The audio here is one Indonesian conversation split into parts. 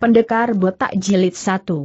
Pendekar Botak Jilid 1 1.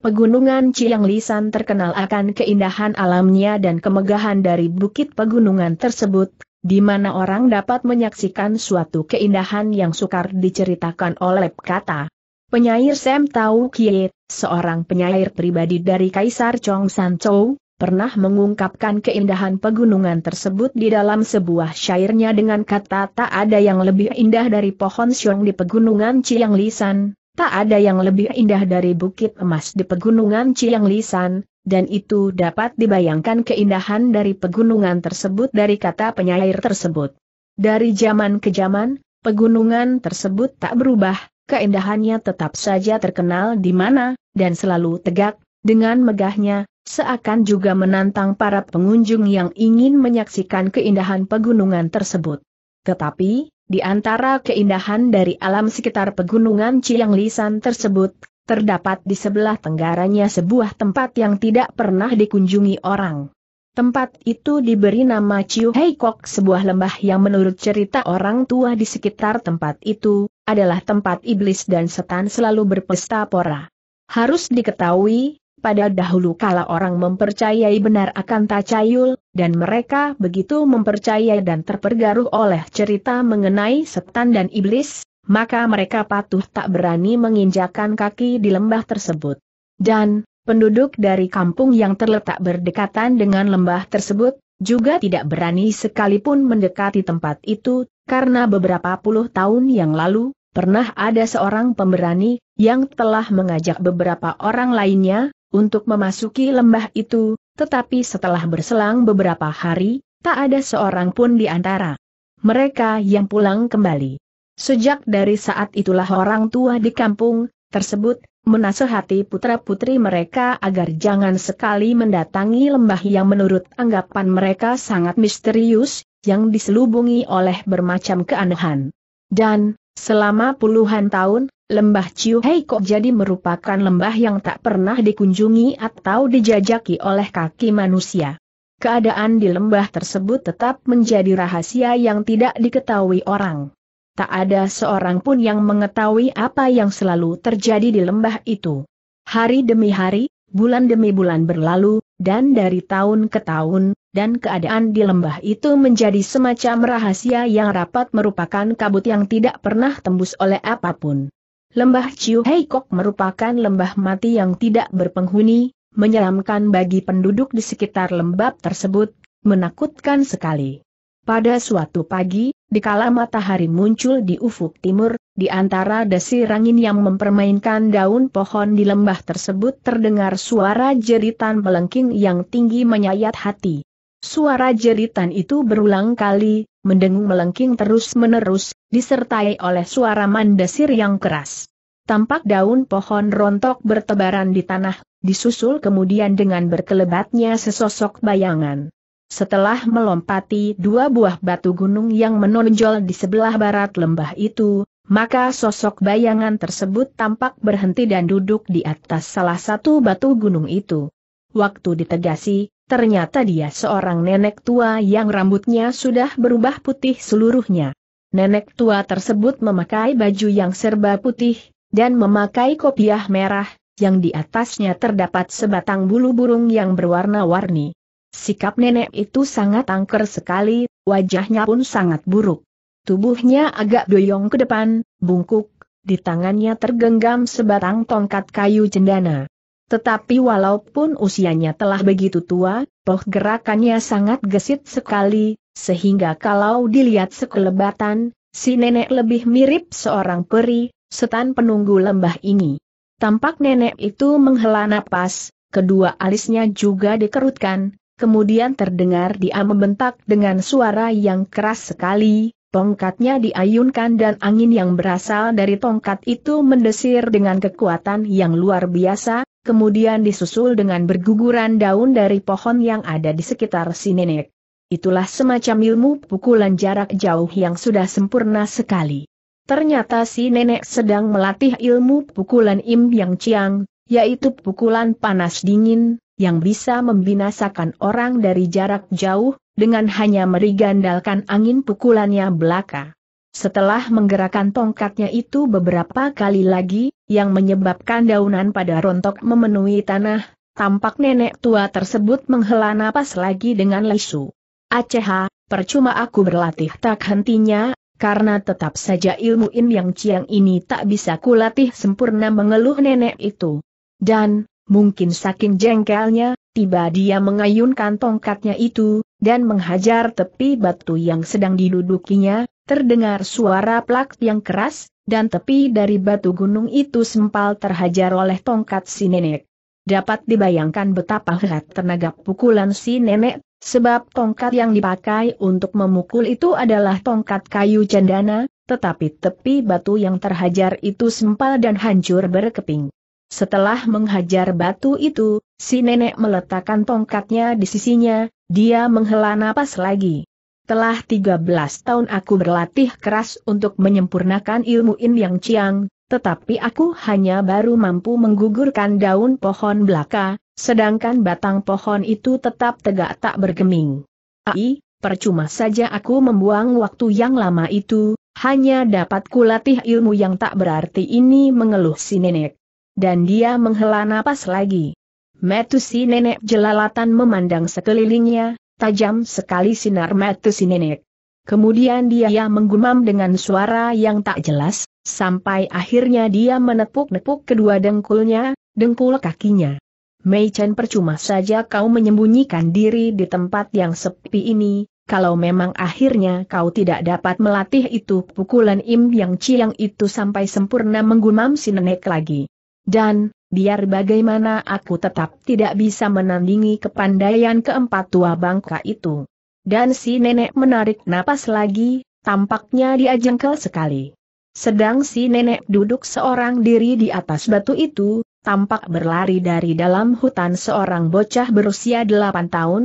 Pegunungan Ciang terkenal akan keindahan alamnya dan kemegahan dari bukit pegunungan tersebut, di mana orang dapat menyaksikan suatu keindahan yang sukar diceritakan oleh kata. Penyair Sam Tau Kiet, seorang penyair pribadi dari Kaisar Chong San Chou, pernah mengungkapkan keindahan pegunungan tersebut di dalam sebuah syairnya dengan kata tak ada yang lebih indah dari pohon siung di pegunungan Chiang Lisan, tak ada yang lebih indah dari bukit emas di pegunungan Chiang Lisan, dan itu dapat dibayangkan keindahan dari pegunungan tersebut dari kata penyair tersebut. Dari zaman ke zaman, pegunungan tersebut tak berubah, keindahannya tetap saja terkenal di mana, dan selalu tegak, dengan megahnya, seakan juga menantang para pengunjung yang ingin menyaksikan keindahan pegunungan tersebut. Tetapi, di antara keindahan dari alam sekitar pegunungan Chiang Lisan tersebut, terdapat di sebelah tenggaranya sebuah tempat yang tidak pernah dikunjungi orang. Tempat itu diberi nama Chiu Hei Kok sebuah lembah yang menurut cerita orang tua di sekitar tempat itu, adalah tempat iblis dan setan selalu berpesta pora. Harus diketahui, pada dahulu kala orang mempercayai benar akan tacayul, dan mereka begitu mempercayai dan terpergaruh oleh cerita mengenai setan dan iblis, maka mereka patuh tak berani menginjakan kaki di lembah tersebut. Dan, penduduk dari kampung yang terletak berdekatan dengan lembah tersebut, juga tidak berani sekalipun mendekati tempat itu, karena beberapa puluh tahun yang lalu, pernah ada seorang pemberani, yang telah mengajak beberapa orang lainnya, untuk memasuki lembah itu, tetapi setelah berselang beberapa hari, tak ada seorang pun di antara mereka yang pulang kembali. Sejak dari saat itulah orang tua di kampung tersebut menasehati putra-putri mereka agar jangan sekali mendatangi lembah yang menurut anggapan mereka sangat misterius, yang diselubungi oleh bermacam keanehan. Dan, selama puluhan tahun, Lembah Ciu Hei kok jadi merupakan lembah yang tak pernah dikunjungi atau dijajaki oleh kaki manusia. Keadaan di lembah tersebut tetap menjadi rahasia yang tidak diketahui orang. Tak ada seorang pun yang mengetahui apa yang selalu terjadi di lembah itu. Hari demi hari, bulan demi bulan berlalu, dan dari tahun ke tahun, dan keadaan di lembah itu menjadi semacam rahasia yang rapat merupakan kabut yang tidak pernah tembus oleh apapun. Lembah Chiu Hei Kok merupakan lembah mati yang tidak berpenghuni, menyeramkan bagi penduduk di sekitar lembab tersebut, menakutkan sekali. Pada suatu pagi, di kala matahari muncul di ufuk timur, di antara desir angin yang mempermainkan daun pohon di lembah tersebut terdengar suara jeritan melengking yang tinggi menyayat hati. Suara jeritan itu berulang kali, mendengung melengking terus-menerus, disertai oleh suara mandasir yang keras. Tampak daun pohon rontok bertebaran di tanah, disusul kemudian dengan berkelebatnya sesosok bayangan. Setelah melompati dua buah batu gunung yang menonjol di sebelah barat lembah itu, maka sosok bayangan tersebut tampak berhenti dan duduk di atas salah satu batu gunung itu. Waktu ditegasi, Ternyata dia seorang nenek tua yang rambutnya sudah berubah putih seluruhnya. Nenek tua tersebut memakai baju yang serba putih, dan memakai kopiah merah, yang di atasnya terdapat sebatang bulu burung yang berwarna-warni. Sikap nenek itu sangat angker sekali, wajahnya pun sangat buruk. Tubuhnya agak doyong ke depan, bungkuk, di tangannya tergenggam sebatang tongkat kayu cendana. Tetapi walaupun usianya telah begitu tua, toh gerakannya sangat gesit sekali, sehingga kalau dilihat sekelebatan, si nenek lebih mirip seorang peri, setan penunggu lembah ini. Tampak nenek itu menghela napas, kedua alisnya juga dikerutkan, kemudian terdengar dia membentak dengan suara yang keras sekali, Tongkatnya diayunkan dan angin yang berasal dari tongkat itu mendesir dengan kekuatan yang luar biasa, kemudian disusul dengan berguguran daun dari pohon yang ada di sekitar si nenek. Itulah semacam ilmu pukulan jarak jauh yang sudah sempurna sekali. Ternyata si nenek sedang melatih ilmu pukulan Im Yang ciang, yaitu pukulan panas dingin, yang bisa membinasakan orang dari jarak jauh, dengan hanya merigandalkan angin pukulannya belaka. Setelah menggerakkan tongkatnya itu beberapa kali lagi, yang menyebabkan daunan pada rontok memenuhi tanah, tampak nenek tua tersebut menghela napas lagi dengan lesu. Aceh, percuma aku berlatih tak hentinya, karena tetap saja ilmu in yang ciang ini tak bisa kulatih sempurna mengeluh nenek itu. Dan, mungkin saking jengkelnya, tiba dia mengayunkan tongkatnya itu, dan menghajar tepi batu yang sedang didudukinya, terdengar suara plak yang keras, dan tepi dari batu gunung itu sempal terhajar oleh tongkat si nenek. Dapat dibayangkan betapa hebat tenaga pukulan si nenek, sebab tongkat yang dipakai untuk memukul itu adalah tongkat kayu cendana, tetapi tepi batu yang terhajar itu sempal dan hancur berkeping. Setelah menghajar batu itu, si nenek meletakkan tongkatnya di sisinya, dia menghela napas lagi. Telah 13 tahun aku berlatih keras untuk menyempurnakan ilmu In Yang Chiang, tetapi aku hanya baru mampu menggugurkan daun pohon belaka, sedangkan batang pohon itu tetap tegak tak bergeming. Ai, percuma saja aku membuang waktu yang lama itu, hanya dapat kulatih ilmu yang tak berarti ini mengeluh si nenek. Dan dia menghela napas lagi. Metu si nenek jelalatan memandang sekelilingnya, Tajam sekali sinar mata si nenek. Kemudian dia menggumam dengan suara yang tak jelas, sampai akhirnya dia menepuk-nepuk kedua dengkulnya, dengkul kakinya. Mei Chen percuma saja kau menyembunyikan diri di tempat yang sepi ini, kalau memang akhirnya kau tidak dapat melatih itu pukulan Im Yang Chiang itu sampai sempurna menggumam si nenek lagi. Dan, biar bagaimana aku tetap tidak bisa menandingi kepandaian keempat tua bangka itu. Dan si nenek menarik napas lagi, tampaknya dia jengkel sekali. Sedang si nenek duduk seorang diri di atas batu itu, tampak berlari dari dalam hutan seorang bocah berusia delapan tahun,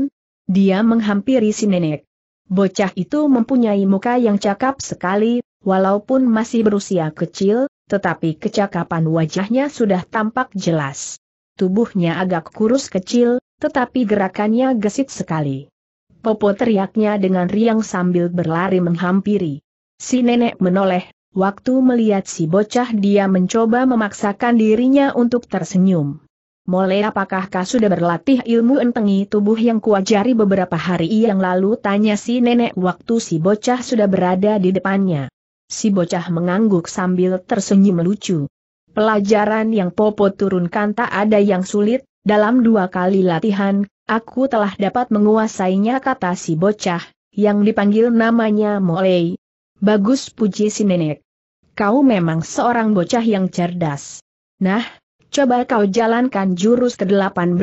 dia menghampiri si nenek. Bocah itu mempunyai muka yang cakap sekali, walaupun masih berusia kecil, tetapi kecakapan wajahnya sudah tampak jelas. Tubuhnya agak kurus kecil, tetapi gerakannya gesit sekali. Popo teriaknya dengan riang sambil berlari menghampiri. Si nenek menoleh, waktu melihat si bocah dia mencoba memaksakan dirinya untuk tersenyum. Mole apakah kau sudah berlatih ilmu entengi tubuh yang kuajari beberapa hari yang lalu tanya si nenek waktu si bocah sudah berada di depannya si bocah mengangguk sambil tersenyum lucu. Pelajaran yang Popo turunkan tak ada yang sulit, dalam dua kali latihan, aku telah dapat menguasainya kata si bocah, yang dipanggil namanya Molei. Bagus puji si nenek. Kau memang seorang bocah yang cerdas. Nah, coba kau jalankan jurus ke-18,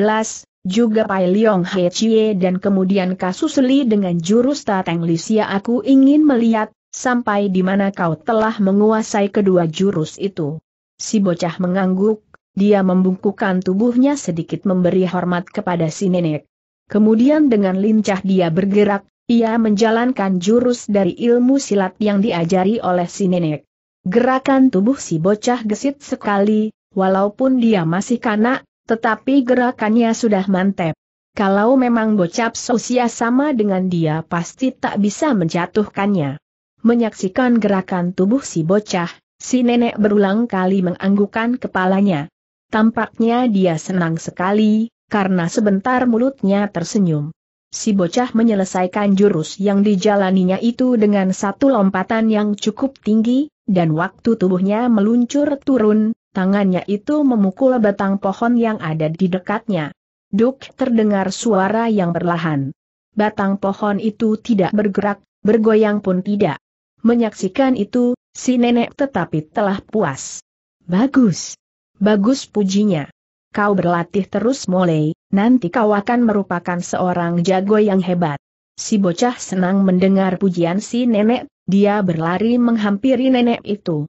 juga Pai Leong Hei Chie dan kemudian kasusli dengan jurus Tateng Lisia aku ingin melihat sampai di mana kau telah menguasai kedua jurus itu. Si bocah mengangguk, dia membungkukkan tubuhnya sedikit memberi hormat kepada si nenek. Kemudian dengan lincah dia bergerak, ia menjalankan jurus dari ilmu silat yang diajari oleh si nenek. Gerakan tubuh si bocah gesit sekali, walaupun dia masih kanak, tetapi gerakannya sudah mantep. Kalau memang bocap sosia sama dengan dia pasti tak bisa menjatuhkannya. Menyaksikan gerakan tubuh si bocah, si nenek berulang kali menganggukkan kepalanya. Tampaknya dia senang sekali, karena sebentar mulutnya tersenyum. Si bocah menyelesaikan jurus yang dijalaninya itu dengan satu lompatan yang cukup tinggi, dan waktu tubuhnya meluncur turun, tangannya itu memukul batang pohon yang ada di dekatnya. Duk terdengar suara yang berlahan. Batang pohon itu tidak bergerak, bergoyang pun tidak. Menyaksikan itu, si nenek tetapi telah puas. Bagus. Bagus pujinya. Kau berlatih terus mulai, nanti kau akan merupakan seorang jago yang hebat. Si bocah senang mendengar pujian si nenek, dia berlari menghampiri nenek itu.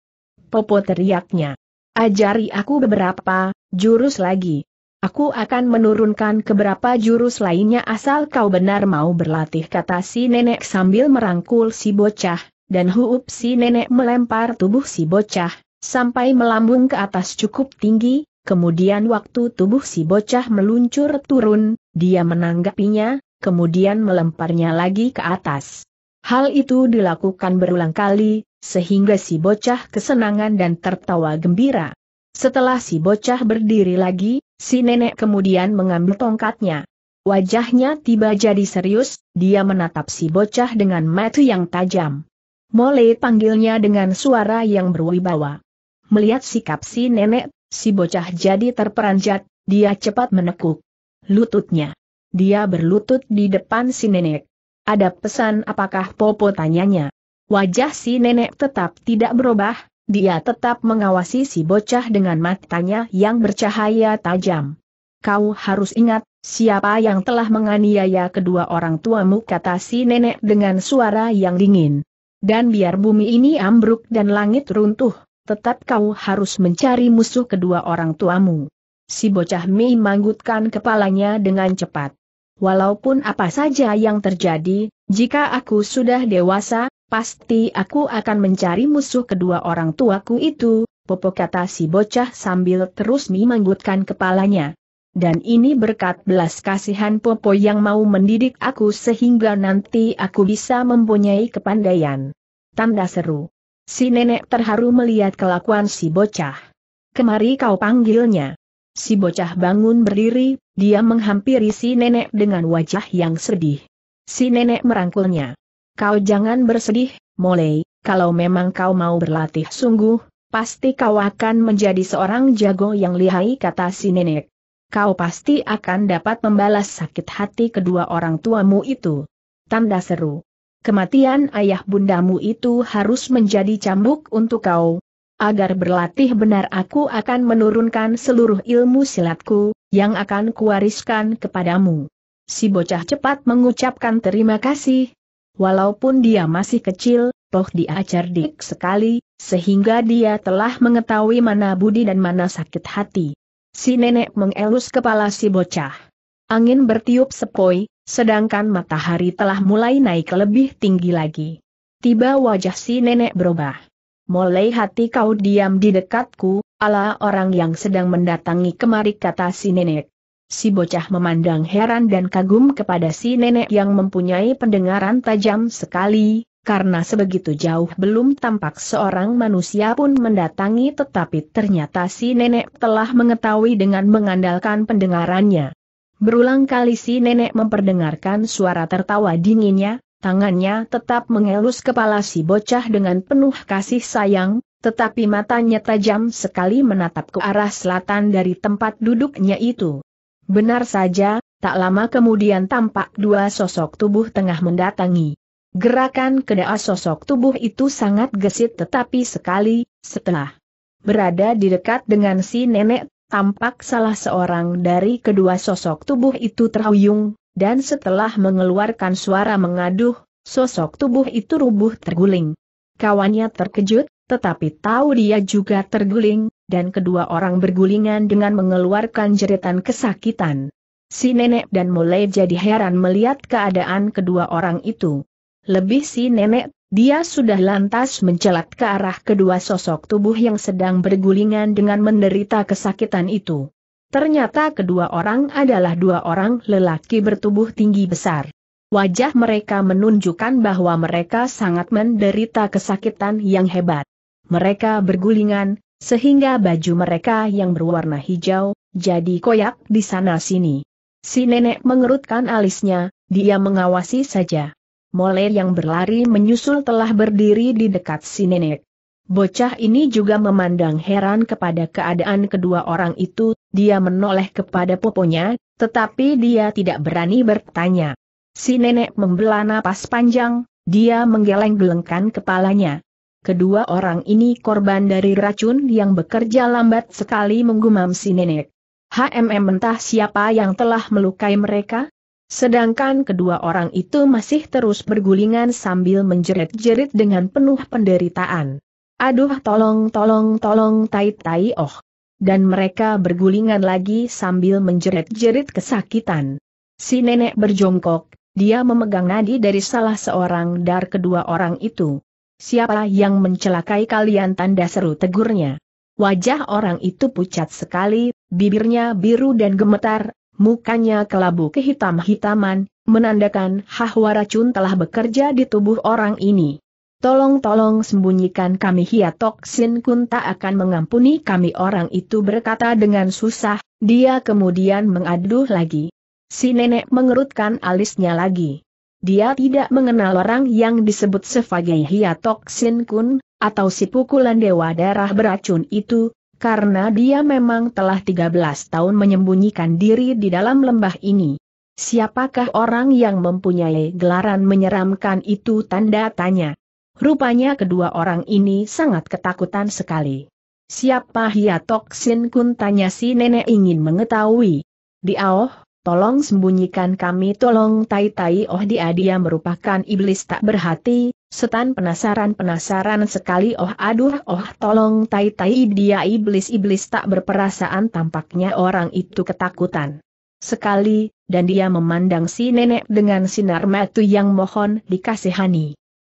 Popo teriaknya. Ajari aku beberapa, jurus lagi. Aku akan menurunkan keberapa jurus lainnya asal kau benar mau berlatih kata si nenek sambil merangkul si bocah, dan huup si nenek melempar tubuh si bocah, sampai melambung ke atas cukup tinggi, kemudian waktu tubuh si bocah meluncur turun, dia menanggapinya, kemudian melemparnya lagi ke atas. Hal itu dilakukan berulang kali, sehingga si bocah kesenangan dan tertawa gembira. Setelah si bocah berdiri lagi, si nenek kemudian mengambil tongkatnya. Wajahnya tiba jadi serius, dia menatap si bocah dengan mata yang tajam. Mole panggilnya dengan suara yang berwibawa. Melihat sikap si nenek, si bocah jadi terperanjat, dia cepat menekuk lututnya. Dia berlutut di depan si nenek. Ada pesan apakah Popo tanyanya. Wajah si nenek tetap tidak berubah, dia tetap mengawasi si bocah dengan matanya yang bercahaya tajam. Kau harus ingat, siapa yang telah menganiaya kedua orang tuamu kata si nenek dengan suara yang dingin. Dan biar bumi ini ambruk dan langit runtuh, tetap kau harus mencari musuh kedua orang tuamu. Si bocah Mei manggutkan kepalanya dengan cepat. Walaupun apa saja yang terjadi, jika aku sudah dewasa, pasti aku akan mencari musuh kedua orang tuaku itu, Popo kata si bocah sambil terus memanggutkan kepalanya. Dan ini berkat belas kasihan Popo yang mau mendidik aku sehingga nanti aku bisa mempunyai kepandaian. Tanda seru. Si nenek terharu melihat kelakuan si bocah. Kemari kau panggilnya. Si bocah bangun berdiri, dia menghampiri si nenek dengan wajah yang sedih. Si nenek merangkulnya. Kau jangan bersedih, mulai, kalau memang kau mau berlatih sungguh, pasti kau akan menjadi seorang jago yang lihai kata si nenek kau pasti akan dapat membalas sakit hati kedua orang tuamu itu. Tanda seru. Kematian ayah bundamu itu harus menjadi cambuk untuk kau. Agar berlatih benar aku akan menurunkan seluruh ilmu silatku, yang akan kuwariskan kepadamu. Si bocah cepat mengucapkan terima kasih. Walaupun dia masih kecil, toh dia cerdik sekali, sehingga dia telah mengetahui mana budi dan mana sakit hati. Si nenek mengelus kepala si bocah. Angin bertiup sepoi, sedangkan matahari telah mulai naik lebih tinggi lagi. Tiba wajah si nenek berubah. Mulai hati kau diam di dekatku, ala orang yang sedang mendatangi kemari kata si nenek. Si bocah memandang heran dan kagum kepada si nenek yang mempunyai pendengaran tajam sekali, karena sebegitu jauh belum tampak seorang manusia pun mendatangi tetapi ternyata si nenek telah mengetahui dengan mengandalkan pendengarannya. Berulang kali si nenek memperdengarkan suara tertawa dinginnya, tangannya tetap mengelus kepala si bocah dengan penuh kasih sayang, tetapi matanya tajam sekali menatap ke arah selatan dari tempat duduknya itu. Benar saja, tak lama kemudian tampak dua sosok tubuh tengah mendatangi. Gerakan kedua sosok tubuh itu sangat gesit tetapi sekali, setelah berada di dekat dengan si nenek, tampak salah seorang dari kedua sosok tubuh itu terhuyung, dan setelah mengeluarkan suara mengaduh, sosok tubuh itu rubuh terguling. Kawannya terkejut, tetapi tahu dia juga terguling, dan kedua orang bergulingan dengan mengeluarkan jeritan kesakitan. Si nenek dan mulai jadi heran melihat keadaan kedua orang itu. Lebih si nenek, dia sudah lantas mencelat ke arah kedua sosok tubuh yang sedang bergulingan dengan menderita kesakitan itu. Ternyata kedua orang adalah dua orang lelaki bertubuh tinggi besar. Wajah mereka menunjukkan bahwa mereka sangat menderita kesakitan yang hebat. Mereka bergulingan, sehingga baju mereka yang berwarna hijau, jadi koyak di sana-sini. Si nenek mengerutkan alisnya, dia mengawasi saja. Mole yang berlari menyusul telah berdiri di dekat si nenek. Bocah ini juga memandang heran kepada keadaan kedua orang itu, dia menoleh kepada poponya, tetapi dia tidak berani bertanya. Si nenek membela napas panjang, dia menggeleng-gelengkan kepalanya. Kedua orang ini korban dari racun yang bekerja lambat sekali menggumam si nenek. HMM entah siapa yang telah melukai mereka, Sedangkan kedua orang itu masih terus bergulingan sambil menjerit-jerit dengan penuh penderitaan. Aduh tolong tolong tolong tai tai oh. Dan mereka bergulingan lagi sambil menjerit-jerit kesakitan. Si nenek berjongkok, dia memegang nadi dari salah seorang dar kedua orang itu. Siapa yang mencelakai kalian tanda seru tegurnya. Wajah orang itu pucat sekali, bibirnya biru dan gemetar, Mukanya kelabu kehitam-hitaman, menandakan hawa racun telah bekerja di tubuh orang ini. Tolong-tolong sembunyikan kami Hiatok Sin Kun tak akan mengampuni kami orang itu berkata dengan susah, dia kemudian mengaduh lagi. Si nenek mengerutkan alisnya lagi. Dia tidak mengenal orang yang disebut sebagai Hiatok Sin Kun, atau si pukulan dewa darah beracun itu, karena dia memang telah 13 tahun menyembunyikan diri di dalam lembah ini. Siapakah orang yang mempunyai gelaran menyeramkan itu tanda tanya. Rupanya kedua orang ini sangat ketakutan sekali. Siapa Hiatok Sin Kun tanya si nenek ingin mengetahui. Diaoh, tolong sembunyikan kami tolong Tai Tai Oh dia dia merupakan iblis tak berhati, setan penasaran-penasaran sekali oh aduh oh tolong Tai Tai dia iblis-iblis tak berperasaan tampaknya orang itu ketakutan. Sekali, dan dia memandang si nenek dengan sinar mata yang mohon dikasihani.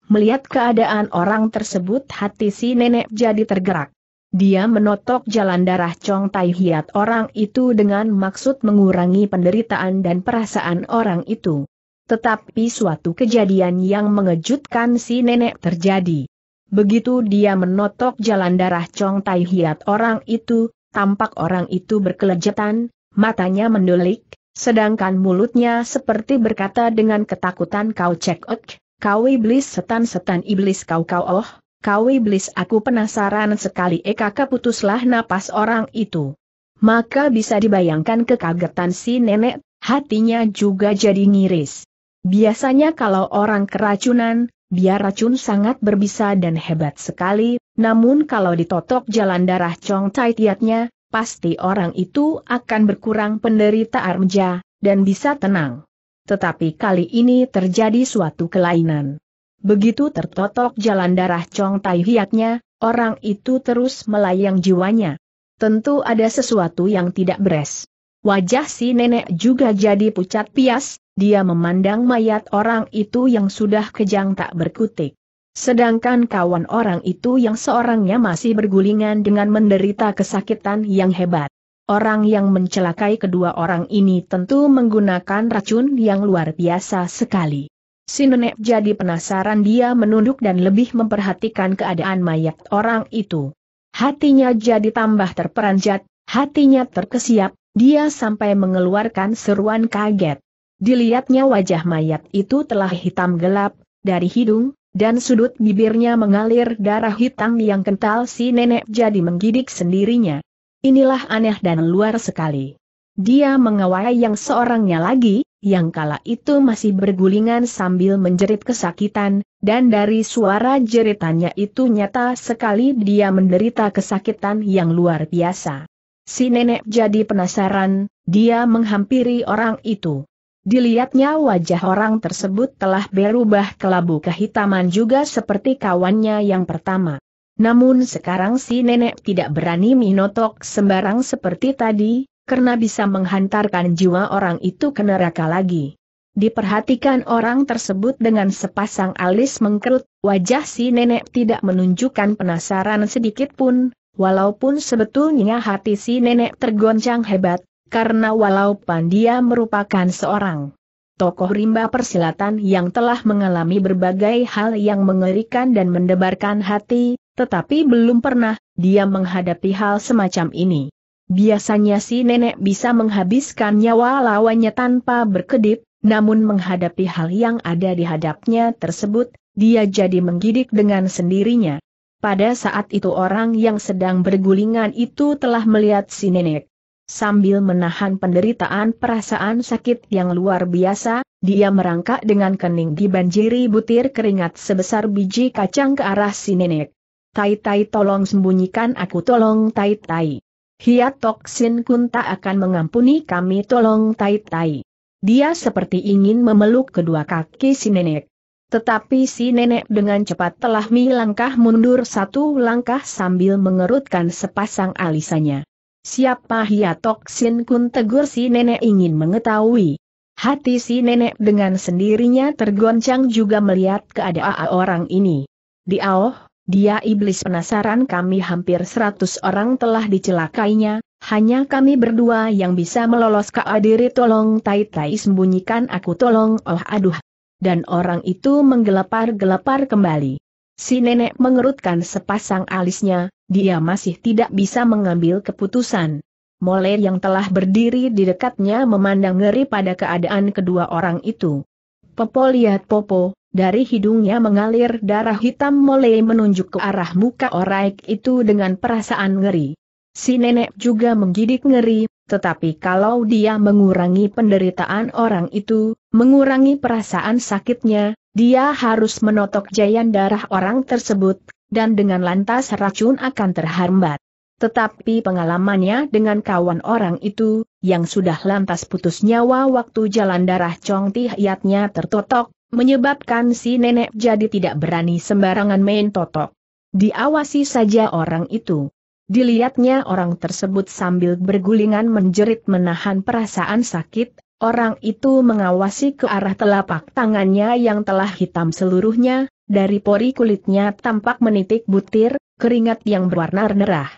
Melihat keadaan orang tersebut hati si nenek jadi tergerak. Dia menotok jalan darah Chong Tai Hiat orang itu dengan maksud mengurangi penderitaan dan perasaan orang itu. Tetapi suatu kejadian yang mengejutkan si nenek terjadi. Begitu dia menotok jalan darah Chong Tai Hiat orang itu, tampak orang itu berkelejatan, matanya mendelik, sedangkan mulutnya seperti berkata dengan ketakutan kau cek ek, kau iblis setan-setan iblis kau kau oh, Kau iblis aku penasaran sekali Eka keputuslah napas orang itu. Maka bisa dibayangkan kekagetan si nenek, hatinya juga jadi ngiris. Biasanya kalau orang keracunan, biar racun sangat berbisa dan hebat sekali, namun kalau ditotok jalan darah cong Tai Tiatnya, pasti orang itu akan berkurang penderita armja dan bisa tenang. Tetapi kali ini terjadi suatu kelainan. Begitu tertotok jalan darah Chong Tai Hiatnya, orang itu terus melayang jiwanya. Tentu ada sesuatu yang tidak beres. Wajah si nenek juga jadi pucat pias, dia memandang mayat orang itu yang sudah kejang tak berkutik. Sedangkan kawan orang itu yang seorangnya masih bergulingan dengan menderita kesakitan yang hebat. Orang yang mencelakai kedua orang ini tentu menggunakan racun yang luar biasa sekali. Si nenek jadi penasaran dia menunduk dan lebih memperhatikan keadaan mayat orang itu. Hatinya jadi tambah terperanjat, hatinya terkesiap, dia sampai mengeluarkan seruan kaget. Dilihatnya wajah mayat itu telah hitam gelap, dari hidung, dan sudut bibirnya mengalir darah hitam yang kental si nenek jadi menggidik sendirinya. Inilah aneh dan luar sekali. Dia mengawai yang seorangnya lagi, yang kala itu masih bergulingan sambil menjerit kesakitan, dan dari suara jeritannya itu nyata sekali dia menderita kesakitan yang luar biasa. Si nenek jadi penasaran, dia menghampiri orang itu. Dilihatnya wajah orang tersebut telah berubah kelabu kehitaman juga seperti kawannya yang pertama. Namun sekarang si nenek tidak berani minotok sembarang seperti tadi, karena bisa menghantarkan jiwa orang itu ke neraka lagi. Diperhatikan orang tersebut dengan sepasang alis mengkerut, wajah si nenek tidak menunjukkan penasaran sedikit pun, walaupun sebetulnya hati si nenek tergoncang hebat, karena walaupun dia merupakan seorang tokoh rimba persilatan yang telah mengalami berbagai hal yang mengerikan dan mendebarkan hati, tetapi belum pernah dia menghadapi hal semacam ini. Biasanya si nenek bisa menghabiskan nyawa lawannya tanpa berkedip, namun menghadapi hal yang ada di hadapnya tersebut, dia jadi menggidik dengan sendirinya. Pada saat itu orang yang sedang bergulingan itu telah melihat si nenek. Sambil menahan penderitaan perasaan sakit yang luar biasa, dia merangkak dengan kening dibanjiri butir keringat sebesar biji kacang ke arah si nenek. Tai-tai tolong sembunyikan aku tolong tai-tai. Hiat Toksin Kun tak akan mengampuni kami tolong Tai Tai. Dia seperti ingin memeluk kedua kaki si nenek. Tetapi si nenek dengan cepat telah melangkah mundur satu langkah sambil mengerutkan sepasang alisannya. Siapa Hiat Toksin Kun tegur si nenek ingin mengetahui. Hati si nenek dengan sendirinya tergoncang juga melihat keadaan orang ini. Diaoh, dia iblis penasaran kami hampir seratus orang telah dicelakainya, hanya kami berdua yang bisa melolos ke adiri tolong tai-tai sembunyikan aku tolong oh aduh. Dan orang itu menggelepar-gelepar kembali. Si nenek mengerutkan sepasang alisnya, dia masih tidak bisa mengambil keputusan. Mole yang telah berdiri di dekatnya memandang ngeri pada keadaan kedua orang itu. Popo lihat Popo, dari hidungnya mengalir darah hitam mulai menunjuk ke arah muka oraik itu dengan perasaan ngeri. Si nenek juga menggidik ngeri, tetapi kalau dia mengurangi penderitaan orang itu, mengurangi perasaan sakitnya, dia harus menotok jayan darah orang tersebut, dan dengan lantas racun akan terhambat. Tetapi pengalamannya dengan kawan orang itu, yang sudah lantas putus nyawa waktu jalan darah Chong Tihiatnya tertotok, menyebabkan si nenek jadi tidak berani sembarangan main totok. Diawasi saja orang itu. Dilihatnya orang tersebut sambil bergulingan menjerit menahan perasaan sakit, orang itu mengawasi ke arah telapak tangannya yang telah hitam seluruhnya, dari pori kulitnya tampak menitik butir, keringat yang berwarna nerah.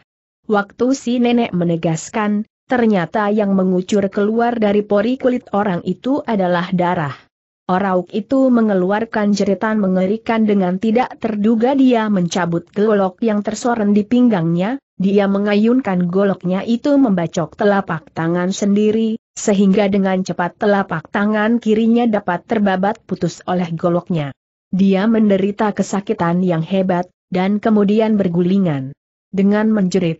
Waktu si nenek menegaskan, ternyata yang mengucur keluar dari pori kulit orang itu adalah darah. Orauk itu mengeluarkan jeritan mengerikan dengan tidak terduga dia mencabut golok yang tersoren di pinggangnya, dia mengayunkan goloknya itu membacok telapak tangan sendiri, sehingga dengan cepat telapak tangan kirinya dapat terbabat putus oleh goloknya. Dia menderita kesakitan yang hebat, dan kemudian bergulingan. Dengan menjerit.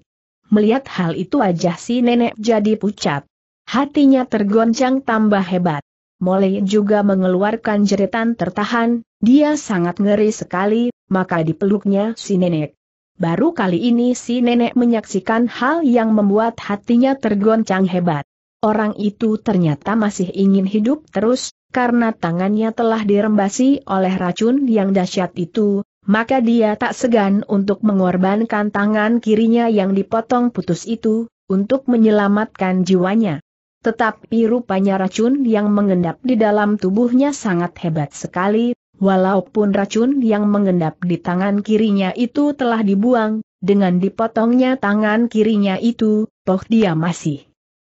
Melihat hal itu wajah si nenek jadi pucat. Hatinya tergoncang tambah hebat. Mole juga mengeluarkan jeritan tertahan, dia sangat ngeri sekali, maka dipeluknya si nenek. Baru kali ini si nenek menyaksikan hal yang membuat hatinya tergoncang hebat. Orang itu ternyata masih ingin hidup terus, karena tangannya telah dirembasi oleh racun yang dahsyat itu, maka dia tak segan untuk mengorbankan tangan kirinya yang dipotong putus itu, untuk menyelamatkan jiwanya. Tetapi rupanya racun yang mengendap di dalam tubuhnya sangat hebat sekali, walaupun racun yang mengendap di tangan kirinya itu telah dibuang, dengan dipotongnya tangan kirinya itu, toh dia masih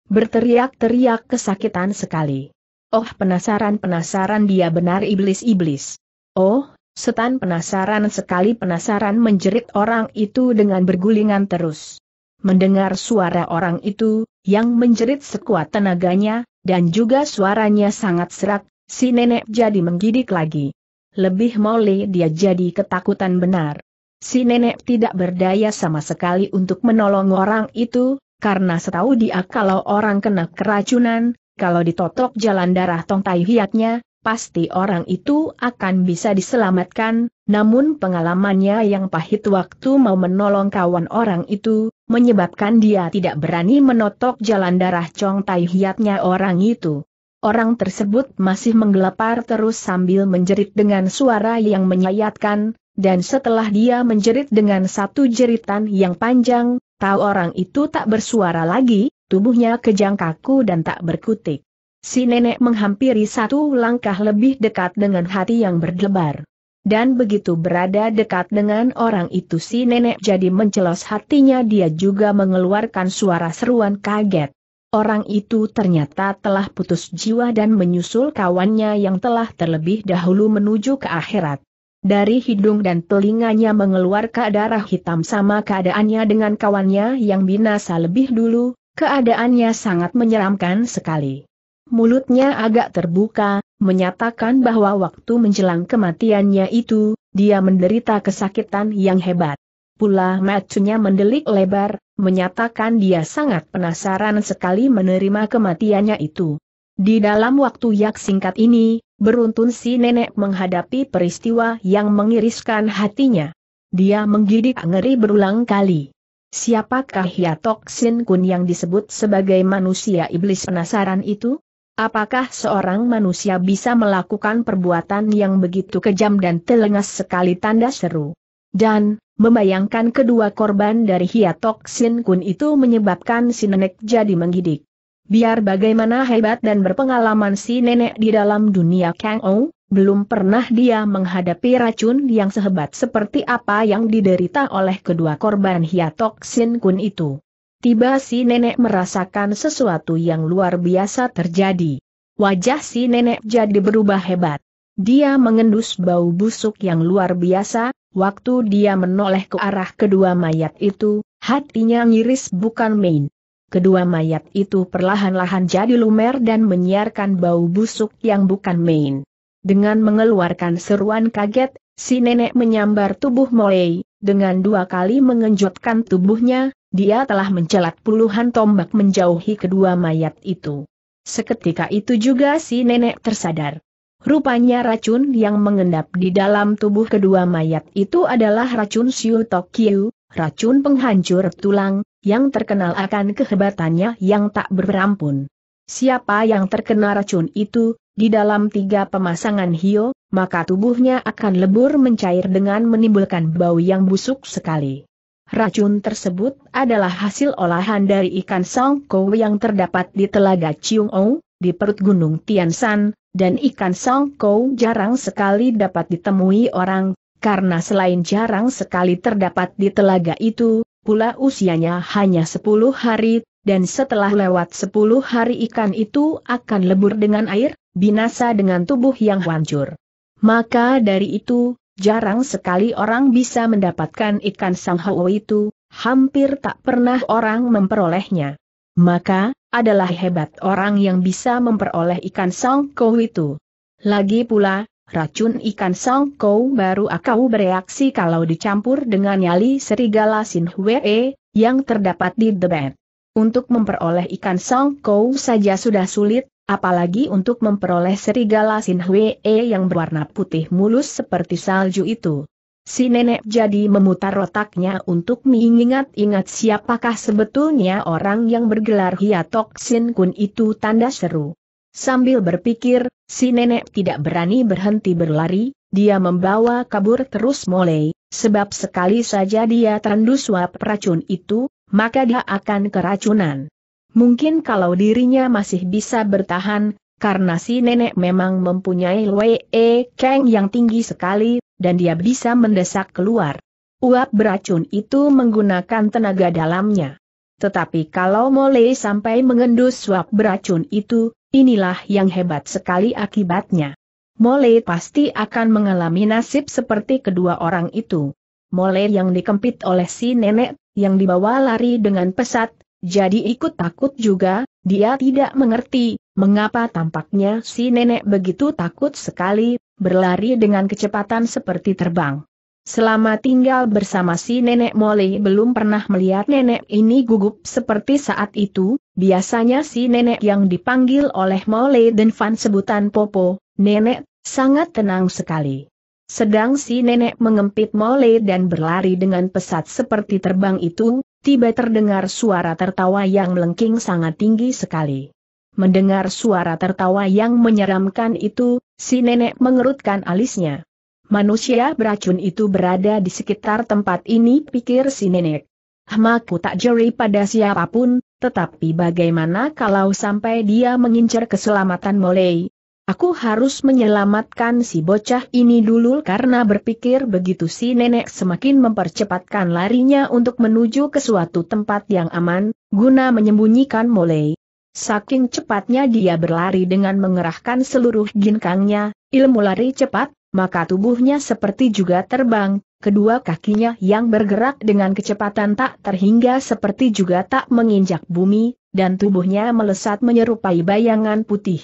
berteriak-teriak kesakitan sekali. Oh penasaran-penasaran dia benar iblis-iblis. Oh, setan penasaran sekali penasaran menjerit orang itu dengan bergulingan terus. Mendengar suara orang itu, yang menjerit sekuat tenaganya, dan juga suaranya sangat serak, si nenek jadi menggidik lagi. Lebih mole dia jadi ketakutan benar. Si nenek tidak berdaya sama sekali untuk menolong orang itu, karena setahu dia kalau orang kena keracunan, kalau ditotok jalan darah tongtai hiatnya, pasti orang itu akan bisa diselamatkan, namun pengalamannya yang pahit waktu mau menolong kawan orang itu, menyebabkan dia tidak berani menotok jalan darah Chong Tai Hiatnya orang itu. Orang tersebut masih menggelepar terus sambil menjerit dengan suara yang menyayatkan, dan setelah dia menjerit dengan satu jeritan yang panjang, tahu orang itu tak bersuara lagi, tubuhnya kejang kaku dan tak berkutik. Si nenek menghampiri satu langkah lebih dekat dengan hati yang berdebar. Dan begitu berada dekat dengan orang itu si nenek jadi mencelos hatinya dia juga mengeluarkan suara seruan kaget. Orang itu ternyata telah putus jiwa dan menyusul kawannya yang telah terlebih dahulu menuju ke akhirat. Dari hidung dan telinganya mengeluarkan darah hitam sama keadaannya dengan kawannya yang binasa lebih dulu, keadaannya sangat menyeramkan sekali. Mulutnya agak terbuka, menyatakan bahwa waktu menjelang kematiannya itu, dia menderita kesakitan yang hebat. Pula matunya mendelik lebar, menyatakan dia sangat penasaran sekali menerima kematiannya itu. Di dalam waktu yang singkat ini, beruntun si nenek menghadapi peristiwa yang mengiriskan hatinya. Dia menggidik ngeri berulang kali. Siapakah Hiatok Sin Kun yang disebut sebagai manusia iblis penasaran itu? Apakah seorang manusia bisa melakukan perbuatan yang begitu kejam dan telengas sekali tanda seru? Dan, membayangkan kedua korban dari Hiatok Sin Kun itu menyebabkan si nenek jadi menggidik. Biar bagaimana hebat dan berpengalaman si nenek di dalam dunia Kang Ou, belum pernah dia menghadapi racun yang sehebat seperti apa yang diderita oleh kedua korban Hiatok Sin Kun itu tiba si nenek merasakan sesuatu yang luar biasa terjadi. Wajah si nenek jadi berubah hebat. Dia mengendus bau busuk yang luar biasa, waktu dia menoleh ke arah kedua mayat itu, hatinya ngiris bukan main. Kedua mayat itu perlahan-lahan jadi lumer dan menyiarkan bau busuk yang bukan main. Dengan mengeluarkan seruan kaget, si nenek menyambar tubuh Molei, dengan dua kali mengejutkan tubuhnya, dia telah mencelat puluhan tombak menjauhi kedua mayat itu. Seketika itu juga si nenek tersadar. Rupanya racun yang mengendap di dalam tubuh kedua mayat itu adalah racun Siu Tokyu, racun penghancur tulang, yang terkenal akan kehebatannya yang tak berampun. Siapa yang terkena racun itu, di dalam tiga pemasangan hio, maka tubuhnya akan lebur mencair dengan menimbulkan bau yang busuk sekali. Racun tersebut adalah hasil olahan dari ikan Songkow yang terdapat di Telaga Ciungou, di perut Gunung Tiansan, dan ikan Songkow jarang sekali dapat ditemui orang, karena selain jarang sekali terdapat di telaga itu, pula usianya hanya 10 hari, dan setelah lewat 10 hari ikan itu akan lebur dengan air, binasa dengan tubuh yang hancur. Maka dari itu, Jarang sekali orang bisa mendapatkan ikan sang hao itu, hampir tak pernah orang memperolehnya. Maka, adalah hebat orang yang bisa memperoleh ikan songkou itu. Lagi pula, racun ikan songkou baru akan bereaksi kalau dicampur dengan nyali serigala sin sinhue, yang terdapat di debet. Untuk memperoleh ikan songkou saja sudah sulit, Apalagi untuk memperoleh serigala Sin Hwee e yang berwarna putih mulus seperti salju itu. Si nenek jadi memutar otaknya untuk mengingat-ingat siapakah sebetulnya orang yang bergelar Hiatok Sin Kun itu tanda seru. Sambil berpikir, si nenek tidak berani berhenti berlari, dia membawa kabur terus mulai, sebab sekali saja dia terendus suap racun itu, maka dia akan keracunan. Mungkin kalau dirinya masih bisa bertahan, karena si nenek memang mempunyai Wee Kang e yang tinggi sekali, dan dia bisa mendesak keluar. Uap beracun itu menggunakan tenaga dalamnya. Tetapi kalau mulai sampai mengendus uap beracun itu, inilah yang hebat sekali akibatnya. Mole pasti akan mengalami nasib seperti kedua orang itu. Mole yang dikempit oleh si nenek, yang dibawa lari dengan pesat, jadi ikut takut juga, dia tidak mengerti, mengapa tampaknya si nenek begitu takut sekali, berlari dengan kecepatan seperti terbang. Selama tinggal bersama si nenek Molly belum pernah melihat nenek ini gugup seperti saat itu, biasanya si nenek yang dipanggil oleh Molly dan Van sebutan Popo, nenek, sangat tenang sekali. Sedang si nenek mengempit Molly dan berlari dengan pesat seperti terbang itu, tiba terdengar suara tertawa yang melengking sangat tinggi sekali. Mendengar suara tertawa yang menyeramkan itu, si nenek mengerutkan alisnya. Manusia beracun itu berada di sekitar tempat ini pikir si nenek. Aku tak jeri pada siapapun, tetapi bagaimana kalau sampai dia mengincar keselamatan Molei, Aku harus menyelamatkan si bocah ini dulu karena berpikir begitu si nenek semakin mempercepatkan larinya untuk menuju ke suatu tempat yang aman, guna menyembunyikan mulai. Saking cepatnya dia berlari dengan mengerahkan seluruh ginkangnya, ilmu lari cepat, maka tubuhnya seperti juga terbang, kedua kakinya yang bergerak dengan kecepatan tak terhingga seperti juga tak menginjak bumi, dan tubuhnya melesat menyerupai bayangan putih.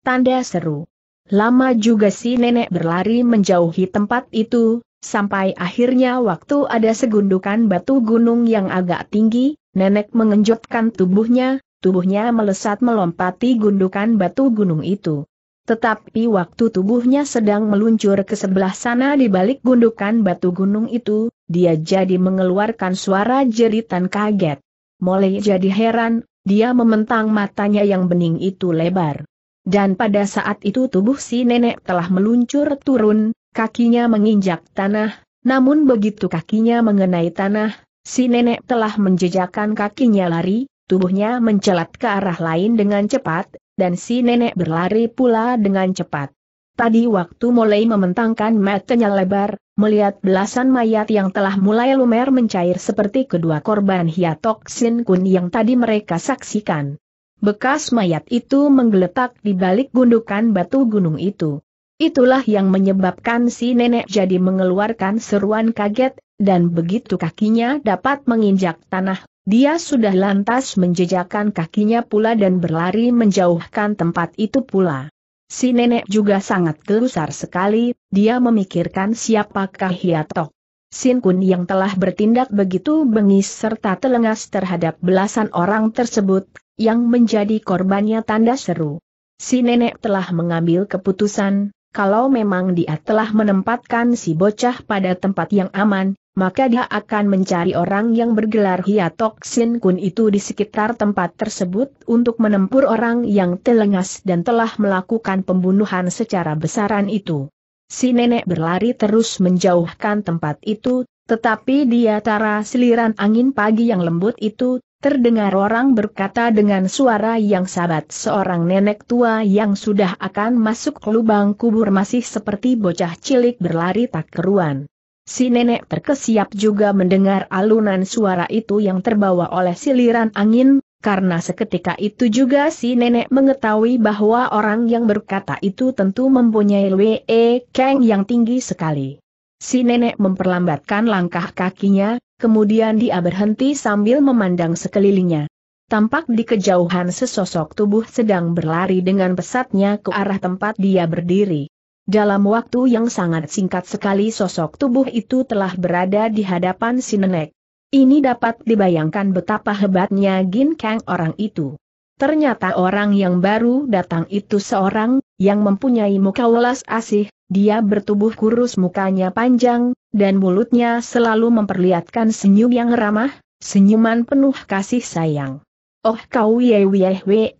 Tanda seru. Lama juga si nenek berlari menjauhi tempat itu, sampai akhirnya waktu ada segundukan batu gunung yang agak tinggi, nenek mengenjotkan tubuhnya, tubuhnya melesat melompati gundukan batu gunung itu. Tetapi waktu tubuhnya sedang meluncur ke sebelah sana di balik gundukan batu gunung itu, dia jadi mengeluarkan suara jeritan kaget. Mulai jadi heran, dia mementang matanya yang bening itu lebar. Dan pada saat itu tubuh si nenek telah meluncur turun, kakinya menginjak tanah, namun begitu kakinya mengenai tanah, si nenek telah menjejakkan kakinya lari, tubuhnya mencelat ke arah lain dengan cepat, dan si nenek berlari pula dengan cepat. Tadi waktu mulai mementangkan matanya lebar, melihat belasan mayat yang telah mulai lumer mencair seperti kedua korban hiatoksin kun yang tadi mereka saksikan. Bekas mayat itu menggeletak di balik gundukan batu gunung itu. Itulah yang menyebabkan si nenek jadi mengeluarkan seruan kaget, dan begitu kakinya dapat menginjak tanah, dia sudah lantas menjejakkan kakinya pula dan berlari menjauhkan tempat itu pula. Si nenek juga sangat gelusar sekali, dia memikirkan siapakah Hiatok. Sin Kun yang telah bertindak begitu bengis serta telengas terhadap belasan orang tersebut, yang menjadi korbannya tanda seru. Si nenek telah mengambil keputusan, kalau memang dia telah menempatkan si bocah pada tempat yang aman, maka dia akan mencari orang yang bergelar Hiatok Sin Kun itu di sekitar tempat tersebut untuk menempur orang yang telengas dan telah melakukan pembunuhan secara besaran itu. Si nenek berlari terus menjauhkan tempat itu, tetapi di antara seliran angin pagi yang lembut itu, terdengar orang berkata dengan suara yang sabat seorang nenek tua yang sudah akan masuk ke lubang kubur masih seperti bocah cilik berlari tak keruan. Si nenek terkesiap juga mendengar alunan suara itu yang terbawa oleh siliran angin, karena seketika itu juga si nenek mengetahui bahwa orang yang berkata itu tentu mempunyai Wee Kang yang tinggi sekali. Si nenek memperlambatkan langkah kakinya, kemudian dia berhenti sambil memandang sekelilingnya. Tampak di kejauhan sesosok tubuh sedang berlari dengan pesatnya ke arah tempat dia berdiri. Dalam waktu yang sangat singkat sekali sosok tubuh itu telah berada di hadapan si nenek. Ini dapat dibayangkan betapa hebatnya Gin Kang orang itu. Ternyata orang yang baru datang itu seorang, yang mempunyai muka welas asih, dia bertubuh kurus mukanya panjang, dan mulutnya selalu memperlihatkan senyum yang ramah, senyuman penuh kasih sayang. Oh kau ye weh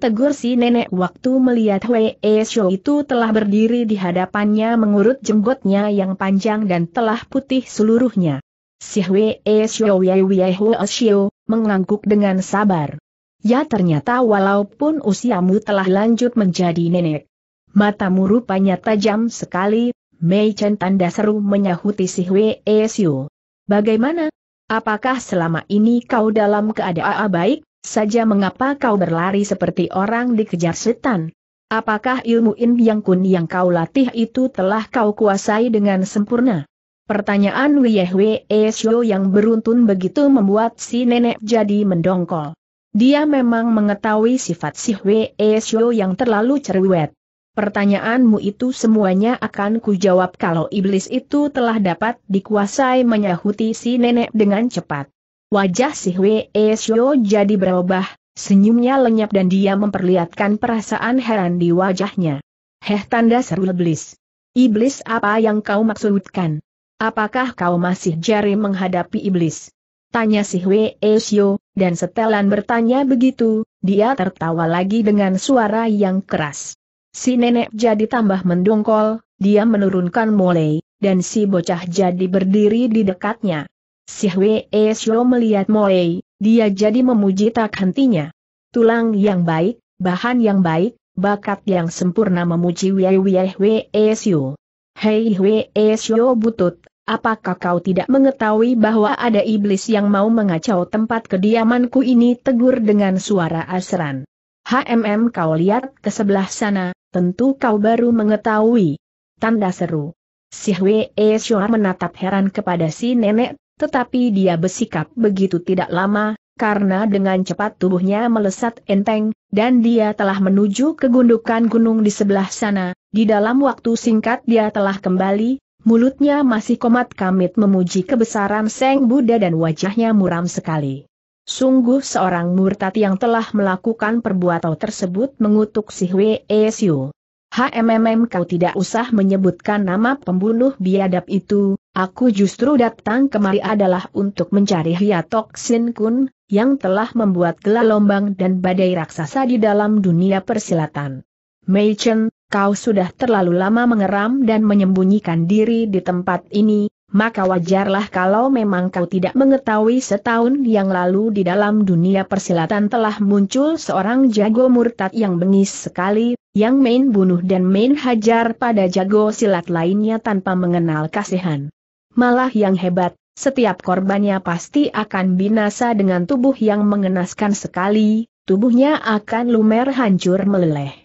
tegur si nenek waktu melihat wee show itu telah berdiri di hadapannya mengurut jenggotnya yang panjang dan telah putih seluruhnya. Si Hwee E Shio Wei Huo Shio mengangguk dengan sabar. Ya ternyata walaupun usiamu telah lanjut menjadi nenek. Matamu rupanya tajam sekali, Mei Chen tanda seru menyahuti si Hwee E Shio. Bagaimana? Apakah selama ini kau dalam keadaan baik, saja mengapa kau berlari seperti orang dikejar setan? Apakah ilmu In Yang Kun yang kau latih itu telah kau kuasai dengan sempurna? Pertanyaan Wiehwe Esyo yang beruntun begitu membuat si nenek jadi mendongkol. Dia memang mengetahui sifat si Hwe Esyo yang terlalu cerewet. Pertanyaanmu itu semuanya akan kujawab kalau iblis itu telah dapat dikuasai menyahuti si nenek dengan cepat. Wajah si Hwe Esyo jadi berubah, senyumnya lenyap dan dia memperlihatkan perasaan heran di wajahnya. Heh tanda seru iblis. Iblis apa yang kau maksudkan? Apakah kau masih jari menghadapi iblis? Tanya si Hwee Sio, dan setelan bertanya begitu, dia tertawa lagi dengan suara yang keras. Si nenek jadi tambah mendongkol, dia menurunkan Molei, dan si bocah jadi berdiri di dekatnya. Si Hwee Sio melihat Molei, dia jadi memuji tak hentinya. Tulang yang baik, bahan yang baik, bakat yang sempurna memuji Wei Wei Hwee Sio. Hei Hwee Sio butut, Apakah kau tidak mengetahui bahwa ada iblis yang mau mengacau tempat kediamanku ini? Tegur dengan suara asran. HMM kau lihat ke sebelah sana, tentu kau baru mengetahui. Tanda seru. Si Hwee Shua menatap heran kepada si nenek, tetapi dia bersikap begitu tidak lama, karena dengan cepat tubuhnya melesat enteng, dan dia telah menuju ke gundukan gunung di sebelah sana, di dalam waktu singkat dia telah kembali, mulutnya masih komat kamit memuji kebesaran Seng Buddha dan wajahnya muram sekali. Sungguh seorang murtad yang telah melakukan perbuatan tersebut mengutuk si E Siu. HMMM kau tidak usah menyebutkan nama pembunuh biadab itu, aku justru datang kemari adalah untuk mencari Hiatok Sin Kun, yang telah membuat gelalombang dan badai raksasa di dalam dunia persilatan. Mei Chen, kau sudah terlalu lama mengeram dan menyembunyikan diri di tempat ini, maka wajarlah kalau memang kau tidak mengetahui setahun yang lalu di dalam dunia persilatan telah muncul seorang jago murtad yang bengis sekali, yang main bunuh dan main hajar pada jago silat lainnya tanpa mengenal kasihan. Malah yang hebat, setiap korbannya pasti akan binasa dengan tubuh yang mengenaskan sekali, tubuhnya akan lumer hancur meleleh.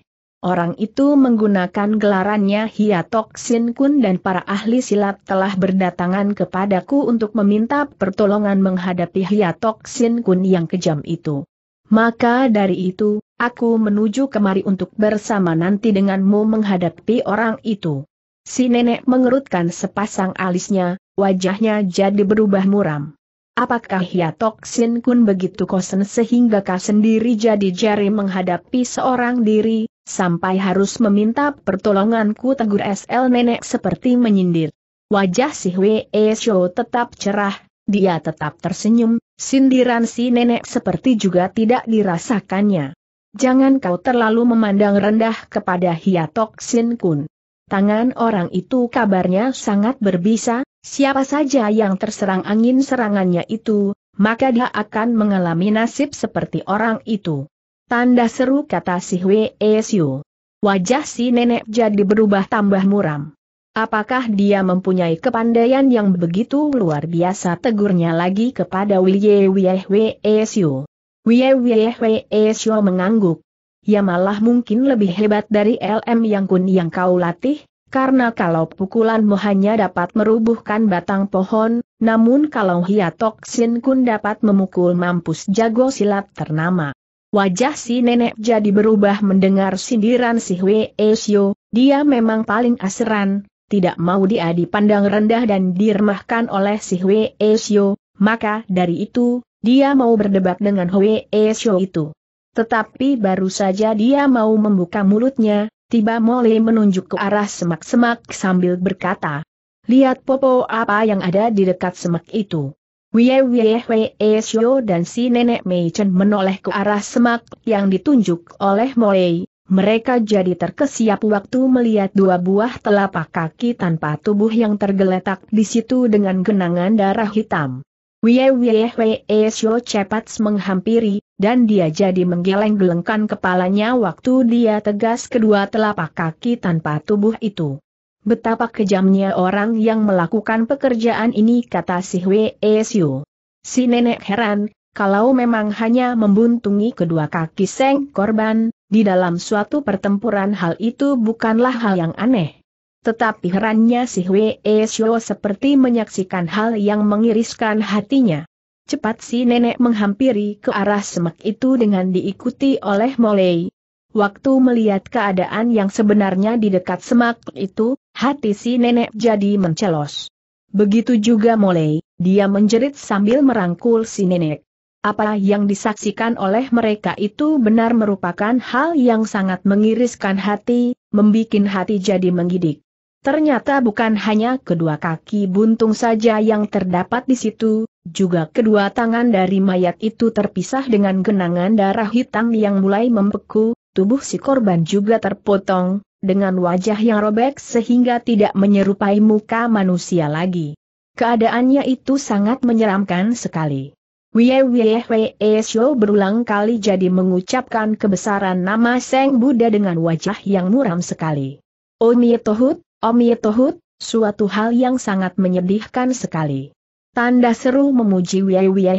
Orang itu menggunakan gelarannya Hiatok Sin Kun dan para ahli silat telah berdatangan kepadaku untuk meminta pertolongan menghadapi Hiatok Sin Kun yang kejam itu. Maka dari itu, aku menuju kemari untuk bersama nanti denganmu menghadapi orang itu. Si nenek mengerutkan sepasang alisnya, wajahnya jadi berubah muram. Apakah ya toksin Kun begitu kosen sehingga kau sendiri jadi jari menghadapi seorang diri, sampai harus meminta pertolonganku tegur SL Nenek seperti menyindir. Wajah si Hwe e Show tetap cerah, dia tetap tersenyum, sindiran si Nenek seperti juga tidak dirasakannya. Jangan kau terlalu memandang rendah kepada Hiatok Sin Kun. Tangan orang itu kabarnya sangat berbisa, Siapa saja yang terserang angin serangannya itu, maka dia akan mengalami nasib seperti orang itu. Tanda seru kata si Hwee Siu. Wajah si nenek jadi berubah tambah muram. Apakah dia mempunyai kepandaian yang begitu luar biasa tegurnya lagi kepada Wiye Wiye Hwee Siu. Wiye Wiye Hwee Siu mengangguk. Ya malah mungkin lebih hebat dari LM yang kun yang kau latih, karena kalau pukulanmu hanya dapat merubuhkan batang pohon, namun kalau Hiatok Sin Kun dapat memukul mampus jago silat ternama. Wajah si nenek jadi berubah mendengar sindiran si Hwee Sio, dia memang paling aseran, tidak mau dia dipandang rendah dan diremahkan oleh si Hwee Sio, maka dari itu, dia mau berdebat dengan Hwee Sio itu. Tetapi baru saja dia mau membuka mulutnya, Tiba Mole menunjuk ke arah semak-semak sambil berkata, Lihat Popo apa yang ada di dekat semak itu. Wie Wie Wee e Shio dan si nenek Mei Chen menoleh ke arah semak yang ditunjuk oleh Mole. Mereka jadi terkesiap waktu melihat dua buah telapak kaki tanpa tubuh yang tergeletak di situ dengan genangan darah hitam. Wie Wie Wee e Shio cepat menghampiri, dan dia jadi menggeleng-gelengkan kepalanya waktu dia tegas kedua telapak kaki tanpa tubuh itu. Betapa kejamnya orang yang melakukan pekerjaan ini kata si Hwee Siu. Si nenek heran, kalau memang hanya membuntungi kedua kaki seng korban, di dalam suatu pertempuran hal itu bukanlah hal yang aneh. Tetapi herannya si Hwee Siu seperti menyaksikan hal yang mengiriskan hatinya. Cepat si nenek menghampiri ke arah semak itu dengan diikuti oleh Molei. Waktu melihat keadaan yang sebenarnya di dekat semak itu, hati si nenek jadi mencelos. Begitu juga Molei, dia menjerit sambil merangkul si nenek. Apa yang disaksikan oleh mereka itu benar merupakan hal yang sangat mengiriskan hati, membuat hati jadi menggidik. Ternyata bukan hanya kedua kaki buntung saja yang terdapat di situ, juga kedua tangan dari mayat itu terpisah dengan genangan darah hitam yang mulai membeku, tubuh si korban juga terpotong, dengan wajah yang robek sehingga tidak menyerupai muka manusia lagi. Keadaannya itu sangat menyeramkan sekali. Wye Wye Wye e berulang kali jadi mengucapkan kebesaran nama Seng Buddha dengan wajah yang muram sekali. Omie Tohut, Omie Tohut, suatu hal yang sangat menyedihkan sekali. Tanda seru memuji Wei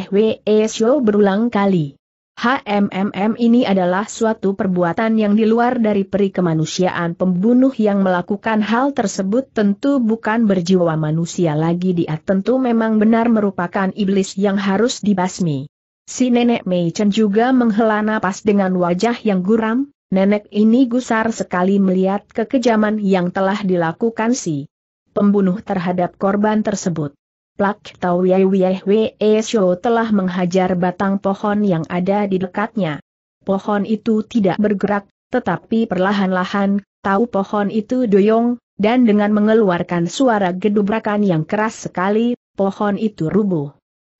show berulang kali. HMMM ini adalah suatu perbuatan yang di luar dari peri kemanusiaan pembunuh yang melakukan hal tersebut tentu bukan berjiwa manusia lagi dia tentu memang benar merupakan iblis yang harus dibasmi. Si nenek Mei Chen juga menghela napas dengan wajah yang guram, nenek ini gusar sekali melihat kekejaman yang telah dilakukan si pembunuh terhadap korban tersebut. Plak Tau Yehwe Esho telah menghajar batang pohon yang ada di dekatnya. Pohon itu tidak bergerak, tetapi perlahan-lahan, tahu pohon itu doyong, dan dengan mengeluarkan suara gedubrakan yang keras sekali, pohon itu rubuh.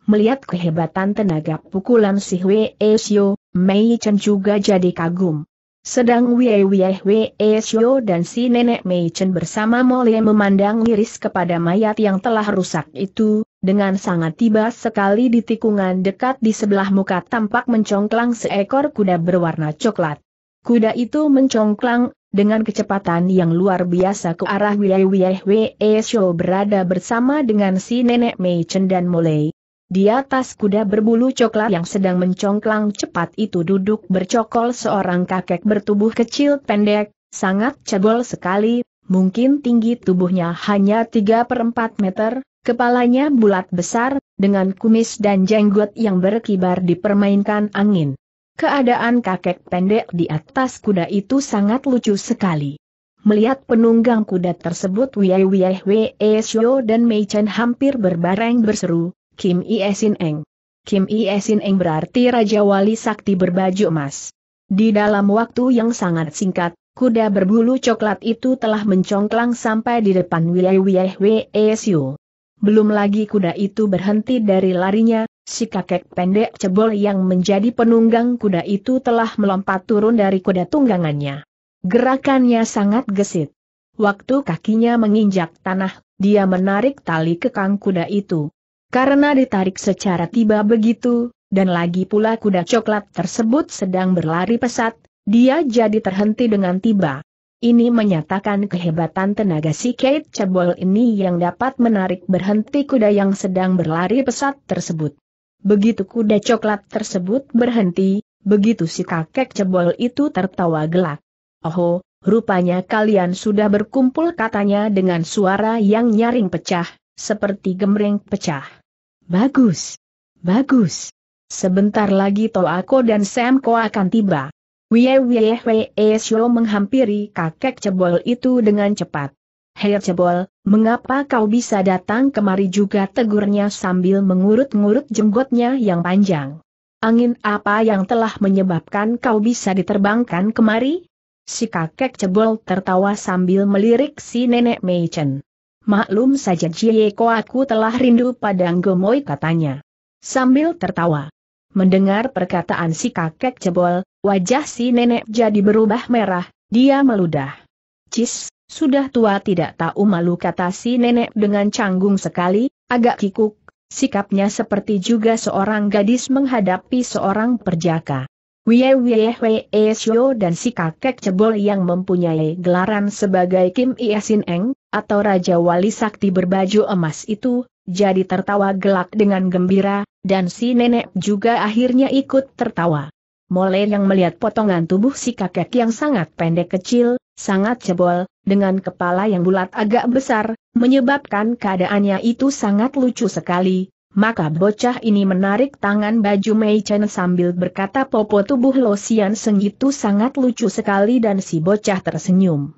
Melihat kehebatan tenaga pukulan si Hwe Esyo, Mei Chen juga jadi kagum. Sedang Wei Wei Wei Xiao dan si nenek Mei Chen bersama Mole memandang miris kepada mayat yang telah rusak itu, dengan sangat tiba sekali di tikungan dekat di sebelah muka tampak mencongklang seekor kuda berwarna coklat. Kuda itu mencongklang, dengan kecepatan yang luar biasa ke arah Wei Wei Wei Xiao berada bersama dengan si nenek Mei Chen dan Molly. Di atas kuda berbulu coklat yang sedang mencongklang cepat itu duduk bercokol seorang kakek bertubuh kecil pendek, sangat cebol sekali, mungkin tinggi tubuhnya hanya 3 per 4 meter, kepalanya bulat besar, dengan kumis dan jenggot yang berkibar dipermainkan angin. Keadaan kakek pendek di atas kuda itu sangat lucu sekali. Melihat penunggang kuda tersebut Wei Wei Wei Xiao dan Mei Chen hampir berbareng berseru, Kim Iesin Eng. Kim Iesin Eng berarti Raja Wali Sakti berbaju emas. Di dalam waktu yang sangat singkat, kuda berbulu coklat itu telah mencongklang sampai di depan wilayah WSU. Belum lagi kuda itu berhenti dari larinya, si kakek pendek cebol yang menjadi penunggang kuda itu telah melompat turun dari kuda tunggangannya. Gerakannya sangat gesit. Waktu kakinya menginjak tanah, dia menarik tali kekang kuda itu. Karena ditarik secara tiba begitu, dan lagi pula kuda coklat tersebut sedang berlari pesat, dia jadi terhenti dengan tiba. Ini menyatakan kehebatan tenaga si Kate Cebol ini yang dapat menarik berhenti kuda yang sedang berlari pesat tersebut. Begitu kuda coklat tersebut berhenti, begitu si kakek Cebol itu tertawa gelak. Oh, rupanya kalian sudah berkumpul katanya dengan suara yang nyaring pecah, seperti gemreng pecah. Bagus. Bagus. Sebentar lagi Toako dan Sam Semko akan tiba. Wie Wie Wee Shio menghampiri kakek cebol itu dengan cepat. Hei cebol, mengapa kau bisa datang kemari juga tegurnya sambil mengurut-ngurut jenggotnya yang panjang. Angin apa yang telah menyebabkan kau bisa diterbangkan kemari? Si kakek cebol tertawa sambil melirik si nenek Meichen. Maklum saja Jieko aku telah rindu pada gemoy katanya. Sambil tertawa. Mendengar perkataan si kakek cebol, wajah si nenek jadi berubah merah, dia meludah. Cis, sudah tua tidak tahu malu kata si nenek dengan canggung sekali, agak kikuk, sikapnya seperti juga seorang gadis menghadapi seorang perjaka. Wie Wie Wee dan si kakek cebol yang mempunyai gelaran sebagai Kim Ia Eng, atau Raja Wali Sakti berbaju emas itu, jadi tertawa gelak dengan gembira, dan si nenek juga akhirnya ikut tertawa. Mole yang melihat potongan tubuh si kakek yang sangat pendek kecil, sangat cebol, dengan kepala yang bulat agak besar, menyebabkan keadaannya itu sangat lucu sekali. Maka bocah ini menarik tangan baju Mei Chen sambil berkata popo tubuh Losian Seng itu sangat lucu sekali dan si bocah tersenyum.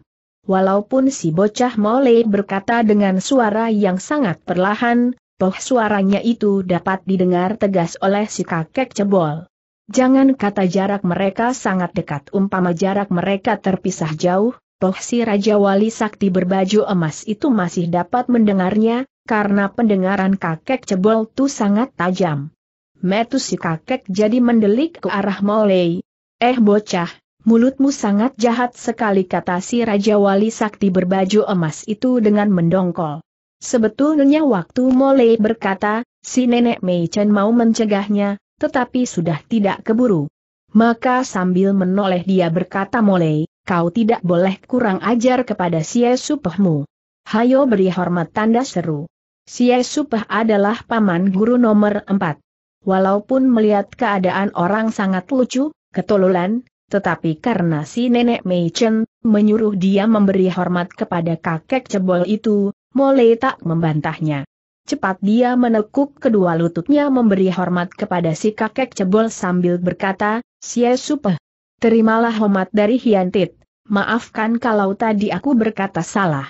Walaupun si bocah Mole berkata dengan suara yang sangat perlahan, toh suaranya itu dapat didengar tegas oleh si kakek cebol. Jangan kata jarak mereka sangat dekat umpama jarak mereka terpisah jauh, toh si Raja Wali Sakti berbaju emas itu masih dapat mendengarnya, karena pendengaran kakek cebol itu sangat tajam. Metu si kakek jadi mendelik ke arah Mole. Eh bocah, mulutmu sangat jahat sekali kata si Raja Wali Sakti berbaju emas itu dengan mendongkol. Sebetulnya waktu Mole berkata, si nenek Mei Chen mau mencegahnya, tetapi sudah tidak keburu. Maka sambil menoleh dia berkata Mole, kau tidak boleh kurang ajar kepada si supahmu. Hayo beri hormat tanda seru. Si supah adalah paman guru nomor empat. Walaupun melihat keadaan orang sangat lucu, ketololan, tetapi karena si nenek Mei Chen, menyuruh dia memberi hormat kepada kakek cebol itu, mulai tak membantahnya. Cepat dia menekuk kedua lututnya memberi hormat kepada si kakek cebol sambil berkata, Xie Supe, terimalah hormat dari Hiantit, maafkan kalau tadi aku berkata salah.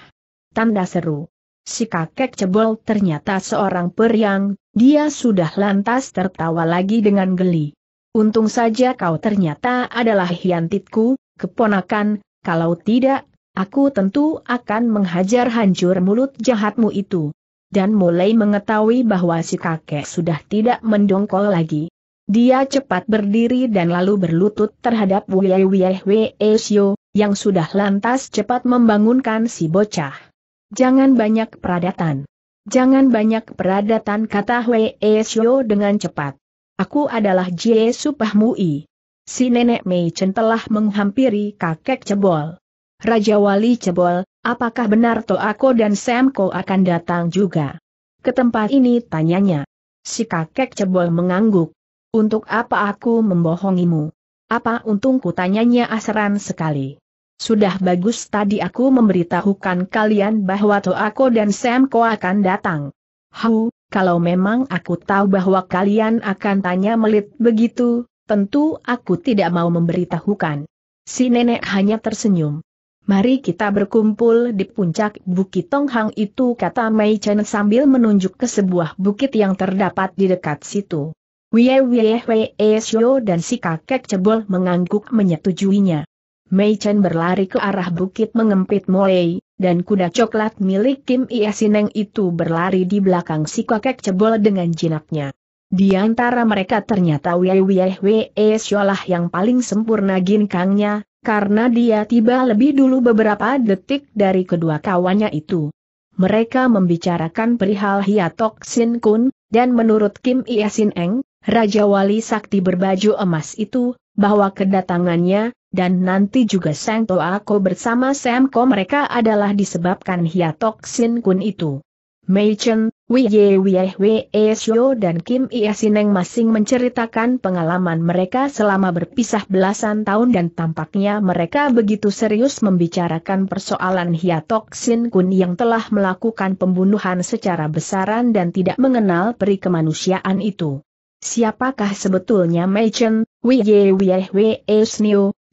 Tanda seru. Si kakek cebol ternyata seorang periang, dia sudah lantas tertawa lagi dengan geli. Untung saja kau ternyata adalah hiantitku, keponakan, kalau tidak, aku tentu akan menghajar hancur mulut jahatmu itu. Dan mulai mengetahui bahwa si kakek sudah tidak mendongkol lagi. Dia cepat berdiri dan lalu berlutut terhadap Sio, yang sudah lantas cepat membangunkan si bocah. Jangan banyak peradatan. Jangan banyak peradatan kata Sio dengan cepat. Aku adalah Jie Mui. Si nenek Mei Chen telah menghampiri kakek Cebol. Raja Wali Cebol, apakah benar Toako dan Semko akan datang juga? Ke tempat ini tanyanya. Si kakek Cebol mengangguk. Untuk apa aku membohongimu? Apa untungku tanyanya asaran sekali. Sudah bagus tadi aku memberitahukan kalian bahwa Toako dan Semko akan datang. Hau, kalau memang aku tahu bahwa kalian akan tanya melit begitu, tentu aku tidak mau memberitahukan. Si nenek hanya tersenyum. Mari kita berkumpul di puncak Bukit Tonghang itu kata Mei Chen sambil menunjuk ke sebuah bukit yang terdapat di dekat situ. Wie Wie Wie Shio dan si kakek cebol mengangguk menyetujuinya. Mei Chen berlari ke arah bukit mengempit Moei, dan kuda coklat milik Kim Ia Sineng itu berlari di belakang si kakek cebol dengan jinaknya. Di antara mereka ternyata Wei Wei Wei sholah yang paling sempurna ginkangnya, karena dia tiba lebih dulu beberapa detik dari kedua kawannya itu. Mereka membicarakan perihal Hiatok Sin Kun, dan menurut Kim Ia Sineng, Raja Wali Sakti berbaju emas itu, bahwa kedatangannya, dan nanti juga Sang Toako bersama Sam Ko mereka adalah disebabkan Hiatok Sin Kun itu. Mei Chen, Wiye Wieh Wee dan Kim Ia Sineng masing menceritakan pengalaman mereka selama berpisah belasan tahun dan tampaknya mereka begitu serius membicarakan persoalan Hiatok Sin Kun yang telah melakukan pembunuhan secara besaran dan tidak mengenal peri kemanusiaan itu. Siapakah sebetulnya Mei Chen, Wiye Wieh Wee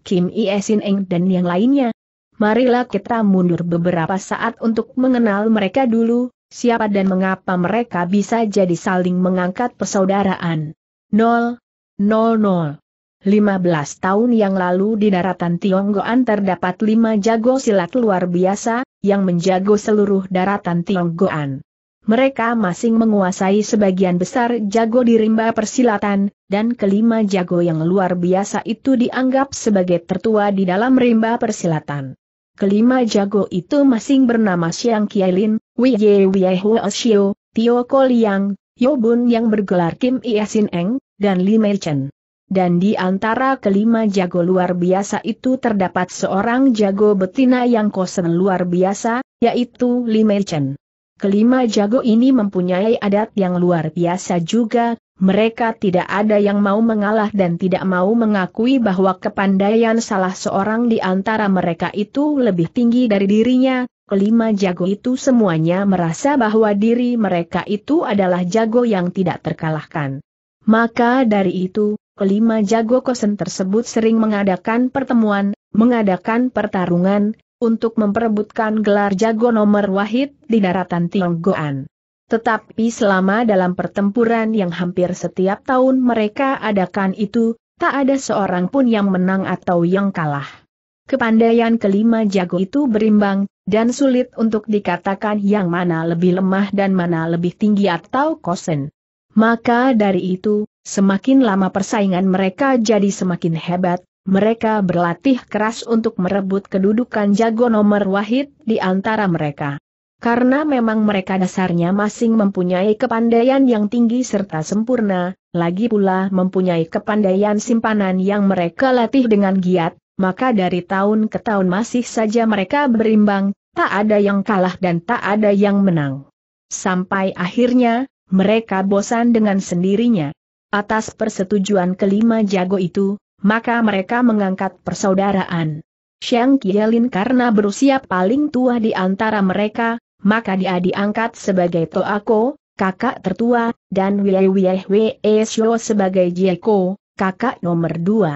Kim Iesin Eng dan yang lainnya. Marilah kita mundur beberapa saat untuk mengenal mereka dulu, siapa dan mengapa mereka bisa jadi saling mengangkat persaudaraan. 0, 0, 0. 15 tahun yang lalu di daratan Tionggoan terdapat lima jago silat luar biasa, yang menjago seluruh daratan Tionggoan. Mereka masing menguasai sebagian besar jago di rimba persilatan, dan kelima jago yang luar biasa itu dianggap sebagai tertua di dalam rimba persilatan. Kelima jago itu masing bernama Xiang Kielin, Wei Wei Huo Xiu, Tio Ko Liang, Yobun yang bergelar Kim Iasin Eng, dan Li Mei Chen. Dan di antara kelima jago luar biasa itu terdapat seorang jago betina yang kosen luar biasa, yaitu Li Mei Chen. Kelima jago ini mempunyai adat yang luar biasa juga, mereka tidak ada yang mau mengalah dan tidak mau mengakui bahwa kepandaian salah seorang di antara mereka itu lebih tinggi dari dirinya. Kelima jago itu semuanya merasa bahwa diri mereka itu adalah jago yang tidak terkalahkan. Maka dari itu, kelima jago kosen tersebut sering mengadakan pertemuan, mengadakan pertarungan, untuk memperebutkan gelar jago nomor wahid di daratan Tionggoan. Tetapi selama dalam pertempuran yang hampir setiap tahun mereka adakan itu, tak ada seorang pun yang menang atau yang kalah. Kepandaian kelima jago itu berimbang, dan sulit untuk dikatakan yang mana lebih lemah dan mana lebih tinggi atau kosen. Maka dari itu, semakin lama persaingan mereka jadi semakin hebat, mereka berlatih keras untuk merebut kedudukan jago nomor wahid di antara mereka. Karena memang mereka dasarnya masing mempunyai kepandaian yang tinggi serta sempurna, lagi pula mempunyai kepandaian simpanan yang mereka latih dengan giat, maka dari tahun ke tahun masih saja mereka berimbang, tak ada yang kalah dan tak ada yang menang. Sampai akhirnya, mereka bosan dengan sendirinya. Atas persetujuan kelima jago itu, maka mereka mengangkat persaudaraan. Xiang Qielin karena berusia paling tua di antara mereka, maka dia diangkat sebagai Toako, kakak tertua, dan Wei Wei Wei Xiao sebagai Jieko, kakak nomor dua.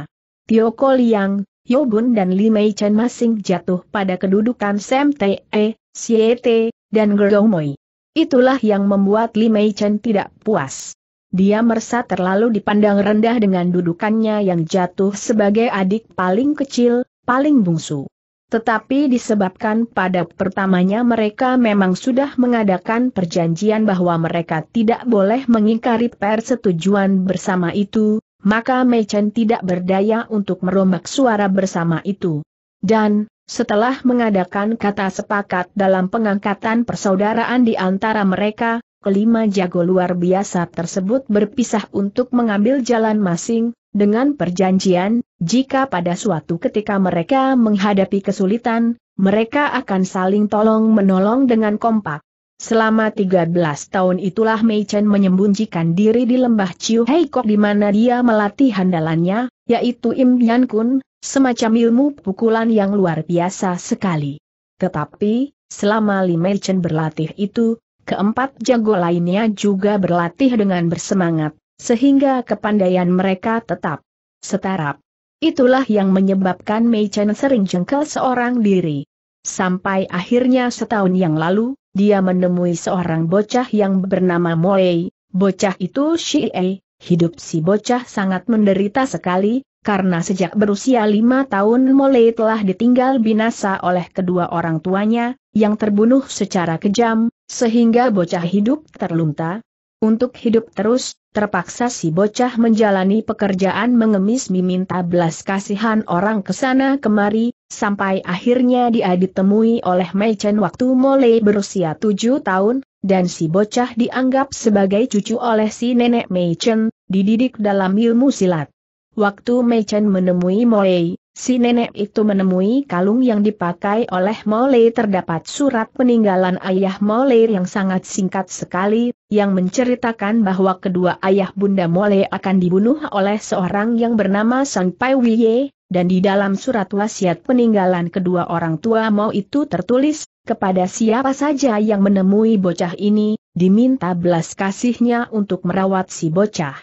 Ko Liang, Yobun dan Mei Chen masing jatuh pada kedudukan Sam Te, Siete, dan Moi. Itulah yang membuat Mei Chen tidak puas. Dia merasa terlalu dipandang rendah dengan dudukannya yang jatuh sebagai adik paling kecil, paling bungsu. Tetapi disebabkan pada pertamanya mereka memang sudah mengadakan perjanjian bahwa mereka tidak boleh mengingkari persetujuan bersama itu, maka Mechen tidak berdaya untuk merombak suara bersama itu. Dan, setelah mengadakan kata sepakat dalam pengangkatan persaudaraan di antara mereka, kelima jago luar biasa tersebut berpisah untuk mengambil jalan masing, dengan perjanjian, jika pada suatu ketika mereka menghadapi kesulitan, mereka akan saling tolong-menolong dengan kompak. Selama 13 tahun itulah Mei Chen menyembunyikan diri di lembah Chiu Hei Kok di mana dia melatih handalannya, yaitu Im Yan Kun, semacam ilmu pukulan yang luar biasa sekali. Tetapi, selama Li Mei Chen berlatih itu, Keempat jago lainnya juga berlatih dengan bersemangat, sehingga kepandaian mereka tetap setara. Itulah yang menyebabkan Mei Chen sering jengkel seorang diri. Sampai akhirnya setahun yang lalu, dia menemui seorang bocah yang bernama Moei, bocah itu Shie, hidup si bocah sangat menderita sekali, karena sejak berusia lima tahun Mole telah ditinggal binasa oleh kedua orang tuanya, yang terbunuh secara kejam, sehingga bocah hidup terlunta. Untuk hidup terus, terpaksa si bocah menjalani pekerjaan mengemis meminta belas kasihan orang ke sana kemari, sampai akhirnya dia ditemui oleh Mei Chen waktu mulai berusia tujuh tahun, dan si bocah dianggap sebagai cucu oleh si nenek Mei Chen, dididik dalam ilmu silat. Waktu Mechen menemui Molei, si nenek itu menemui kalung yang dipakai oleh Molei terdapat surat peninggalan ayah Molei yang sangat singkat sekali, yang menceritakan bahwa kedua ayah bunda Molei akan dibunuh oleh seorang yang bernama Sang Pai Wie, dan di dalam surat wasiat peninggalan kedua orang tua Moei itu tertulis, kepada siapa saja yang menemui bocah ini, diminta belas kasihnya untuk merawat si bocah.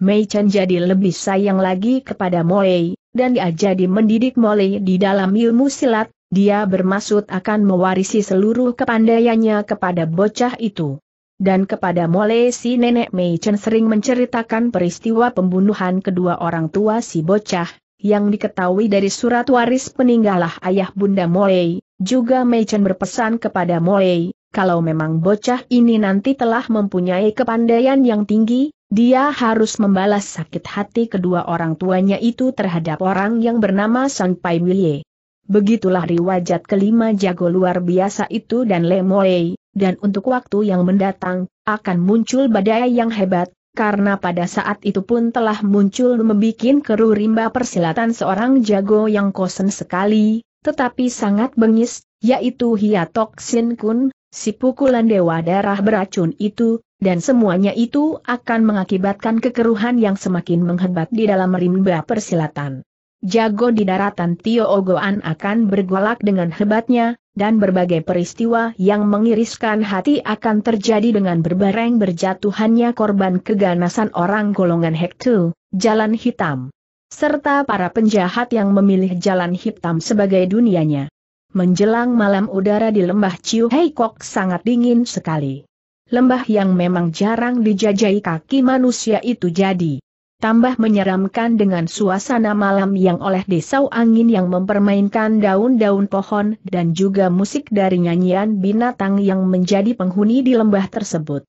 Mei Chen jadi lebih sayang lagi kepada Moei, dan dia jadi mendidik Moei di dalam ilmu silat, dia bermaksud akan mewarisi seluruh kepandaiannya kepada bocah itu. Dan kepada Moei si nenek Mei Chen sering menceritakan peristiwa pembunuhan kedua orang tua si bocah, yang diketahui dari surat waris peninggalah ayah Bunda Moei, juga Mei Chen berpesan kepada Moei, kalau memang bocah ini nanti telah mempunyai kepandaian yang tinggi, dia harus membalas sakit hati kedua orang tuanya itu terhadap orang yang bernama Sang Pai Wilye. Begitulah riwayat kelima jago luar biasa itu dan Lemoe, dan untuk waktu yang mendatang, akan muncul badai yang hebat, karena pada saat itu pun telah muncul membuat keruh rimba persilatan seorang jago yang kosen sekali, tetapi sangat bengis, yaitu Hiatok Sin Kun, si pukulan dewa darah beracun itu, dan semuanya itu akan mengakibatkan kekeruhan yang semakin menghebat di dalam rimba persilatan. Jago di daratan Tio Ogoan akan bergolak dengan hebatnya, dan berbagai peristiwa yang mengiriskan hati akan terjadi dengan berbareng berjatuhannya korban keganasan orang golongan Hektu, Jalan Hitam. Serta para penjahat yang memilih Jalan Hitam sebagai dunianya. Menjelang malam udara di lembah Ciu Heikok sangat dingin sekali lembah yang memang jarang dijajai kaki manusia itu jadi. Tambah menyeramkan dengan suasana malam yang oleh desau angin yang mempermainkan daun-daun pohon dan juga musik dari nyanyian binatang yang menjadi penghuni di lembah tersebut.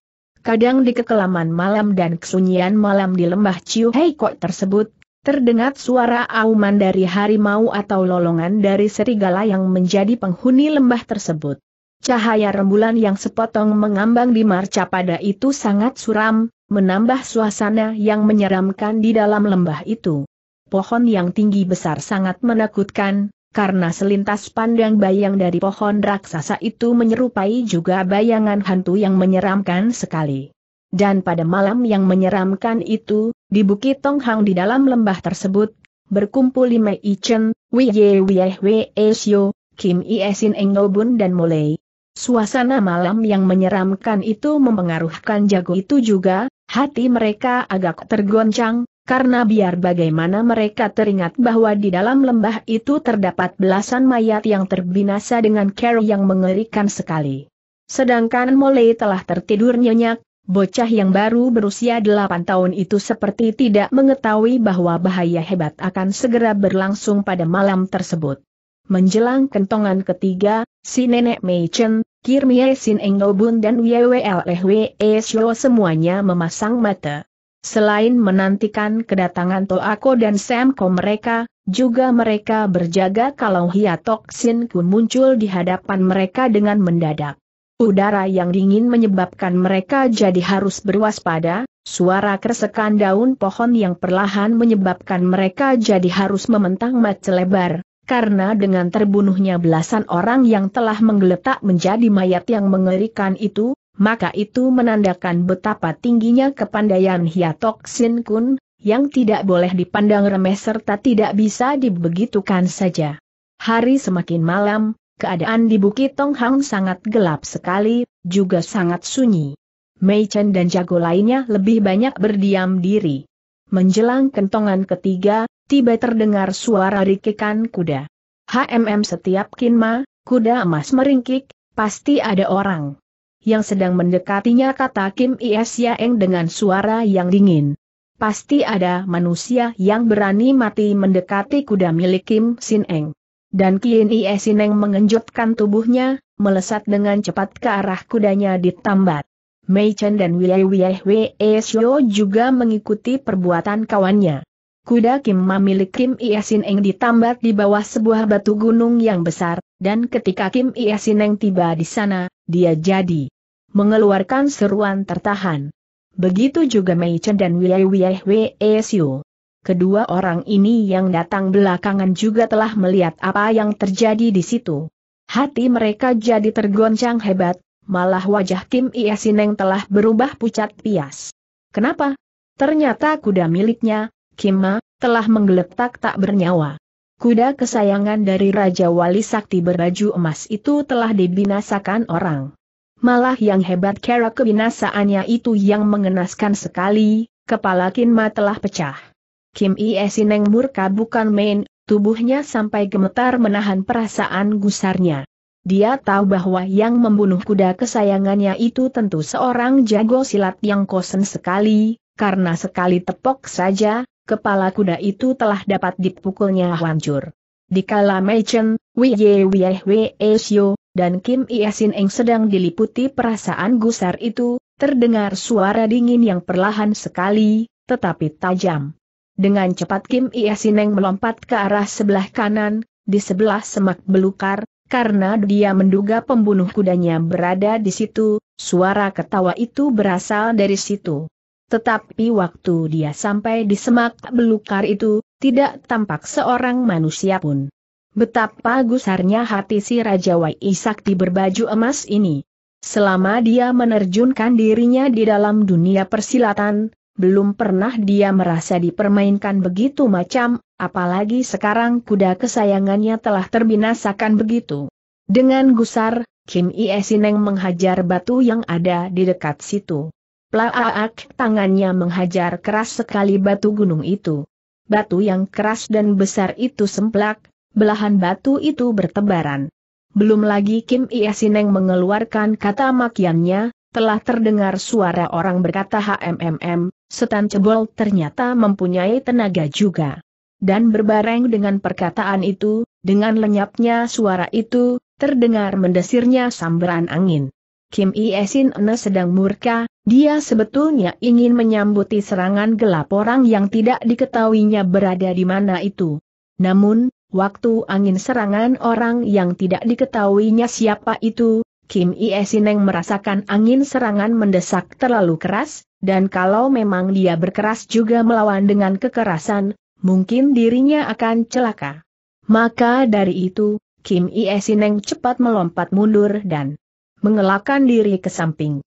Kadang di kekelaman malam dan kesunyian malam di lembah Ciu Heiko tersebut, terdengar suara auman dari harimau atau lolongan dari serigala yang menjadi penghuni lembah tersebut. Cahaya rembulan yang sepotong mengambang di marca pada itu sangat suram, menambah suasana yang menyeramkan di dalam lembah itu. Pohon yang tinggi besar sangat menakutkan, karena selintas pandang bayang dari pohon raksasa itu menyerupai juga bayangan hantu yang menyeramkan sekali. Dan pada malam yang menyeramkan itu, di Bukit Tonghang di dalam lembah tersebut, berkumpul lima Ichen, Wei Ye Wei Wei Kim Iesin Engobun dan Mulai, Suasana malam yang menyeramkan itu mempengaruhkan jago itu juga, hati mereka agak tergoncang, karena biar bagaimana mereka teringat bahwa di dalam lembah itu terdapat belasan mayat yang terbinasa dengan cara yang mengerikan sekali. Sedangkan Mole telah tertidur nyenyak, Bocah yang baru berusia 8 tahun itu seperti tidak mengetahui bahwa bahaya hebat akan segera berlangsung pada malam tersebut. Menjelang kentongan ketiga, si nenek Mei Chen, Kirmie Sin Eng Bun dan WWLHWE Shio semuanya memasang mata. Selain menantikan kedatangan Toako dan Samko mereka, juga mereka berjaga kalau Hiatok Sin Kun muncul di hadapan mereka dengan mendadak. Udara yang dingin menyebabkan mereka jadi harus berwaspada, suara kersekan daun pohon yang perlahan menyebabkan mereka jadi harus mementang mata lebar, karena dengan terbunuhnya belasan orang yang telah menggeletak menjadi mayat yang mengerikan itu, maka itu menandakan betapa tingginya kepandaian Hiatok Sin Kun, yang tidak boleh dipandang remeh serta tidak bisa dibegitukan saja. Hari semakin malam, keadaan di Bukit Tonghang sangat gelap sekali, juga sangat sunyi. Mei Chen dan Jago lainnya lebih banyak berdiam diri. Menjelang kentongan ketiga, tiba terdengar suara rikikan kuda. HMM setiap kinma, kuda emas meringkik, pasti ada orang yang sedang mendekatinya kata Kim Is Yaeng dengan suara yang dingin. Pasti ada manusia yang berani mati mendekati kuda milik Kim Sin Eng. Dan Kim Is Eng mengenjotkan tubuhnya, melesat dengan cepat ke arah kudanya ditambat. Mei Chen dan Wei Wei Wei Xiao juga mengikuti perbuatan kawannya. Kuda Ma milik Kim Eng ditambat di bawah sebuah batu gunung yang besar, dan ketika Kim Eng tiba di sana, dia jadi mengeluarkan seruan tertahan. Begitu juga Mei Chen dan Wei Wei Wei Siu. Kedua orang ini yang datang belakangan juga telah melihat apa yang terjadi di situ. Hati mereka jadi tergoncang hebat, malah wajah Kim Eng telah berubah pucat pias. Kenapa? Ternyata kuda miliknya, Kima, telah menggeletak tak bernyawa. Kuda kesayangan dari Raja Wali Sakti berbaju emas itu telah dibinasakan orang. Malah yang hebat kera kebinasaannya itu yang mengenaskan sekali, kepala Kinma telah pecah. Kim Ie Sineng murka bukan main, tubuhnya sampai gemetar menahan perasaan gusarnya. Dia tahu bahwa yang membunuh kuda kesayangannya itu tentu seorang jago silat yang kosen sekali, karena sekali tepok saja, kepala kuda itu telah dapat dipukulnya hancur. Dikala Mei Chen, Wei Ye Wei dan Kim Iesin Eng sedang diliputi perasaan gusar itu, terdengar suara dingin yang perlahan sekali, tetapi tajam. Dengan cepat Kim Iesin Eng melompat ke arah sebelah kanan, di sebelah semak belukar, karena dia menduga pembunuh kudanya berada di situ, suara ketawa itu berasal dari situ. Tetapi waktu dia sampai di semak belukar itu, tidak tampak seorang manusia pun. Betapa gusarnya hati si Raja Wai di berbaju emas ini. Selama dia menerjunkan dirinya di dalam dunia persilatan, belum pernah dia merasa dipermainkan begitu macam, apalagi sekarang kuda kesayangannya telah terbinasakan begitu. Dengan gusar, Kim Iesineng menghajar batu yang ada di dekat situ. Plaak tangannya menghajar keras sekali batu gunung itu. Batu yang keras dan besar itu semplak, belahan batu itu bertebaran. Belum lagi Kim Iasineng mengeluarkan kata makiannya, telah terdengar suara orang berkata HMMM, setan cebol ternyata mempunyai tenaga juga. Dan berbareng dengan perkataan itu, dengan lenyapnya suara itu, terdengar mendesirnya sambaran angin. Kim Iesin Ne sedang murka, dia sebetulnya ingin menyambuti serangan gelap orang yang tidak diketahuinya berada di mana itu. Namun, waktu angin serangan orang yang tidak diketahuinya siapa itu, Kim Iesineng merasakan angin serangan mendesak terlalu keras, dan kalau memang dia berkeras juga melawan dengan kekerasan, mungkin dirinya akan celaka. Maka dari itu, Kim Iesineng cepat melompat mundur dan mengelakkan diri ke samping.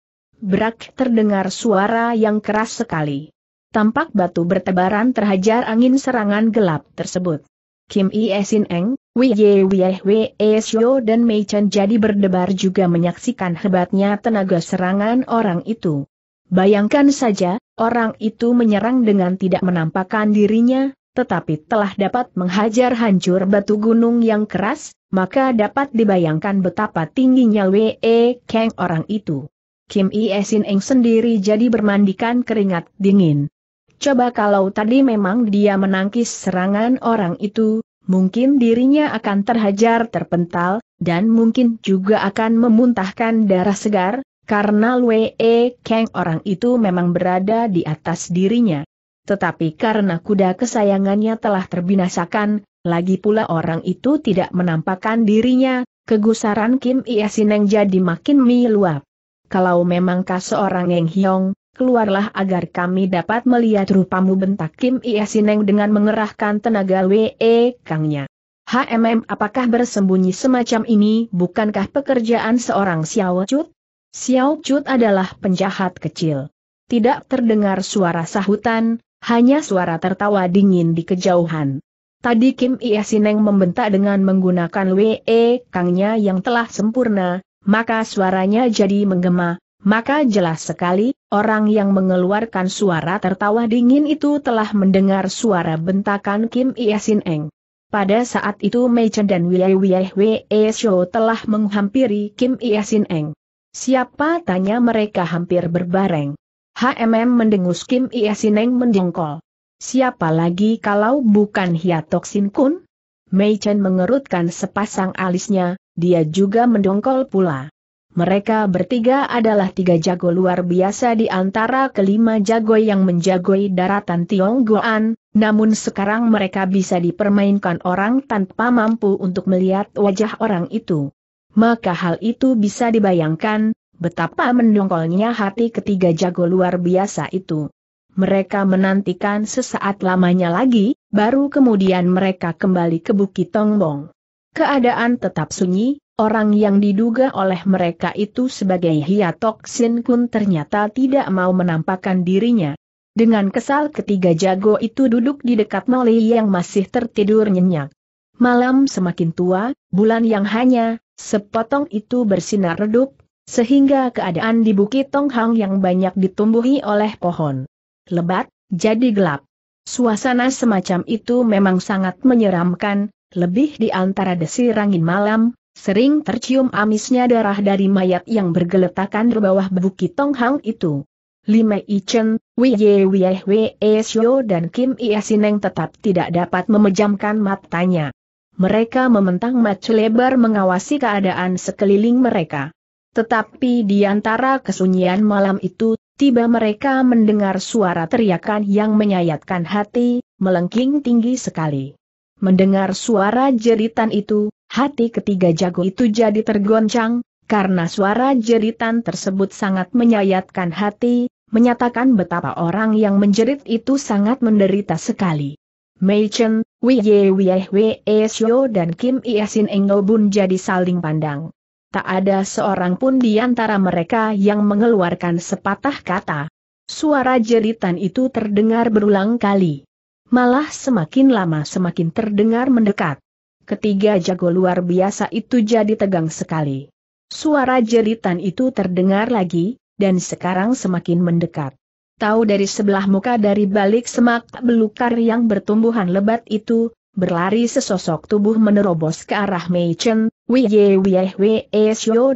Berak terdengar suara yang keras sekali. Tampak batu bertebaran terhajar angin serangan gelap tersebut. Kim Ie Sin Eng, Wiye Wieh Wee yo dan Mei Chen jadi berdebar juga menyaksikan hebatnya tenaga serangan orang itu. Bayangkan saja, orang itu menyerang dengan tidak menampakkan dirinya, tetapi telah dapat menghajar hancur batu gunung yang keras, maka dapat dibayangkan betapa tingginya Wee Kang orang itu. Kim Sin Eng sendiri jadi bermandikan keringat dingin. Coba kalau tadi memang dia menangkis serangan orang itu, mungkin dirinya akan terhajar terpental, dan mungkin juga akan memuntahkan darah segar, karena Wee Kang orang itu memang berada di atas dirinya. Tetapi karena kuda kesayangannya telah terbinasakan, lagi pula orang itu tidak menampakkan dirinya, kegusaran Kim Ia Sineng jadi makin meluap. Kalau memang kau seorang Eng Hyong, keluarlah agar kami dapat melihat rupamu bentak Kim Ia Sineng dengan mengerahkan tenaga WE Kangnya. HMM apakah bersembunyi semacam ini bukankah pekerjaan seorang Xiao Chut? Xiao Chut adalah penjahat kecil. Tidak terdengar suara sahutan, hanya suara tertawa dingin di kejauhan. Tadi Kim Ie Sineng membentak dengan menggunakan WE Kangnya yang telah sempurna, maka suaranya jadi menggema, maka jelas sekali, orang yang mengeluarkan suara tertawa dingin itu telah mendengar suara bentakan Kim Ie Sineng. Pada saat itu Mei Chen dan Wiyai Wiyai Wei e Shou telah menghampiri Kim Ie Sineng. Siapa tanya mereka hampir berbareng. HMM mendengus Kim Ie Sineng mendongkol. Siapa lagi kalau bukan Hiatoksin Kun? Mei Chen mengerutkan sepasang alisnya, dia juga mendongkol pula. Mereka bertiga adalah tiga jago luar biasa di antara kelima jago yang menjagoi daratan Tionggoan, namun sekarang mereka bisa dipermainkan orang tanpa mampu untuk melihat wajah orang itu. Maka hal itu bisa dibayangkan, betapa mendongkolnya hati ketiga jago luar biasa itu. Mereka menantikan sesaat lamanya lagi, baru kemudian mereka kembali ke Bukit Tongbong. Keadaan tetap sunyi, orang yang diduga oleh mereka itu sebagai Hiatok Sin Kun ternyata tidak mau menampakkan dirinya. Dengan kesal ketiga jago itu duduk di dekat Mali yang masih tertidur nyenyak. Malam semakin tua, bulan yang hanya, sepotong itu bersinar redup, sehingga keadaan di Bukit Tonghang yang banyak ditumbuhi oleh pohon lebat, jadi gelap. Suasana semacam itu memang sangat menyeramkan, lebih di antara desir angin malam, sering tercium amisnya darah dari mayat yang bergeletakan di bawah bukit Tonghang itu. Lime Ichen, Wiye Wieh Shio dan Kim Iasineng tetap tidak dapat memejamkan matanya. Mereka mementang mata lebar mengawasi keadaan sekeliling mereka. Tetapi di antara kesunyian malam itu tiba mereka mendengar suara teriakan yang menyayatkan hati, melengking tinggi sekali. Mendengar suara jeritan itu, hati ketiga jago itu jadi tergoncang, karena suara jeritan tersebut sangat menyayatkan hati, menyatakan betapa orang yang menjerit itu sangat menderita sekali. Mei Chen, Wei Ye Wei Wei Xiao dan Kim Iasin Engobun jadi saling pandang. Tak ada seorang pun di antara mereka yang mengeluarkan sepatah kata. Suara jeritan itu terdengar berulang kali. Malah semakin lama semakin terdengar mendekat. Ketiga jago luar biasa itu jadi tegang sekali. Suara jeritan itu terdengar lagi, dan sekarang semakin mendekat. Tahu dari sebelah muka dari balik semak belukar yang bertumbuhan lebat itu, berlari sesosok tubuh menerobos ke arah Mei Chen, Wei Wei Wei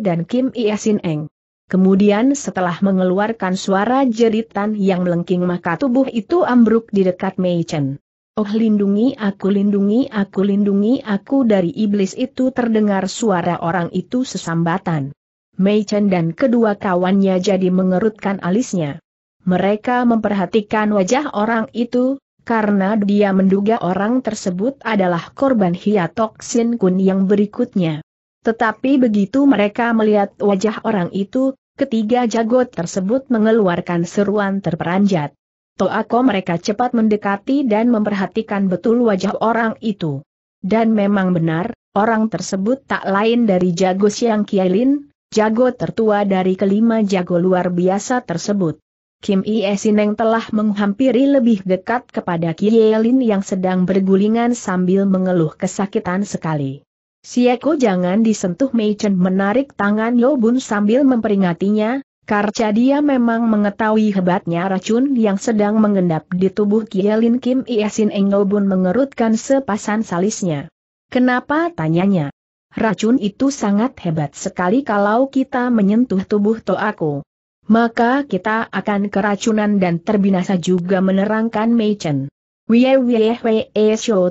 dan Kim Iesin Eng. Kemudian setelah mengeluarkan suara jeritan yang melengking maka tubuh itu ambruk di dekat Mei Chen. Oh lindungi aku lindungi aku lindungi aku dari iblis itu terdengar suara orang itu sesambatan. Mei Chen dan kedua kawannya jadi mengerutkan alisnya. Mereka memperhatikan wajah orang itu, karena dia menduga orang tersebut adalah korban hiatoksin kun yang berikutnya. Tetapi begitu mereka melihat wajah orang itu, ketiga jago tersebut mengeluarkan seruan terperanjat. Toako mereka cepat mendekati dan memperhatikan betul wajah orang itu. Dan memang benar, orang tersebut tak lain dari jago Siang kialin, jago tertua dari kelima jago luar biasa tersebut. Kim Ie Sineng telah menghampiri lebih dekat kepada Kielin yang sedang bergulingan sambil mengeluh kesakitan sekali. Sieko jangan disentuh Mei Chen menarik tangan Bun sambil memperingatinya, karena dia memang mengetahui hebatnya racun yang sedang mengendap di tubuh Kielin Kim Ie Sineng Bun mengerutkan sepasan salisnya. Kenapa tanyanya? Racun itu sangat hebat sekali kalau kita menyentuh tubuh Toako maka kita akan keracunan dan terbinasa juga menerangkan Mei Chen. Wei Wei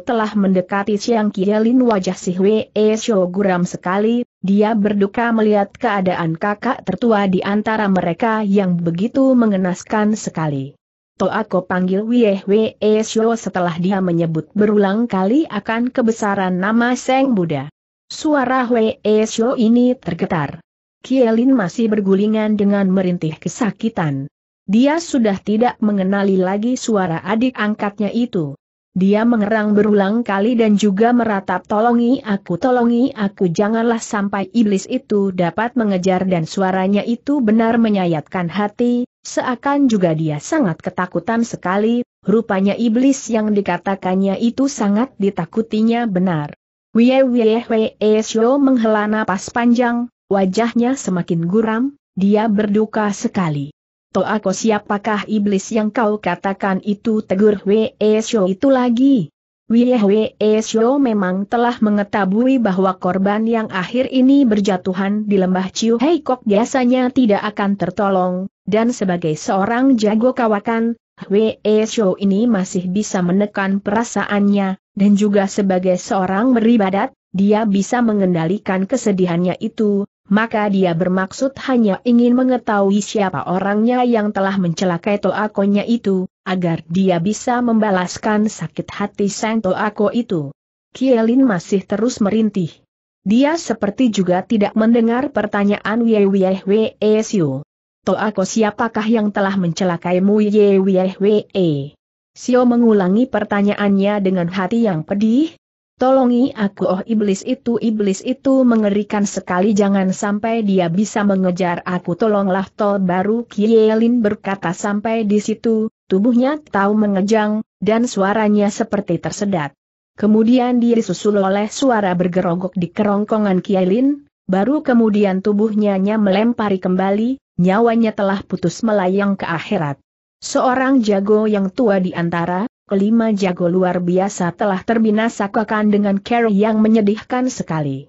telah mendekati Siang Kielin wajah si Wei guram sekali, dia berduka melihat keadaan kakak tertua di antara mereka yang begitu mengenaskan sekali. To aku panggil Wei Wei setelah dia menyebut berulang kali akan kebesaran nama Seng Buddha. Suara Wei Xiao ini tergetar. Kielin masih bergulingan dengan merintih kesakitan. Dia sudah tidak mengenali lagi suara adik angkatnya itu. Dia mengerang berulang kali dan juga meratap tolongi aku tolongi aku janganlah sampai iblis itu dapat mengejar dan suaranya itu benar menyayatkan hati, seakan juga dia sangat ketakutan sekali, rupanya iblis yang dikatakannya itu sangat ditakutinya benar. Wiyeh wiyeh wiyeh menghela napas panjang, Wajahnya semakin guram, dia berduka sekali. Toako siapakah iblis yang kau katakan itu tegur Wee Show itu lagi? Wee Wee Show memang telah mengetahui bahwa korban yang akhir ini berjatuhan di lembah Ciu Hei Kok biasanya tidak akan tertolong, dan sebagai seorang jago kawakan, Wee Show ini masih bisa menekan perasaannya, dan juga sebagai seorang beribadat, dia bisa mengendalikan kesedihannya itu, maka dia bermaksud hanya ingin mengetahui siapa orangnya yang telah mencelakai Toakonya itu, agar dia bisa membalaskan sakit hati sang Toako itu. Kielin masih terus merintih. Dia seperti juga tidak mendengar pertanyaan Wewehwe Sio. Toako siapakah yang telah mencelakaimu Wewehwe Sio mengulangi pertanyaannya dengan hati yang pedih, Tolongi aku oh iblis itu iblis itu mengerikan sekali jangan sampai dia bisa mengejar aku tolonglah tol baru Kielin berkata sampai di situ, tubuhnya tahu mengejang, dan suaranya seperti tersedat. Kemudian dia disusul oleh suara bergerogok di kerongkongan Kielin, baru kemudian tubuhnya melempari kembali, nyawanya telah putus melayang ke akhirat. Seorang jago yang tua di antara kelima jago luar biasa telah terbinasa terbinasakan dengan Carrie yang menyedihkan sekali.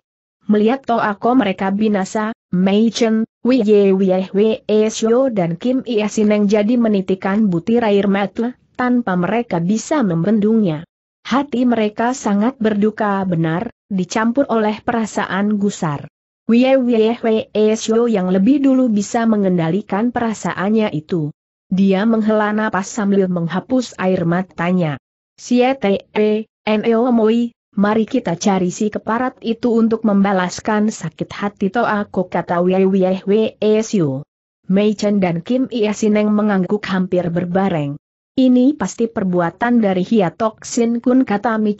Melihat Toako mereka binasa, Mei Chen, Wei Wiye Shio dan Kim Iasineng Sineng jadi menitikan butir air mata, tanpa mereka bisa membendungnya. Hati mereka sangat berduka benar, dicampur oleh perasaan gusar. Wei Wiye Wee Shio yang lebih dulu bisa mengendalikan perasaannya itu, dia menghela napas sambil menghapus air matanya. Siete, Neo Moi, mari kita cari si keparat itu untuk membalaskan sakit hati to aku kata Wei Siu. Mei Chen dan Kim Ia Sineng mengangguk hampir berbareng. Ini pasti perbuatan dari Hiatok Sin Kun kata Mi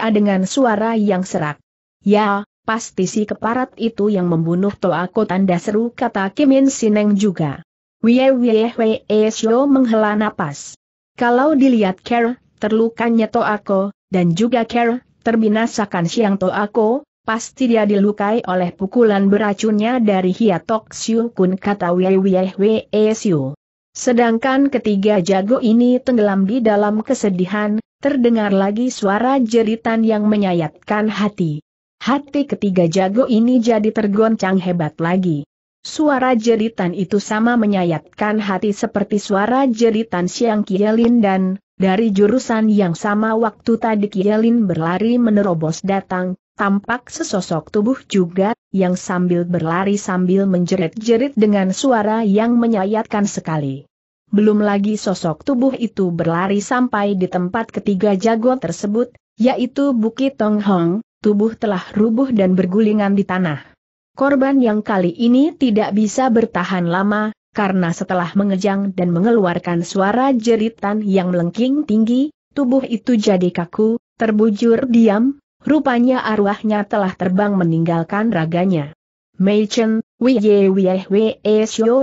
A dengan suara yang serak. Ya, pasti si keparat itu yang membunuh Toa aku tanda seru kata Kim In Sineng juga. Wie Wie menghela napas. Kalau dilihat Kera, terlukanya Toako, dan juga Kera, terbinasakan siang Toako, pasti dia dilukai oleh pukulan beracunnya dari Hiatok Siu Kun kata Wie Wie Sedangkan ketiga jago ini tenggelam di dalam kesedihan, terdengar lagi suara jeritan yang menyayatkan hati. Hati ketiga jago ini jadi tergoncang hebat lagi. Suara jeritan itu sama menyayatkan hati seperti suara jeritan Siang Kielin dan, dari jurusan yang sama waktu tadi Kielin berlari menerobos datang, tampak sesosok tubuh juga, yang sambil berlari sambil menjerit-jerit dengan suara yang menyayatkan sekali. Belum lagi sosok tubuh itu berlari sampai di tempat ketiga jago tersebut, yaitu Bukit Tong Hong tubuh telah rubuh dan bergulingan di tanah. Korban yang kali ini tidak bisa bertahan lama, karena setelah mengejang dan mengeluarkan suara jeritan yang melengking tinggi, tubuh itu jadi kaku, terbujur diam, rupanya arwahnya telah terbang meninggalkan raganya. Mei Chen, Wiye Wieh Wee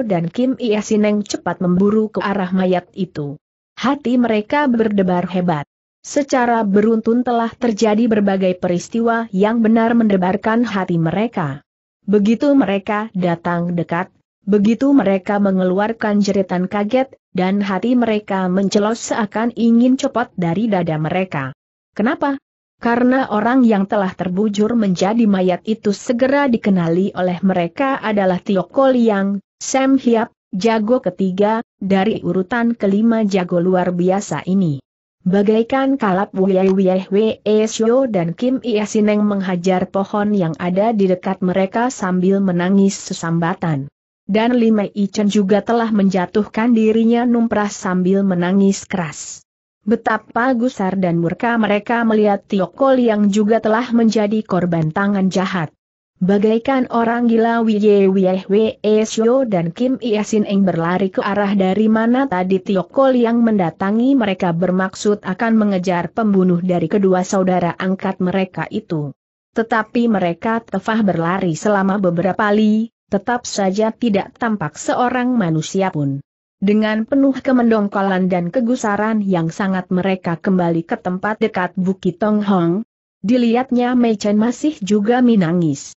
dan Kim Ie Sineng cepat memburu ke arah mayat itu. Hati mereka berdebar hebat. Secara beruntun telah terjadi berbagai peristiwa yang benar mendebarkan hati mereka. Begitu mereka datang dekat, begitu mereka mengeluarkan jeritan kaget, dan hati mereka mencelos seakan ingin copot dari dada mereka. Kenapa? Karena orang yang telah terbujur menjadi mayat itu segera dikenali oleh mereka adalah Tioko Liang, Sam Hiap, jago ketiga, dari urutan kelima jago luar biasa ini. Bagaikan kalap Wuyai Wuyai Wee Syo dan Kim Iasineng menghajar pohon yang ada di dekat mereka sambil menangis sesambatan. Dan Lime Ichen juga telah menjatuhkan dirinya numprah sambil menangis keras. Betapa gusar dan murka mereka melihat Tiokol yang juga telah menjadi korban tangan jahat. Bagaikan orang gila Wiye Wieh Wee Syo dan Kim Iasin Eng berlari ke arah dari mana tadi Tiokol yang mendatangi mereka bermaksud akan mengejar pembunuh dari kedua saudara angkat mereka itu. Tetapi mereka tefah berlari selama beberapa li, tetap saja tidak tampak seorang manusia pun. Dengan penuh kemendongkolan dan kegusaran yang sangat mereka kembali ke tempat dekat Bukit Tonghong, dilihatnya Mei Chen masih juga menangis.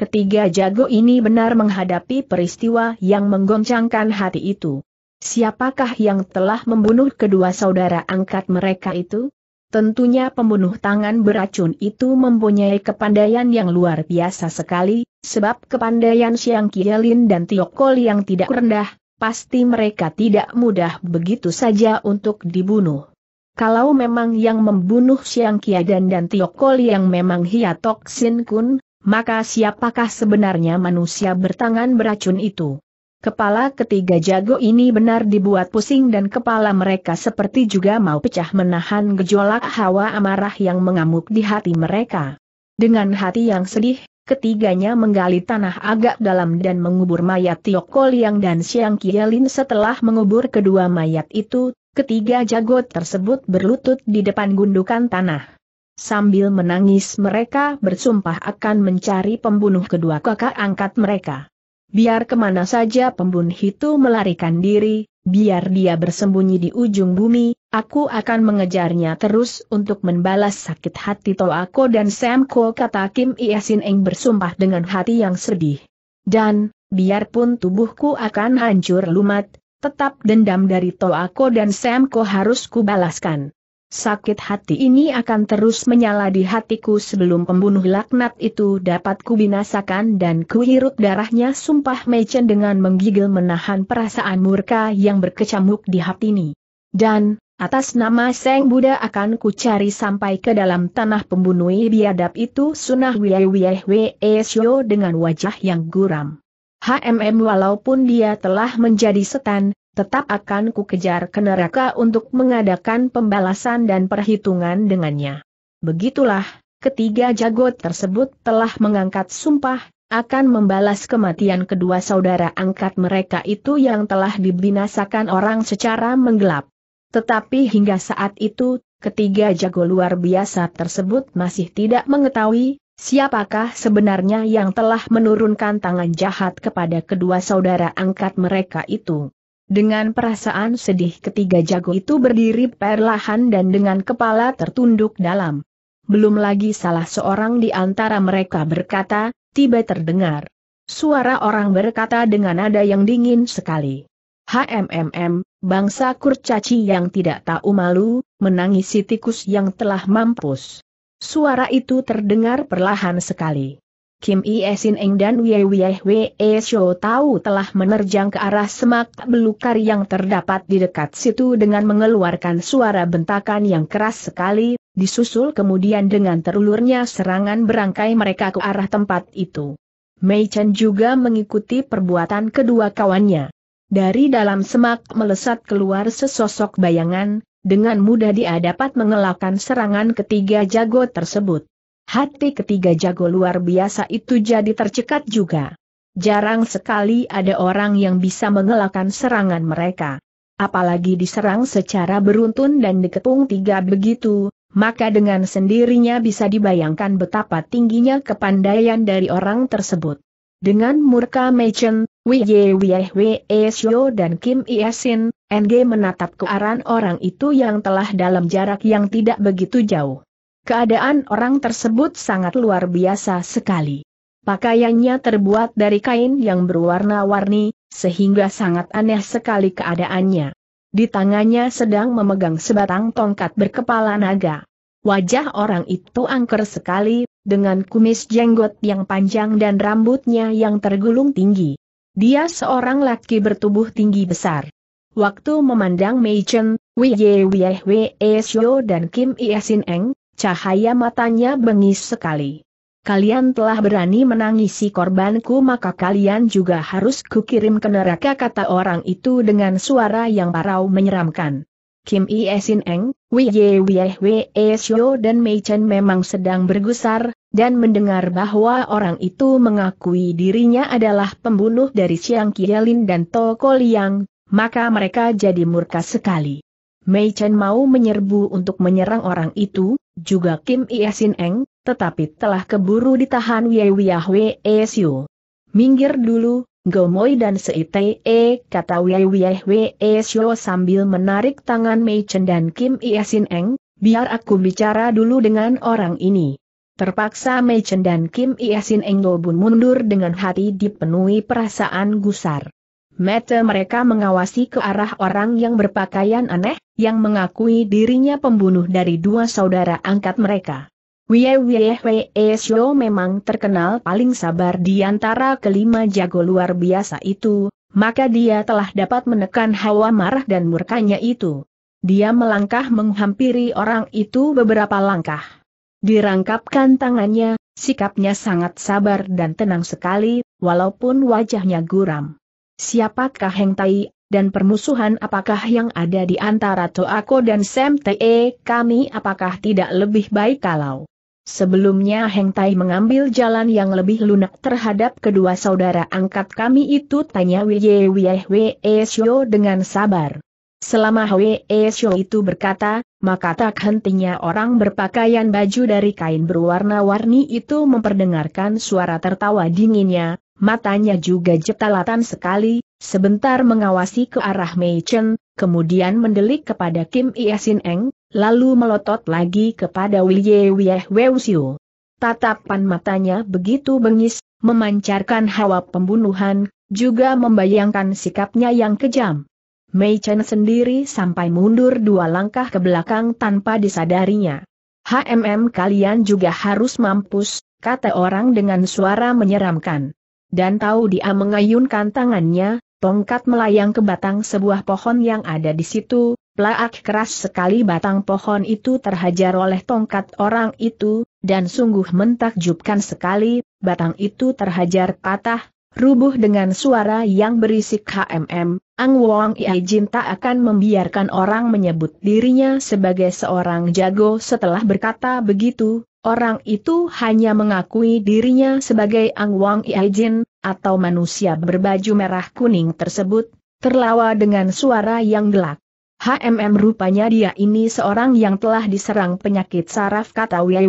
Ketiga jago ini benar menghadapi peristiwa yang menggoncangkan hati itu. Siapakah yang telah membunuh kedua saudara angkat mereka itu? Tentunya pembunuh tangan beracun itu mempunyai kepandaian yang luar biasa sekali, sebab kepandaian Siang Kielin dan Tiokol yang tidak rendah, pasti mereka tidak mudah begitu saja untuk dibunuh. Kalau memang yang membunuh Siang Kiadan dan Tiokol yang memang Hiatok Sin Kun, maka siapakah sebenarnya manusia bertangan beracun itu? Kepala ketiga jago ini benar dibuat pusing dan kepala mereka seperti juga mau pecah menahan gejolak hawa amarah yang mengamuk di hati mereka. Dengan hati yang sedih, ketiganya menggali tanah agak dalam dan mengubur mayat Tiokol Yang dan Siang Kielin setelah mengubur kedua mayat itu, ketiga jago tersebut berlutut di depan gundukan tanah. Sambil menangis mereka bersumpah akan mencari pembunuh kedua kakak angkat mereka. Biar kemana saja pembunuh itu melarikan diri, biar dia bersembunyi di ujung bumi, aku akan mengejarnya terus untuk membalas sakit hati Toako dan Samko kata Kim Iasin Eng bersumpah dengan hati yang sedih. Dan, biarpun tubuhku akan hancur lumat, tetap dendam dari Toako dan Samko harus kubalaskan. Sakit hati ini akan terus menyala di hatiku sebelum pembunuh laknat itu dapat kubinasakan dan kuhirup darahnya sumpah mecen dengan menggigil menahan perasaan murka yang berkecamuk di hati ini. Dan, atas nama Seng Buddha akan kucari sampai ke dalam tanah pembunuh biadab itu sunah wiyeh wiyeh dengan wajah yang guram. HMM walaupun dia telah menjadi setan, tetap akan kukejar ke neraka untuk mengadakan pembalasan dan perhitungan dengannya. Begitulah, ketiga jago tersebut telah mengangkat sumpah, akan membalas kematian kedua saudara angkat mereka itu yang telah dibinasakan orang secara menggelap. Tetapi hingga saat itu, ketiga jago luar biasa tersebut masih tidak mengetahui Siapakah sebenarnya yang telah menurunkan tangan jahat kepada kedua saudara angkat mereka itu? Dengan perasaan sedih ketiga jago itu berdiri perlahan dan dengan kepala tertunduk dalam. Belum lagi salah seorang di antara mereka berkata, tiba terdengar. Suara orang berkata dengan nada yang dingin sekali. HMMM, bangsa kurcaci yang tidak tahu malu, menangisi tikus yang telah mampus. Suara itu terdengar perlahan sekali. Kim Iesin Eng dan Wei Wei e tahu Shou tahu telah menerjang ke arah semak belukar yang terdapat di dekat situ dengan mengeluarkan suara bentakan yang keras sekali, disusul kemudian dengan terulurnya serangan berangkai mereka ke arah tempat itu. Mei Chen juga mengikuti perbuatan kedua kawannya. Dari dalam semak melesat keluar sesosok bayangan, dengan mudah dia dapat mengelakkan serangan ketiga jago tersebut. Hati ketiga jago luar biasa itu jadi tercekat juga. Jarang sekali ada orang yang bisa mengelakkan serangan mereka. Apalagi diserang secara beruntun dan dikepung tiga begitu, maka dengan sendirinya bisa dibayangkan betapa tingginya kepandaian dari orang tersebut. Dengan murka Mechen, Wei Wieh Wee Shio dan Kim Iesin, NG menatap ke arah orang itu yang telah dalam jarak yang tidak begitu jauh. Keadaan orang tersebut sangat luar biasa sekali. Pakaiannya terbuat dari kain yang berwarna-warni, sehingga sangat aneh sekali keadaannya. Di tangannya sedang memegang sebatang tongkat berkepala naga. Wajah orang itu angker sekali, dengan kumis jenggot yang panjang dan rambutnya yang tergulung tinggi. Dia seorang laki bertubuh tinggi besar. Waktu memandang Mei Chen, Wei Ye Wei Wei Xiu dan Kim Ie Sin Eng, Cahaya matanya bengis sekali. Kalian telah berani menangisi korbanku maka kalian juga harus kukirim ke neraka kata orang itu dengan suara yang parau menyeramkan. Kim Sin Eng, Wiye Wee Shio dan Mei Chen memang sedang bergusar, dan mendengar bahwa orang itu mengakui dirinya adalah pembunuh dari Chiang Kielin dan Toko Liang, maka mereka jadi murka sekali. Mei Chen mau menyerbu untuk menyerang orang itu, juga Kim Iesin Eng, tetapi telah keburu ditahan Wiyah Wiyahwe Esiu. Minggir dulu, Gomoy dan Seitei, e, kata Wei Wei Esyo sambil menarik tangan Mei Chen dan Kim Iesin Eng, biar aku bicara dulu dengan orang ini. Terpaksa Mei Chen dan Kim Iesin Eng Bun mundur dengan hati dipenuhi perasaan gusar. Mata mereka mengawasi ke arah orang yang berpakaian aneh, yang mengakui dirinya pembunuh dari dua saudara angkat mereka. Wiyewiyehwe Syo memang terkenal paling sabar di antara kelima jago luar biasa itu, maka dia telah dapat menekan hawa marah dan murkanya itu. Dia melangkah menghampiri orang itu beberapa langkah. Dirangkapkan tangannya, sikapnya sangat sabar dan tenang sekali, walaupun wajahnya guram. Siapakah Heng Tai, dan permusuhan apakah yang ada di antara Toako dan Sam Te kami apakah tidak lebih baik kalau Sebelumnya Heng Tai mengambil jalan yang lebih lunak terhadap kedua saudara angkat kami itu tanya Wei Wei Wye dengan sabar. Selama Wye Shio itu berkata, maka tak hentinya orang berpakaian baju dari kain berwarna-warni itu memperdengarkan suara tertawa dinginnya, matanya juga jetalatan sekali, sebentar mengawasi ke arah Mei Chen, kemudian mendelik kepada Kim Iesin Eng, lalu melotot lagi kepada Wye Weu Siu. Tatapan matanya begitu bengis, memancarkan hawa pembunuhan, juga membayangkan sikapnya yang kejam. Mei Chen sendiri sampai mundur dua langkah ke belakang tanpa disadarinya. HMM kalian juga harus mampus, kata orang dengan suara menyeramkan dan tahu dia mengayunkan tangannya, tongkat melayang ke batang sebuah pohon yang ada di situ, plaak keras sekali batang pohon itu terhajar oleh tongkat orang itu, dan sungguh mentakjubkan sekali, batang itu terhajar patah, rubuh dengan suara yang berisik HMM, Ang Wong Iajin tak akan membiarkan orang menyebut dirinya sebagai seorang jago setelah berkata begitu, Orang itu hanya mengakui dirinya sebagai Ang Wang Iajin, atau manusia berbaju merah kuning tersebut, terlawa dengan suara yang gelak. HMM rupanya dia ini seorang yang telah diserang penyakit saraf kata Wei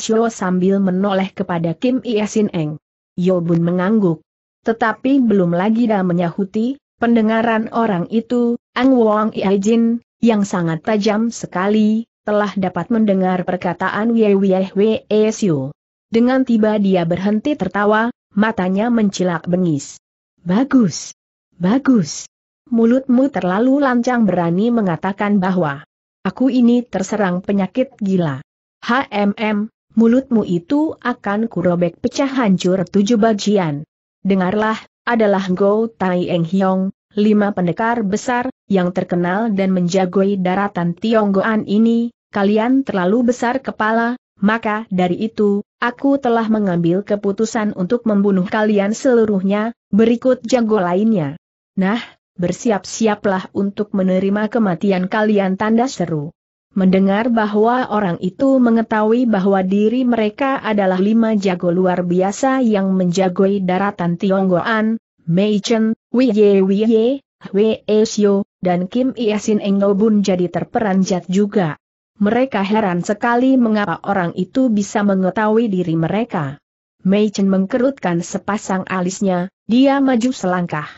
Shio sambil menoleh kepada Kim Iesin Eng. Yobun mengangguk. Tetapi belum lagi dah menyahuti, pendengaran orang itu, Ang Wang Iajin, yang sangat tajam sekali, telah dapat mendengar perkataan Wei Wei Wei Xiu. Dengan tiba dia berhenti tertawa, matanya mencilak bengis. Bagus! Bagus! Mulutmu terlalu lancang berani mengatakan bahwa aku ini terserang penyakit gila. HMM, mulutmu itu akan kurobek pecah hancur tujuh bagian. Dengarlah, adalah Go Tai Eng Hyong, lima pendekar besar, yang terkenal dan menjagoi daratan Tionggoan ini, kalian terlalu besar kepala, maka dari itu, aku telah mengambil keputusan untuk membunuh kalian seluruhnya, berikut jago lainnya. Nah, bersiap-siaplah untuk menerima kematian kalian tanda seru. Mendengar bahwa orang itu mengetahui bahwa diri mereka adalah lima jago luar biasa yang menjagoi daratan Tionggoan, Mei Chen, Wei Ye Wei Ye, Wei Xiu, dan Kim Iesin Englobun jadi terperanjat juga. Mereka heran sekali mengapa orang itu bisa mengetahui diri mereka. Mei Chen mengkerutkan sepasang alisnya, dia maju selangkah.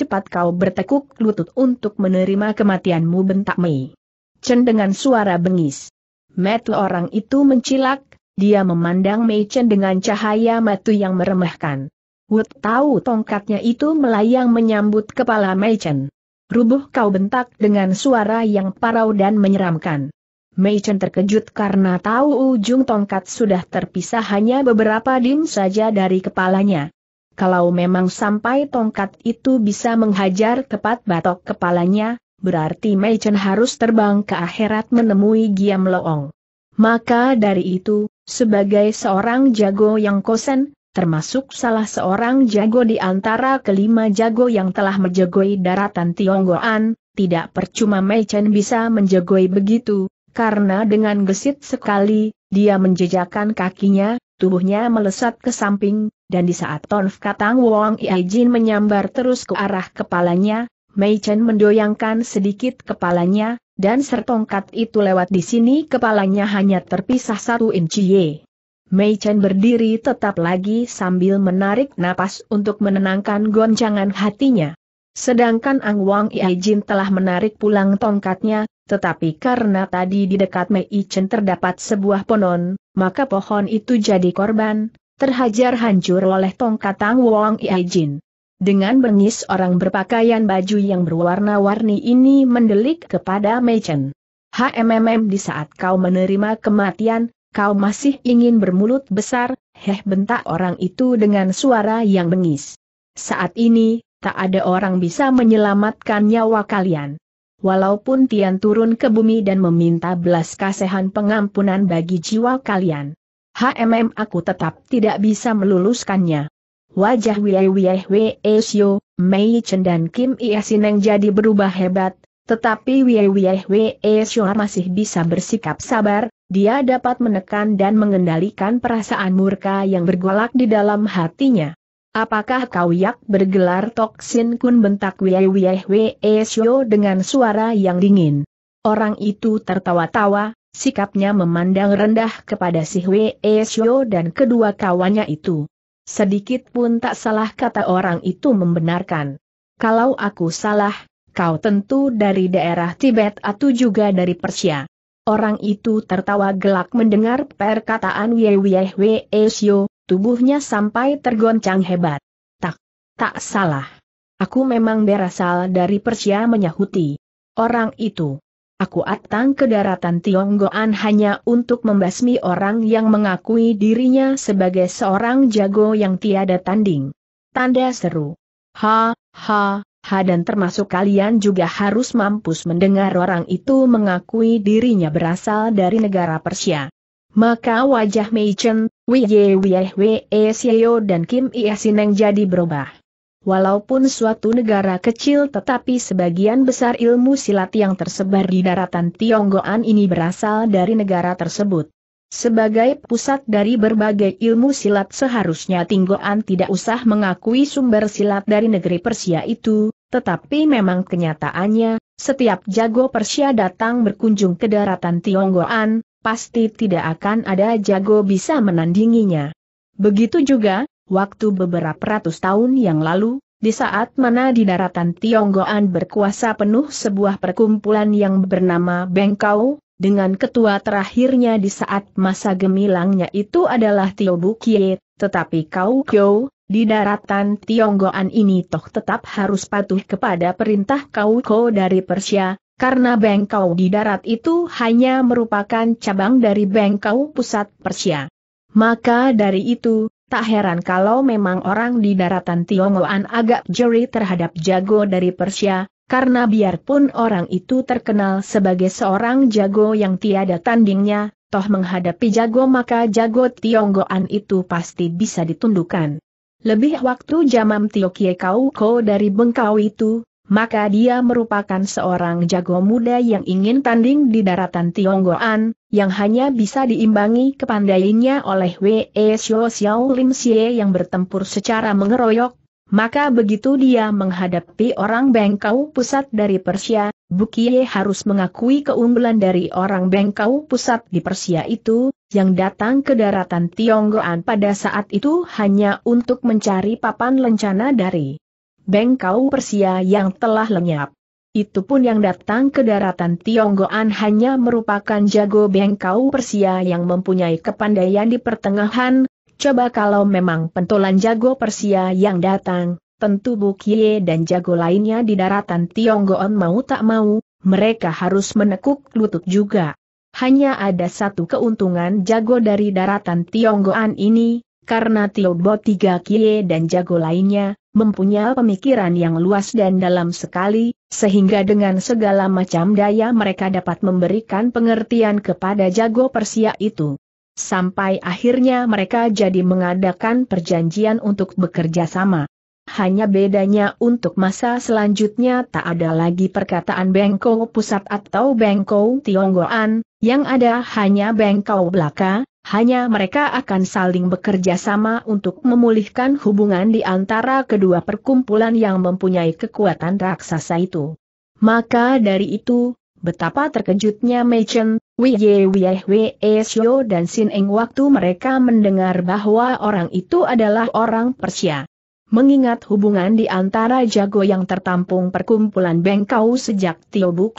Cepat kau bertekuk lutut untuk menerima kematianmu bentak Mei. Chen dengan suara bengis. Metu orang itu mencilak, dia memandang Mei Chen dengan cahaya matu yang meremehkan. Wut tahu tongkatnya itu melayang menyambut kepala Meichen. Rubuh kau bentak dengan suara yang parau dan menyeramkan. Meichen terkejut karena tahu ujung tongkat sudah terpisah hanya beberapa dim saja dari kepalanya. Kalau memang sampai tongkat itu bisa menghajar tepat batok kepalanya, berarti Meichen harus terbang ke akhirat menemui Giam Loong. Maka dari itu, sebagai seorang jago yang kosen, termasuk salah seorang jago di antara kelima jago yang telah menjagoi daratan Tionggoan, tidak percuma Mei Chen bisa menjagoi begitu, karena dengan gesit sekali, dia menjejakkan kakinya, tubuhnya melesat ke samping, dan di saat Tonf Katang Wong Iajin menyambar terus ke arah kepalanya, Mei Chen mendoyangkan sedikit kepalanya, dan sertongkat itu lewat di sini kepalanya hanya terpisah satu inci. Mei Chen berdiri tetap lagi sambil menarik napas untuk menenangkan goncangan hatinya. Sedangkan Ang Wang Jin telah menarik pulang tongkatnya, tetapi karena tadi di dekat Mei Chen terdapat sebuah ponon, maka pohon itu jadi korban, terhajar hancur oleh tongkat Ang Wang Jin. Dengan bengis orang berpakaian baju yang berwarna-warni ini mendelik kepada Mei Chen. HMMM di saat kau menerima kematian, kau masih ingin bermulut besar, heh bentak orang itu dengan suara yang bengis. Saat ini, tak ada orang bisa menyelamatkan nyawa kalian. Walaupun Tian turun ke bumi dan meminta belas kasihan pengampunan bagi jiwa kalian. HMM aku tetap tidak bisa meluluskannya. Wajah Wei Wei Wei Xiu, Mei Chen dan Kim Ia Sineng jadi berubah hebat, tetapi Wei Wei Wei Xiu masih bisa bersikap sabar, dia dapat menekan dan mengendalikan perasaan murka yang bergolak di dalam hatinya. Apakah kau yak bergelar toksin kun bentak wei wei wei syo dengan suara yang dingin. Orang itu tertawa-tawa, sikapnya memandang rendah kepada si wei syo dan kedua kawannya itu. Sedikit pun tak salah kata orang itu membenarkan. Kalau aku salah, kau tentu dari daerah Tibet atau juga dari Persia. Orang itu tertawa gelak mendengar perkataan Wei Wei Esyo, tubuhnya sampai tergoncang hebat. Tak, tak salah. Aku memang berasal dari Persia menyahuti. Orang itu. Aku datang ke daratan Tionggoan hanya untuk membasmi orang yang mengakui dirinya sebagai seorang jago yang tiada tanding. Tanda seru. Ha, ha, Ha dan termasuk kalian juga harus mampus mendengar orang itu mengakui dirinya berasal dari negara Persia. Maka wajah Mei Chen, Wee Sio dan Kim Ia Sineng jadi berubah. Walaupun suatu negara kecil tetapi sebagian besar ilmu silat yang tersebar di daratan Tionggoan ini berasal dari negara tersebut. Sebagai pusat dari berbagai ilmu silat seharusnya Tinggoan tidak usah mengakui sumber silat dari negeri Persia itu, tetapi memang kenyataannya, setiap jago Persia datang berkunjung ke daratan Tionggoan, pasti tidak akan ada jago bisa menandinginya. Begitu juga, waktu beberapa ratus tahun yang lalu, di saat mana di daratan Tionggoan berkuasa penuh sebuah perkumpulan yang bernama Bengkau, dengan ketua terakhirnya di saat masa gemilangnya itu adalah Tio Bukie, tetapi Kau Kyo, di daratan Tionggoan ini toh tetap harus patuh kepada perintah Kau kau dari Persia, karena Bengkau di darat itu hanya merupakan cabang dari Bengkau pusat Persia. Maka dari itu, tak heran kalau memang orang di daratan Tionggoan agak jeri terhadap jago dari Persia, karena biarpun orang itu terkenal sebagai seorang jago yang tiada tandingnya, toh menghadapi jago maka jago Tionggoan itu pasti bisa ditundukkan. Lebih waktu jamam Tio Kie Kau dari Bengkau itu, maka dia merupakan seorang jago muda yang ingin tanding di daratan Tionggoan, yang hanya bisa diimbangi kepandainya oleh W.E. Xiao Xiao Lim Xie yang bertempur secara mengeroyok, maka begitu dia menghadapi orang Bengkau pusat dari Persia, Bukie harus mengakui keunggulan dari orang Bengkau pusat di Persia itu, yang datang ke daratan Tionggoan pada saat itu hanya untuk mencari papan lencana dari Bengkau Persia yang telah lenyap. Itu pun yang datang ke daratan Tionggoan hanya merupakan jago Bengkau Persia yang mempunyai kepandaian di pertengahan, Coba kalau memang pentolan jago Persia yang datang, tentu Bukie dan jago lainnya di daratan Tionggoan mau tak mau, mereka harus menekuk lutut juga. Hanya ada satu keuntungan jago dari daratan Tionggoan ini, karena Tiobo Tiga Kie dan jago lainnya, mempunyai pemikiran yang luas dan dalam sekali, sehingga dengan segala macam daya mereka dapat memberikan pengertian kepada jago Persia itu sampai akhirnya mereka jadi mengadakan perjanjian untuk bekerja sama. Hanya bedanya untuk masa selanjutnya tak ada lagi perkataan Bengkong Pusat atau Bengkong Tionggoan, yang ada hanya Bengkong Belaka, hanya mereka akan saling bekerja sama untuk memulihkan hubungan di antara kedua perkumpulan yang mempunyai kekuatan raksasa itu. Maka dari itu, betapa terkejutnya Mei Chen, Wiye Wiye Wee Shio dan Sin Eng waktu mereka mendengar bahwa orang itu adalah orang Persia. Mengingat hubungan di antara jago yang tertampung perkumpulan Bengkau sejak Tio Buk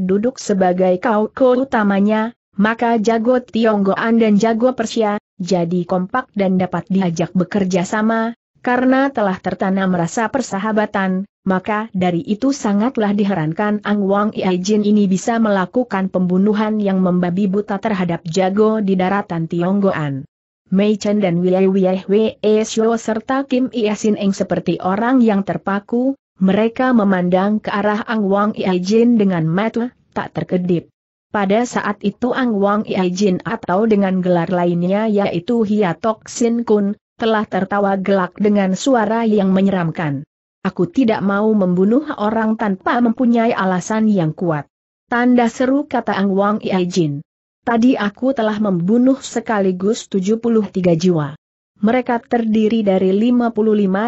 duduk sebagai kau utamanya, maka jago Tionggoan dan jago Persia, jadi kompak dan dapat diajak bekerja sama, karena telah tertanam rasa persahabatan, maka dari itu sangatlah diherankan Ang Wang Iajin ini bisa melakukan pembunuhan yang membabi buta terhadap jago di daratan Tionggoan. Mei Chen dan Wei Wei Wei Xiao serta Kim Iasin Eng seperti orang yang terpaku, mereka memandang ke arah Ang Wang Iajin dengan mata tak terkedip. Pada saat itu Ang Wang Iajin atau dengan gelar lainnya yaitu Hiatok Sin Kun, telah tertawa gelak dengan suara yang menyeramkan. Aku tidak mau membunuh orang tanpa mempunyai alasan yang kuat. Tanda seru kata Ang Wang Iajin. Tadi aku telah membunuh sekaligus 73 jiwa. Mereka terdiri dari 55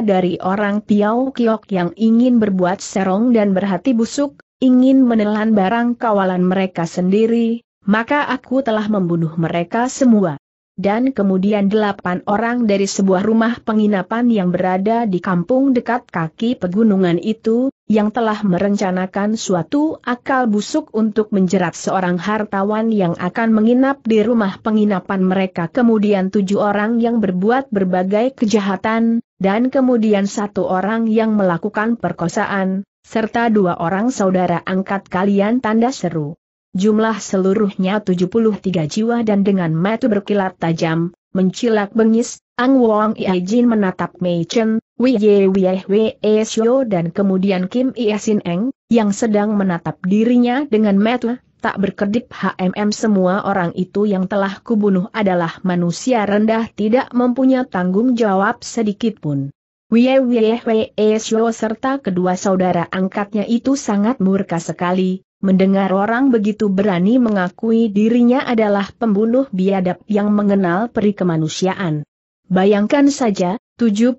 dari orang Tiao Kiok yang ingin berbuat serong dan berhati busuk, ingin menelan barang kawalan mereka sendiri, maka aku telah membunuh mereka semua dan kemudian delapan orang dari sebuah rumah penginapan yang berada di kampung dekat kaki pegunungan itu, yang telah merencanakan suatu akal busuk untuk menjerat seorang hartawan yang akan menginap di rumah penginapan mereka kemudian tujuh orang yang berbuat berbagai kejahatan, dan kemudian satu orang yang melakukan perkosaan, serta dua orang saudara angkat kalian tanda seru jumlah seluruhnya 73 jiwa dan dengan mata berkilat tajam, mencilak bengis, Ang Wong Iai Jin menatap Mei Chen, Wei Ye Wei Wei Xiao dan kemudian Kim Ia Sin Eng, yang sedang menatap dirinya dengan mata tak berkedip HMM semua orang itu yang telah kubunuh adalah manusia rendah tidak mempunyai tanggung jawab sedikitpun. Wei Wei Wei Xiao serta kedua saudara angkatnya itu sangat murka sekali, Mendengar orang begitu berani mengakui dirinya adalah pembunuh biadab yang mengenal peri kemanusiaan. Bayangkan saja, 73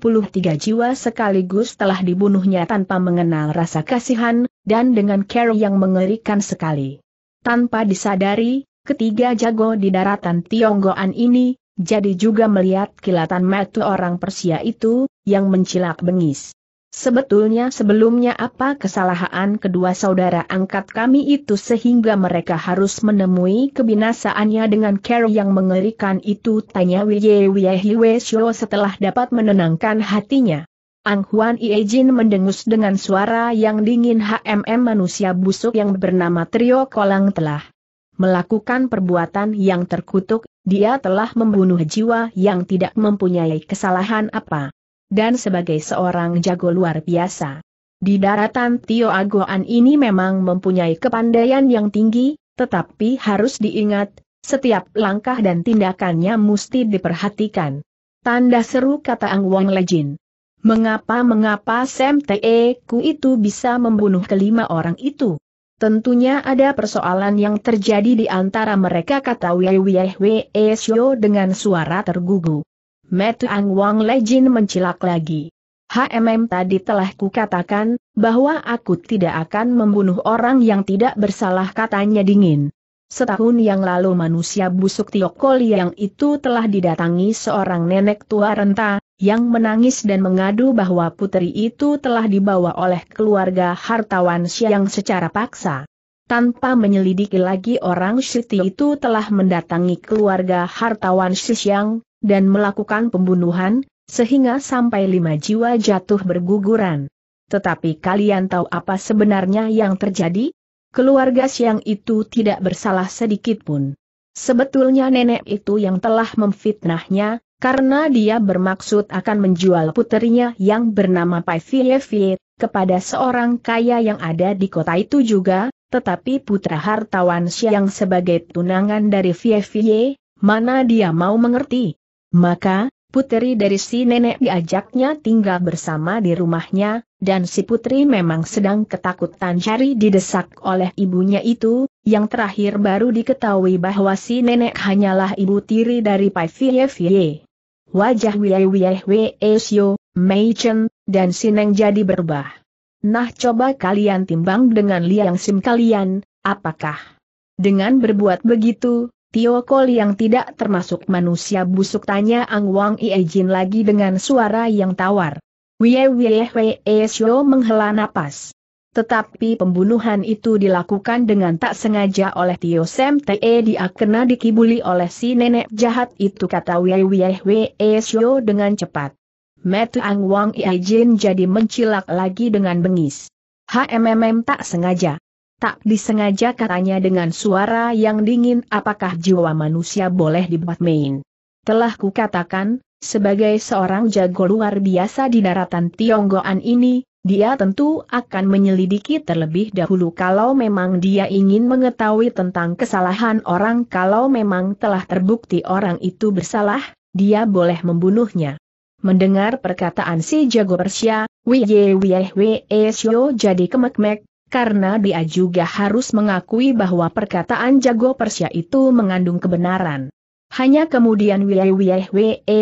jiwa sekaligus telah dibunuhnya tanpa mengenal rasa kasihan, dan dengan care yang mengerikan sekali. Tanpa disadari, ketiga jago di daratan Tionggoan ini, jadi juga melihat kilatan mata orang Persia itu, yang mencilak bengis. Sebetulnya sebelumnya apa kesalahan kedua saudara angkat kami itu sehingga mereka harus menemui kebinasaannya dengan cara yang mengerikan itu tanya Wiye Wiye Hiwe setelah dapat menenangkan hatinya. Ang Huan Jin mendengus dengan suara yang dingin HMM manusia busuk yang bernama Trio Kolang telah melakukan perbuatan yang terkutuk, dia telah membunuh jiwa yang tidak mempunyai kesalahan apa dan sebagai seorang jago luar biasa. Di daratan Tio Agoan ini memang mempunyai kepandaian yang tinggi, tetapi harus diingat, setiap langkah dan tindakannya mesti diperhatikan. Tanda seru kata Ang Wang Lejin. Mengapa-mengapa Sam Te Ku itu bisa membunuh kelima orang itu? Tentunya ada persoalan yang terjadi di antara mereka kata Wei Wei Wei Xiao dengan suara tergugu. Ang Wang Lejin mencilak lagi. HMM tadi telah kukatakan, bahwa aku tidak akan membunuh orang yang tidak bersalah katanya dingin. Setahun yang lalu manusia busuk Tiokol yang itu telah didatangi seorang nenek tua renta, yang menangis dan mengadu bahwa putri itu telah dibawa oleh keluarga hartawan Siang secara paksa. Tanpa menyelidiki lagi orang Shiti itu telah mendatangi keluarga hartawan Siang, dan melakukan pembunuhan, sehingga sampai lima jiwa jatuh berguguran. Tetapi kalian tahu apa sebenarnya yang terjadi? Keluarga siang itu tidak bersalah sedikit pun. Sebetulnya nenek itu yang telah memfitnahnya, karena dia bermaksud akan menjual putrinya yang bernama Pai Fie Fie, kepada seorang kaya yang ada di kota itu juga, tetapi putra hartawan Siang sebagai tunangan dari Fie Fie, mana dia mau mengerti? Maka, putri dari si nenek diajaknya tinggal bersama di rumahnya, dan si putri memang sedang ketakutan cari didesak oleh ibunya itu, yang terakhir baru diketahui bahwa si nenek hanyalah ibu tiri dari Pai Fie Fie. Wajah Wei Wei Wei Xiu, Mei Chen, dan Sineng jadi berubah. Nah coba kalian timbang dengan liang sim kalian, apakah dengan berbuat begitu, Tio Kol yang tidak termasuk manusia busuk tanya Ang Wang Jin lagi dengan suara yang tawar. Wie Wie Wie e Sio menghela napas. Tetapi pembunuhan itu dilakukan dengan tak sengaja oleh Tio Sem Te dia kena dikibuli oleh si nenek jahat itu kata Wie Wie Wie e Sio dengan cepat. Metu Ang Wang Jin jadi mencilak lagi dengan bengis. HMMM tak sengaja. Tak disengaja katanya dengan suara yang dingin apakah jiwa manusia boleh dibuat main. Telah kukatakan, sebagai seorang jago luar biasa di daratan Tionggoan ini, dia tentu akan menyelidiki terlebih dahulu kalau memang dia ingin mengetahui tentang kesalahan orang kalau memang telah terbukti orang itu bersalah, dia boleh membunuhnya. Mendengar perkataan si jago Persia, Wiye Esyo jadi kemek karena dia juga harus mengakui bahwa perkataan jago Persia itu mengandung kebenaran. Hanya kemudian Wiyah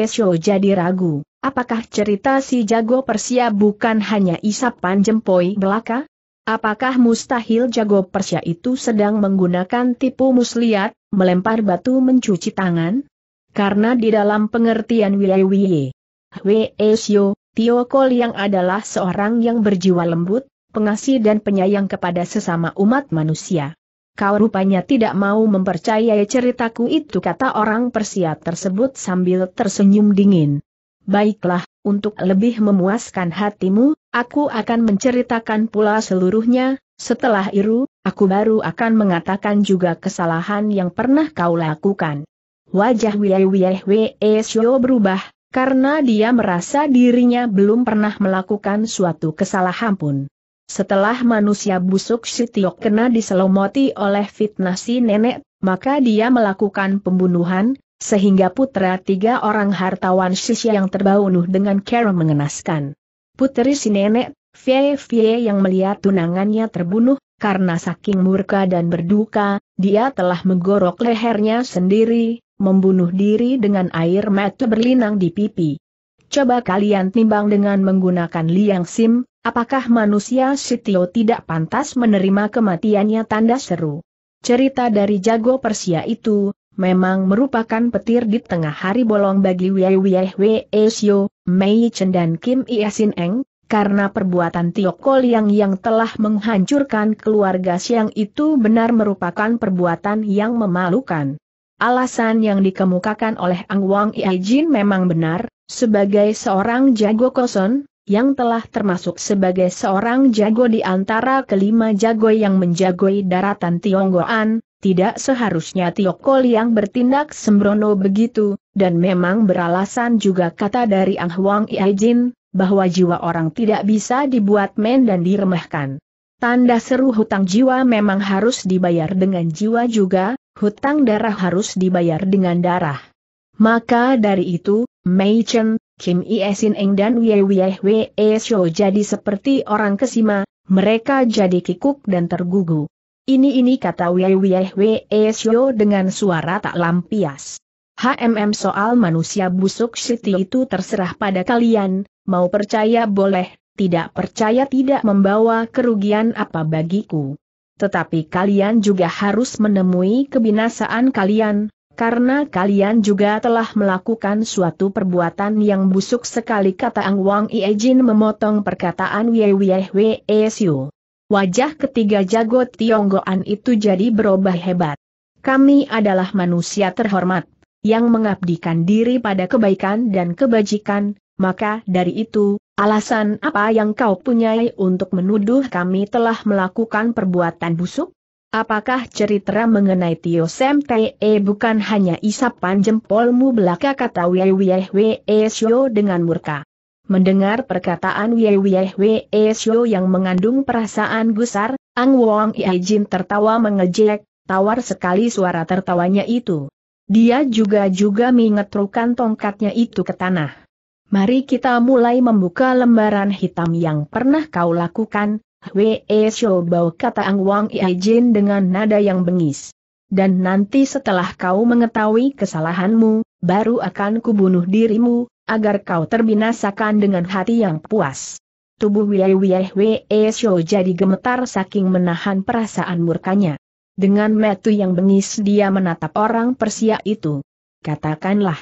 Show jadi ragu, apakah cerita si jago Persia bukan hanya isapan jempol belaka? Apakah mustahil jago Persia itu sedang menggunakan tipu muslihat, melempar batu mencuci tangan? Karena di dalam pengertian Wiyah Show, Tio Kol yang adalah seorang yang berjiwa lembut, pengasih dan penyayang kepada sesama umat manusia. Kau rupanya tidak mau mempercayai ceritaku itu kata orang Persia tersebut sambil tersenyum dingin. Baiklah, untuk lebih memuaskan hatimu, aku akan menceritakan pula seluruhnya, setelah itu, aku baru akan mengatakan juga kesalahan yang pernah kau lakukan. Wajah Wiewiehwe Esyo berubah, karena dia merasa dirinya belum pernah melakukan suatu kesalahan pun. Setelah manusia busuk Sitiok kena diselomoti oleh fitnah si nenek, maka dia melakukan pembunuhan, sehingga putra tiga orang hartawan Sisya yang terbunuh dengan cara mengenaskan. Putri si nenek, Fie Fie yang melihat tunangannya terbunuh, karena saking murka dan berduka, dia telah menggorok lehernya sendiri, membunuh diri dengan air mata berlinang di pipi. Coba kalian timbang dengan menggunakan liang sim, apakah manusia Sitio tidak pantas menerima kematiannya tanda seru. Cerita dari jago Persia itu, memang merupakan petir di tengah hari bolong bagi Wei Wei Wei Sio, Mei Chen dan Kim Iasin Eng, karena perbuatan Tio Koliang yang telah menghancurkan keluarga Siang itu benar merupakan perbuatan yang memalukan. Alasan yang dikemukakan oleh Ang Wang Iajin memang benar, sebagai seorang jago koson, yang telah termasuk sebagai seorang jago di antara kelima jago yang menjagoi daratan Tionggoan, tidak seharusnya Tiokol yang bertindak sembrono begitu, dan memang beralasan juga kata dari Ang ah Huang Iajin, bahwa jiwa orang tidak bisa dibuat main dan diremehkan. Tanda seru hutang jiwa memang harus dibayar dengan jiwa juga, hutang darah harus dibayar dengan darah. Maka dari itu, Mei Chen, Kim Sin Eng dan Wei Wei Wei Shou jadi seperti orang kesima, mereka jadi kikuk dan tergugu. Ini-ini kata Wei Wei Wei Shou dengan suara tak lampias. HMM soal manusia busuk Siti itu terserah pada kalian, mau percaya boleh, tidak percaya tidak membawa kerugian apa bagiku. Tetapi kalian juga harus menemui kebinasaan kalian, karena kalian juga telah melakukan suatu perbuatan yang busuk sekali kata Ang Wang Jin memotong perkataan Wei Wei Wei Siu. Wajah ketiga jago Tionggoan itu jadi berubah hebat. Kami adalah manusia terhormat, yang mengabdikan diri pada kebaikan dan kebajikan, maka dari itu, alasan apa yang kau punyai untuk menuduh kami telah melakukan perbuatan busuk? Apakah cerita mengenai Tio Sem Te bukan hanya isapan jempolmu belaka kata Wei Wei Wei Shio dengan murka? Mendengar perkataan Wei Wei Wei Shio yang mengandung perasaan gusar, Ang Wong Iai Jin tertawa mengejek, tawar sekali suara tertawanya itu. Dia juga-juga mengetrukan tongkatnya itu ke tanah. Mari kita mulai membuka lembaran hitam yang pernah kau lakukan, Hwe Xiaobao kata Ang Wang Jin dengan nada yang bengis. Dan nanti setelah kau mengetahui kesalahanmu, baru akan kubunuh dirimu, agar kau terbinasakan dengan hati yang puas. Tubuh Wiyai Wiyai Hwe Shou jadi gemetar saking menahan perasaan murkanya. Dengan metu yang bengis dia menatap orang Persia itu. Katakanlah,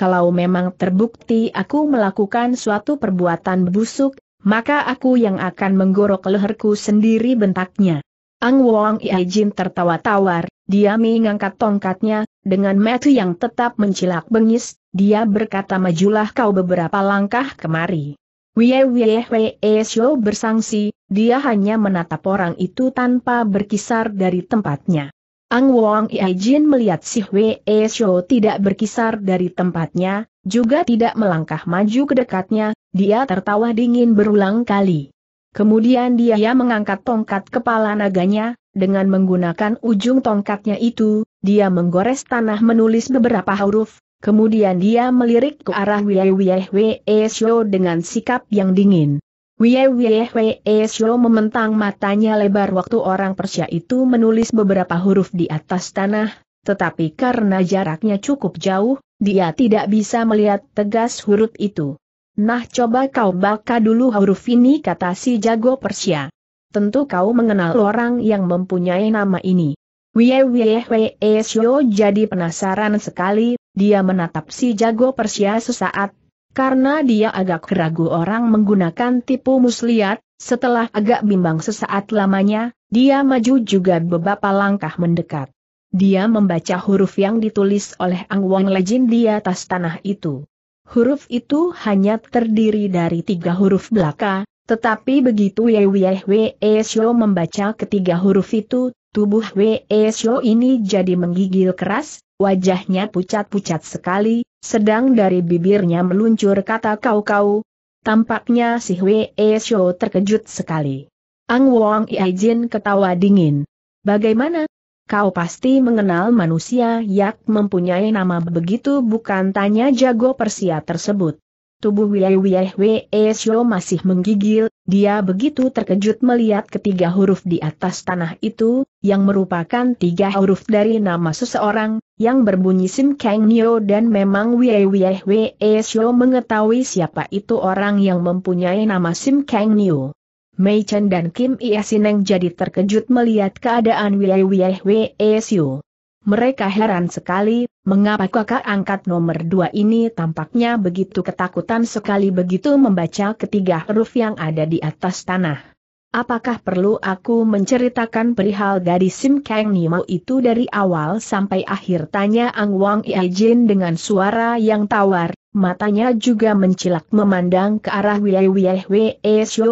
kalau memang terbukti aku melakukan suatu perbuatan busuk, maka aku yang akan menggorok leherku sendiri bentaknya. Ang Wong Ia Jin tertawa tawar, dia mengangkat tongkatnya, dengan metu yang tetap mencilak bengis, dia berkata majulah kau beberapa langkah kemari. Wie Wie Wee Xiu bersangsi, dia hanya menatap orang itu tanpa berkisar dari tempatnya. Ang Wong Ia Jin melihat si Wee Xiu tidak berkisar dari tempatnya, juga tidak melangkah maju ke dekatnya, dia tertawa dingin berulang kali. Kemudian dia mengangkat tongkat kepala naganya, dengan menggunakan ujung tongkatnya itu, dia menggores tanah menulis beberapa huruf, kemudian dia melirik ke arah Wiyewiyehwe Esyo dengan sikap yang dingin. Wiyewiyehwe Esyo mementang matanya lebar waktu orang Persia itu menulis beberapa huruf di atas tanah, tetapi karena jaraknya cukup jauh, dia tidak bisa melihat tegas huruf itu. Nah coba kau baca dulu huruf ini kata si jago Persia. Tentu kau mengenal orang yang mempunyai nama ini. Wie eh, jadi penasaran sekali, dia menatap si jago Persia sesaat. Karena dia agak ragu orang menggunakan tipu muslihat, setelah agak bimbang sesaat lamanya, dia maju juga beberapa langkah mendekat. Dia membaca huruf yang ditulis oleh Ang Wang Lejin di atas tanah itu. Huruf itu hanya terdiri dari tiga huruf belaka, tetapi begitu Ye Wei Wee Xiu membaca ketiga huruf itu, tubuh Wei Xiu ini jadi menggigil keras, wajahnya pucat-pucat sekali, sedang dari bibirnya meluncur kata kau-kau. Tampaknya si Wei Xiu terkejut sekali. Ang Wang Iajin ketawa dingin. Bagaimana, Kau pasti mengenal manusia yang mempunyai nama begitu bukan tanya jago Persia tersebut. Tubuh Wiyehwe Esyo masih menggigil, dia begitu terkejut melihat ketiga huruf di atas tanah itu, yang merupakan tiga huruf dari nama seseorang, yang berbunyi Sim Kang Nyo dan memang Wiyehwe Esyo mengetahui siapa itu orang yang mempunyai nama Sim Kang Nyo. Mei Chen dan Kim Ia Sineng jadi terkejut melihat keadaan Wei Wei WSU. Mereka heran sekali, mengapa kakak angkat nomor dua ini tampaknya begitu ketakutan sekali begitu membaca ketiga huruf yang ada di atas tanah. Apakah perlu aku menceritakan perihal dari Sim Kang Nimo itu dari awal sampai akhir tanya Ang Wang Ia Jin dengan suara yang tawar, matanya juga mencilak memandang ke arah Wiyeh Wee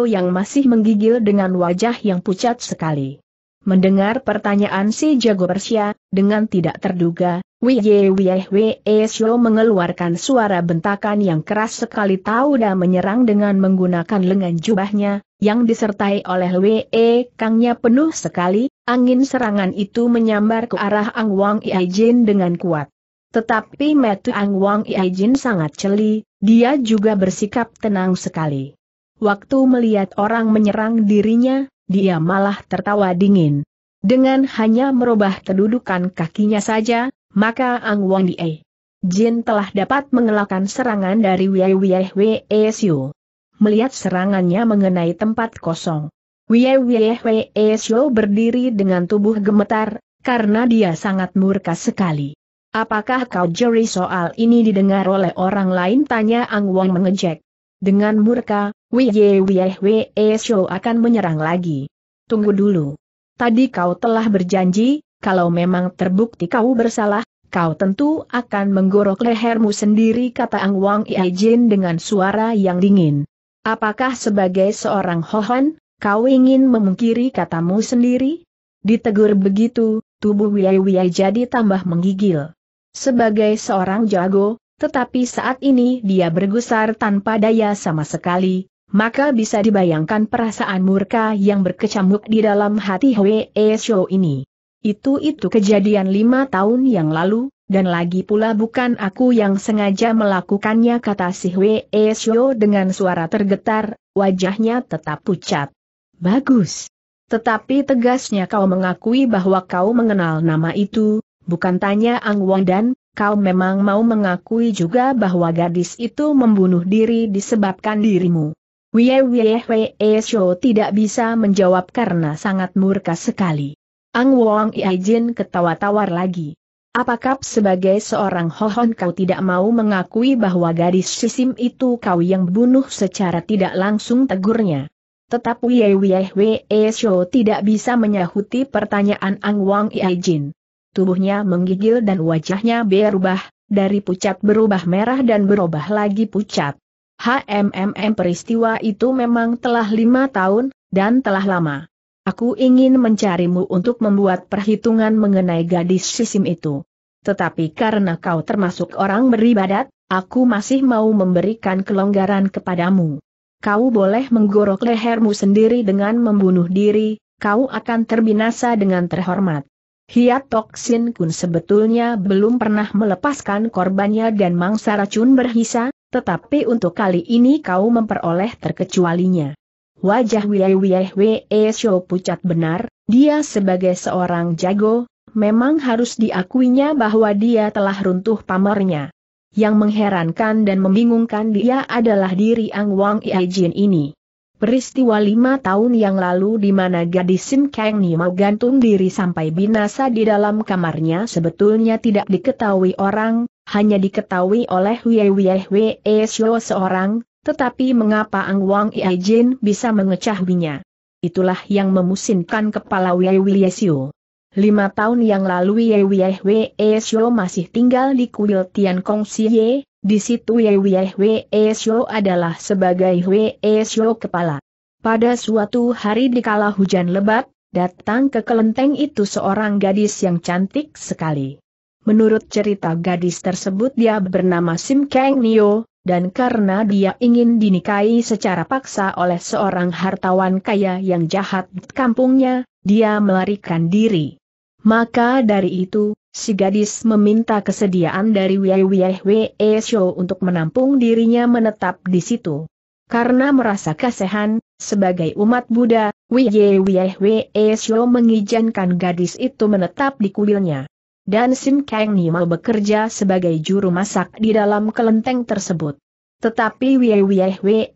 yang masih menggigil dengan wajah yang pucat sekali. Mendengar pertanyaan si jago Persia, dengan tidak terduga, Wiyeh Wee mengeluarkan suara bentakan yang keras sekali tahu dan menyerang dengan menggunakan lengan jubahnya, yang disertai oleh Wee Kangnya penuh sekali, angin serangan itu menyambar ke arah Ang Wang Iai dengan kuat. Tetapi Ang Wang Iajin sangat celi, dia juga bersikap tenang sekali. Waktu melihat orang menyerang dirinya, dia malah tertawa dingin. Dengan hanya merubah kedudukan kakinya saja, maka Ang Wang Di Jin telah dapat mengelakkan serangan dari Wei Wei Wei Xiu. Melihat serangannya mengenai tempat kosong, Wei Wei Wei Xiu berdiri dengan tubuh gemetar, karena dia sangat murka sekali. Apakah kau jeri soal ini didengar oleh orang lain? Tanya Ang Wong mengejek. Dengan murka, Wei Wei Wee Show akan menyerang lagi. Tunggu dulu. Tadi kau telah berjanji, kalau memang terbukti kau bersalah, kau tentu akan menggorok lehermu sendiri kata Ang Wang Iajin dengan suara yang dingin. Apakah sebagai seorang Hohan, kau ingin memungkiri katamu sendiri? Ditegur begitu, tubuh Wei Wei jadi tambah menggigil sebagai seorang jago, tetapi saat ini dia bergusar tanpa daya sama sekali, maka bisa dibayangkan perasaan murka yang berkecamuk di dalam hati Hwee Show ini. Itu-itu kejadian lima tahun yang lalu, dan lagi pula bukan aku yang sengaja melakukannya kata si Hwee Show dengan suara tergetar, wajahnya tetap pucat. Bagus. Tetapi tegasnya kau mengakui bahwa kau mengenal nama itu, Bukan tanya Ang Wong dan, kau memang mau mengakui juga bahwa gadis itu membunuh diri disebabkan dirimu. Wie Wie Hwee Sho tidak bisa menjawab karena sangat murka sekali. Ang Wong Iajin ketawa tawar lagi. Apakah sebagai seorang hohon kau tidak mau mengakui bahwa gadis sisim itu kau yang bunuh secara tidak langsung tegurnya? Tetap Wie Wie Hwee Sho tidak bisa menyahuti pertanyaan Ang Wong Iajin tubuhnya menggigil dan wajahnya berubah, dari pucat berubah merah dan berubah lagi pucat. HMMM peristiwa itu memang telah lima tahun, dan telah lama. Aku ingin mencarimu untuk membuat perhitungan mengenai gadis sisim itu. Tetapi karena kau termasuk orang beribadat, aku masih mau memberikan kelonggaran kepadamu. Kau boleh menggorok lehermu sendiri dengan membunuh diri, kau akan terbinasa dengan terhormat. Hiat Tok Kun sebetulnya belum pernah melepaskan korbannya dan mangsa racun berhisa, tetapi untuk kali ini kau memperoleh terkecualinya. Wajah Wiyai Wiyai Show pucat benar, dia sebagai seorang jago, memang harus diakuinya bahwa dia telah runtuh pamernya. Yang mengherankan dan membingungkan dia adalah diri Ang Wang Iajin ini. Peristiwa lima tahun yang lalu di mana gadis Sim Kang Nima gantung diri sampai binasa di dalam kamarnya sebetulnya tidak diketahui orang, hanya diketahui oleh Wei Wei Wei Xiao seorang, tetapi mengapa Ang Wang Ia Jin bisa mengetahuinya? Itulah yang memusinkan kepala Wei Wei Xiao. Lima tahun yang lalu Wei Wei Wei Xiao masih tinggal di kuil Tian Kong Xie, di situ Yewiehwe Hwe adalah sebagai Hwe Syo kepala. Pada suatu hari dikala hujan lebat, datang ke kelenteng itu seorang gadis yang cantik sekali. Menurut cerita gadis tersebut dia bernama Sim Kang Nio, dan karena dia ingin dinikahi secara paksa oleh seorang hartawan kaya yang jahat di kampungnya, dia melarikan diri. Maka dari itu, si gadis meminta kesediaan dari Wei Wei untuk menampung dirinya menetap di situ. Karena merasa kasihan, sebagai umat Buddha, Wei Wei mengizinkan gadis itu menetap di kuilnya. Dan Sim Kang Nima bekerja sebagai juru masak di dalam kelenteng tersebut. Tetapi Wei Wei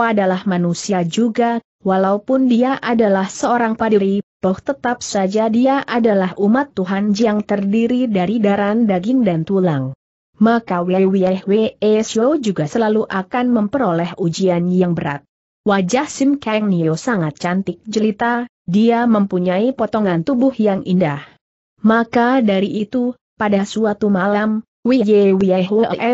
adalah manusia juga, Walaupun dia adalah seorang padiri, toh tetap saja dia adalah umat Tuhan yang terdiri dari darah, daging dan tulang. Maka Wei Shou juga selalu akan memperoleh ujian yang berat. Wajah Sim Kang Nio sangat cantik jelita, dia mempunyai potongan tubuh yang indah. Maka dari itu, pada suatu malam, Wei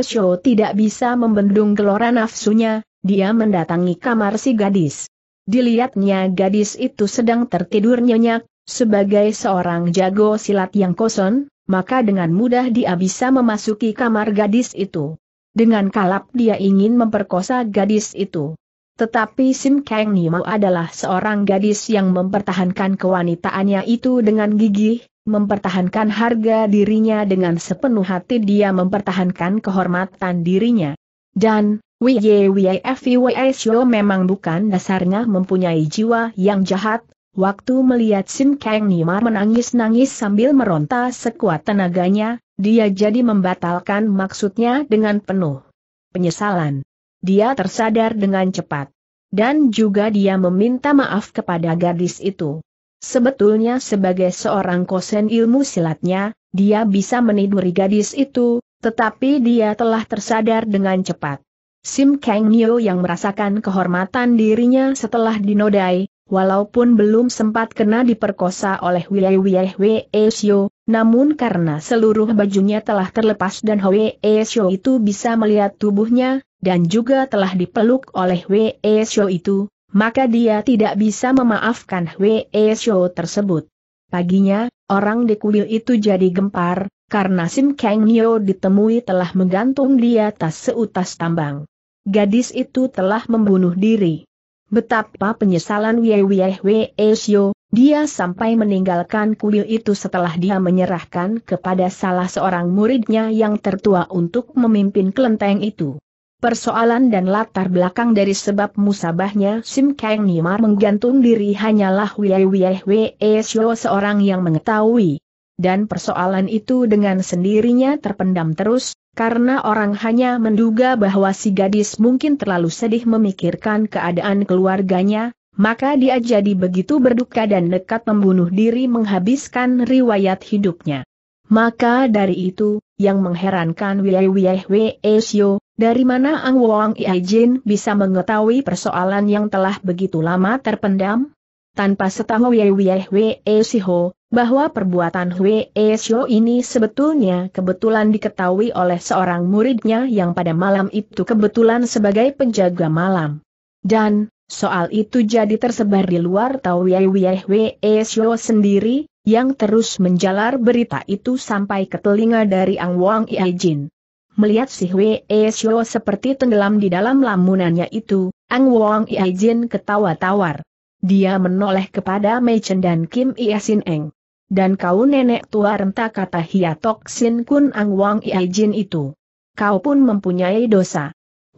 Shou tidak bisa membendung gelora nafsunya, dia mendatangi kamar si gadis. Dilihatnya gadis itu sedang tertidur nyenyak, sebagai seorang jago silat yang kosong, maka dengan mudah dia bisa memasuki kamar gadis itu. Dengan kalap dia ingin memperkosa gadis itu. Tetapi Sim Kang Nimo adalah seorang gadis yang mempertahankan kewanitaannya itu dengan gigih, mempertahankan harga dirinya dengan sepenuh hati dia mempertahankan kehormatan dirinya. Dan, Wiye Wiye Fiwe memang bukan dasarnya mempunyai jiwa yang jahat, waktu melihat Sim Kang Nima menangis-nangis sambil meronta sekuat tenaganya, dia jadi membatalkan maksudnya dengan penuh penyesalan. Dia tersadar dengan cepat. Dan juga dia meminta maaf kepada gadis itu. Sebetulnya sebagai seorang kosen ilmu silatnya, dia bisa meniduri gadis itu, tetapi dia telah tersadar dengan cepat. Sim Kang Nyo yang merasakan kehormatan dirinya setelah dinodai, walaupun belum sempat kena diperkosa oleh Wei Wei Xiu, namun karena seluruh bajunya telah terlepas dan Wei Xiu itu bisa melihat tubuhnya, dan juga telah dipeluk oleh Wei Xiu itu, maka dia tidak bisa memaafkan Wei Xiu tersebut. Paginya, orang di kuil itu jadi gempar, karena Sim Kang Nyo ditemui telah menggantung di atas seutas tambang. Gadis itu telah membunuh diri. Betapa penyesalan Wei Wei Esyo, dia sampai meninggalkan kuil itu setelah dia menyerahkan kepada salah seorang muridnya yang tertua untuk memimpin kelenteng itu. Persoalan dan latar belakang dari sebab musabahnya Sim Kang Nimar menggantung diri hanyalah Wei Wei Esyo seorang yang mengetahui dan persoalan itu dengan sendirinya terpendam terus, karena orang hanya menduga bahwa si gadis mungkin terlalu sedih memikirkan keadaan keluarganya, maka dia jadi begitu berduka dan nekat membunuh diri menghabiskan riwayat hidupnya. Maka dari itu, yang mengherankan Wei Esyo, dari mana Ang Wang Iajin bisa mengetahui persoalan yang telah begitu lama terpendam? tanpa setahu Wei Wei Wei Siho, bahwa perbuatan Wei e Siho ini sebetulnya kebetulan diketahui oleh seorang muridnya yang pada malam itu kebetulan sebagai penjaga malam. Dan, soal itu jadi tersebar di luar tahu Wei Wei Wei Siho sendiri, yang terus menjalar berita itu sampai ke telinga dari Ang Wang Iajin. Melihat si Wei e Siho seperti tenggelam di dalam lamunannya itu, Ang Wong Iajin ketawa tawar. Dia menoleh kepada Mei Chen dan Kim Ia Sin Eng. Dan kau nenek tua renta kata Hiatok Sin Kun Ang Wang Ia Jin itu. Kau pun mempunyai dosa.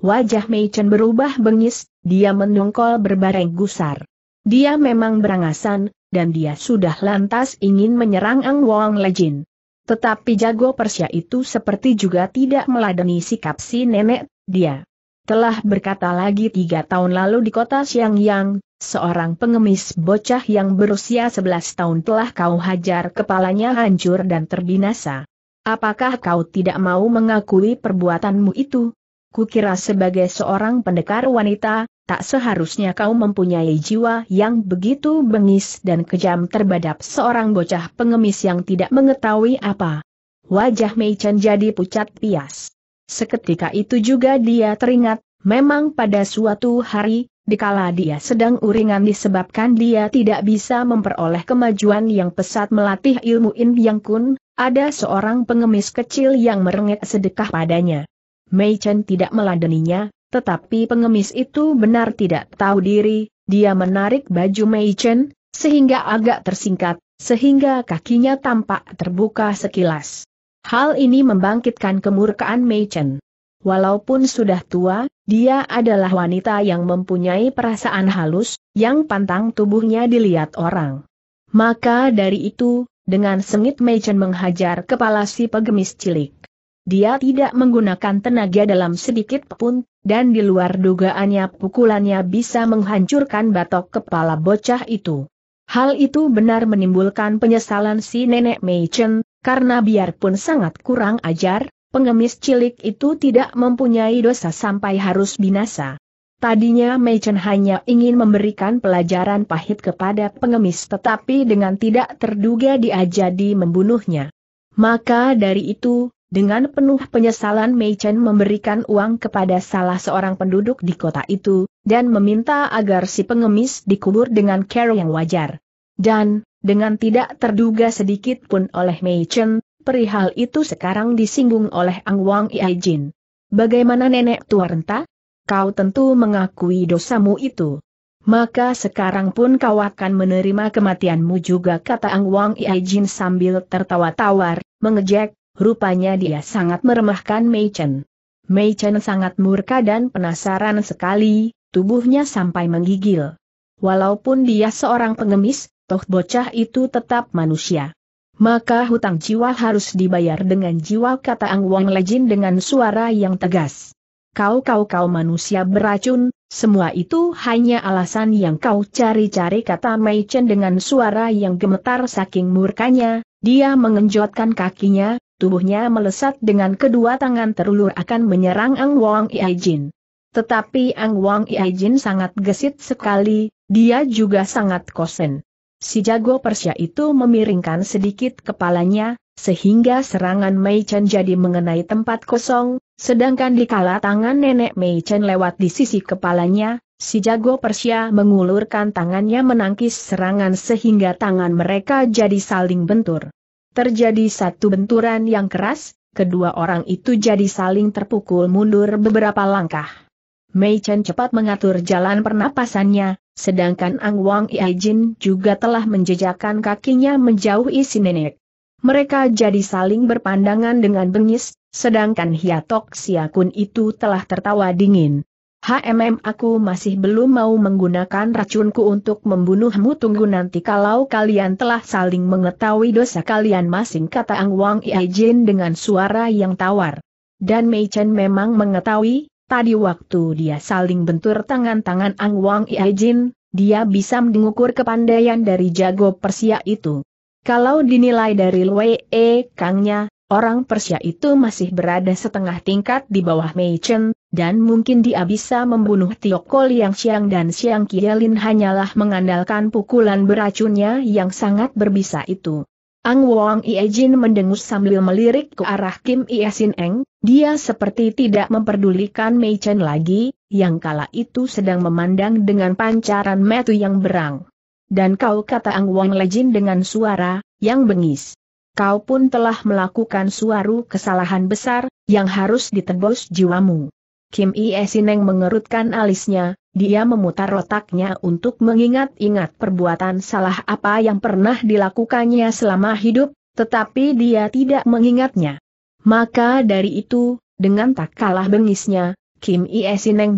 Wajah Mei Chen berubah bengis, dia mendongkol berbareng gusar. Dia memang berangasan, dan dia sudah lantas ingin menyerang Ang Wang Lejin. Tetapi jago Persia itu seperti juga tidak meladeni sikap si nenek, dia telah berkata lagi tiga tahun lalu di kota Siang Yang, seorang pengemis bocah yang berusia sebelas tahun telah kau hajar kepalanya hancur dan terbinasa. Apakah kau tidak mau mengakui perbuatanmu itu? Kukira sebagai seorang pendekar wanita, tak seharusnya kau mempunyai jiwa yang begitu bengis dan kejam terhadap seorang bocah pengemis yang tidak mengetahui apa. Wajah Mei Chen jadi pucat pias. Seketika itu juga dia teringat, memang pada suatu hari, dikala dia sedang uringan disebabkan dia tidak bisa memperoleh kemajuan yang pesat melatih ilmu In Yang Kun, ada seorang pengemis kecil yang merengek sedekah padanya. Mei Chen tidak meladeninya, tetapi pengemis itu benar tidak tahu diri, dia menarik baju Mei Chen, sehingga agak tersingkat, sehingga kakinya tampak terbuka sekilas. Hal ini membangkitkan kemurkaan Mei Chen. Walaupun sudah tua, dia adalah wanita yang mempunyai perasaan halus, yang pantang tubuhnya dilihat orang. Maka dari itu, dengan sengit Mei Chen menghajar kepala si pegemis cilik. Dia tidak menggunakan tenaga dalam sedikit pun, dan di luar dugaannya pukulannya bisa menghancurkan batok kepala bocah itu. Hal itu benar menimbulkan penyesalan si nenek Mei Chen, karena biarpun sangat kurang ajar, pengemis cilik itu tidak mempunyai dosa sampai harus binasa. Tadinya Meichen hanya ingin memberikan pelajaran pahit kepada pengemis tetapi dengan tidak terduga dia jadi membunuhnya. Maka dari itu, dengan penuh penyesalan Meichen memberikan uang kepada salah seorang penduduk di kota itu, dan meminta agar si pengemis dikubur dengan cara yang wajar. Dan, dengan tidak terduga sedikit pun oleh Mei Chen, perihal itu sekarang disinggung oleh Ang Wang Yai Jin. Bagaimana nenek tua renta? Kau tentu mengakui dosamu itu. Maka sekarang pun kau akan menerima kematianmu juga kata Ang Wang Yai Jin sambil tertawa tawar, mengejek, rupanya dia sangat meremahkan Mei Chen. Mei Chen sangat murka dan penasaran sekali, tubuhnya sampai menggigil. Walaupun dia seorang pengemis, toh bocah itu tetap manusia. Maka hutang jiwa harus dibayar dengan jiwa kata Ang Wong Lejin dengan suara yang tegas. Kau-kau-kau manusia beracun, semua itu hanya alasan yang kau cari-cari kata Mei Chen dengan suara yang gemetar saking murkanya, dia mengenjotkan kakinya, tubuhnya melesat dengan kedua tangan terulur akan menyerang Ang Wong Iajin. Tetapi Ang Wang Iajin sangat gesit sekali, dia juga sangat kosen. Si jago Persia itu memiringkan sedikit kepalanya, sehingga serangan Mei Chen jadi mengenai tempat kosong, sedangkan di kala tangan nenek Mei Chen lewat di sisi kepalanya, si jago Persia mengulurkan tangannya menangkis serangan sehingga tangan mereka jadi saling bentur. Terjadi satu benturan yang keras, kedua orang itu jadi saling terpukul mundur beberapa langkah. Mei Chen cepat mengatur jalan pernapasannya, sedangkan Ang Wang Ia Jin juga telah menjejakkan kakinya menjauhi si nenek. Mereka jadi saling berpandangan dengan bengis, sedangkan Hiatok Siakun itu telah tertawa dingin. HMM aku masih belum mau menggunakan racunku untuk membunuhmu tunggu nanti kalau kalian telah saling mengetahui dosa kalian masing kata Ang Wang Ia Jin dengan suara yang tawar. Dan Mei Chen memang mengetahui Tadi waktu dia saling bentur tangan-tangan Ang Wang Iajin, dia bisa mengukur kepandaian dari jago Persia itu. Kalau dinilai dari Lue E Kangnya, orang Persia itu masih berada setengah tingkat di bawah Mei Chen, dan mungkin dia bisa membunuh Tiokol yang Siang dan Siang Kielin hanyalah mengandalkan pukulan beracunnya yang sangat berbisa itu. Ang Wang Jin mendengus sambil melirik ke arah Kim Ie Sin Eng, dia seperti tidak memperdulikan Mei Chen lagi, yang kala itu sedang memandang dengan pancaran metu yang berang. Dan kau kata Ang Wang Lejin dengan suara, yang bengis. Kau pun telah melakukan suaru kesalahan besar, yang harus ditebus jiwamu. Kim Ie Sineng mengerutkan alisnya, dia memutar otaknya untuk mengingat-ingat perbuatan salah apa yang pernah dilakukannya selama hidup, tetapi dia tidak mengingatnya. Maka dari itu, dengan tak kalah bengisnya, Kim Ie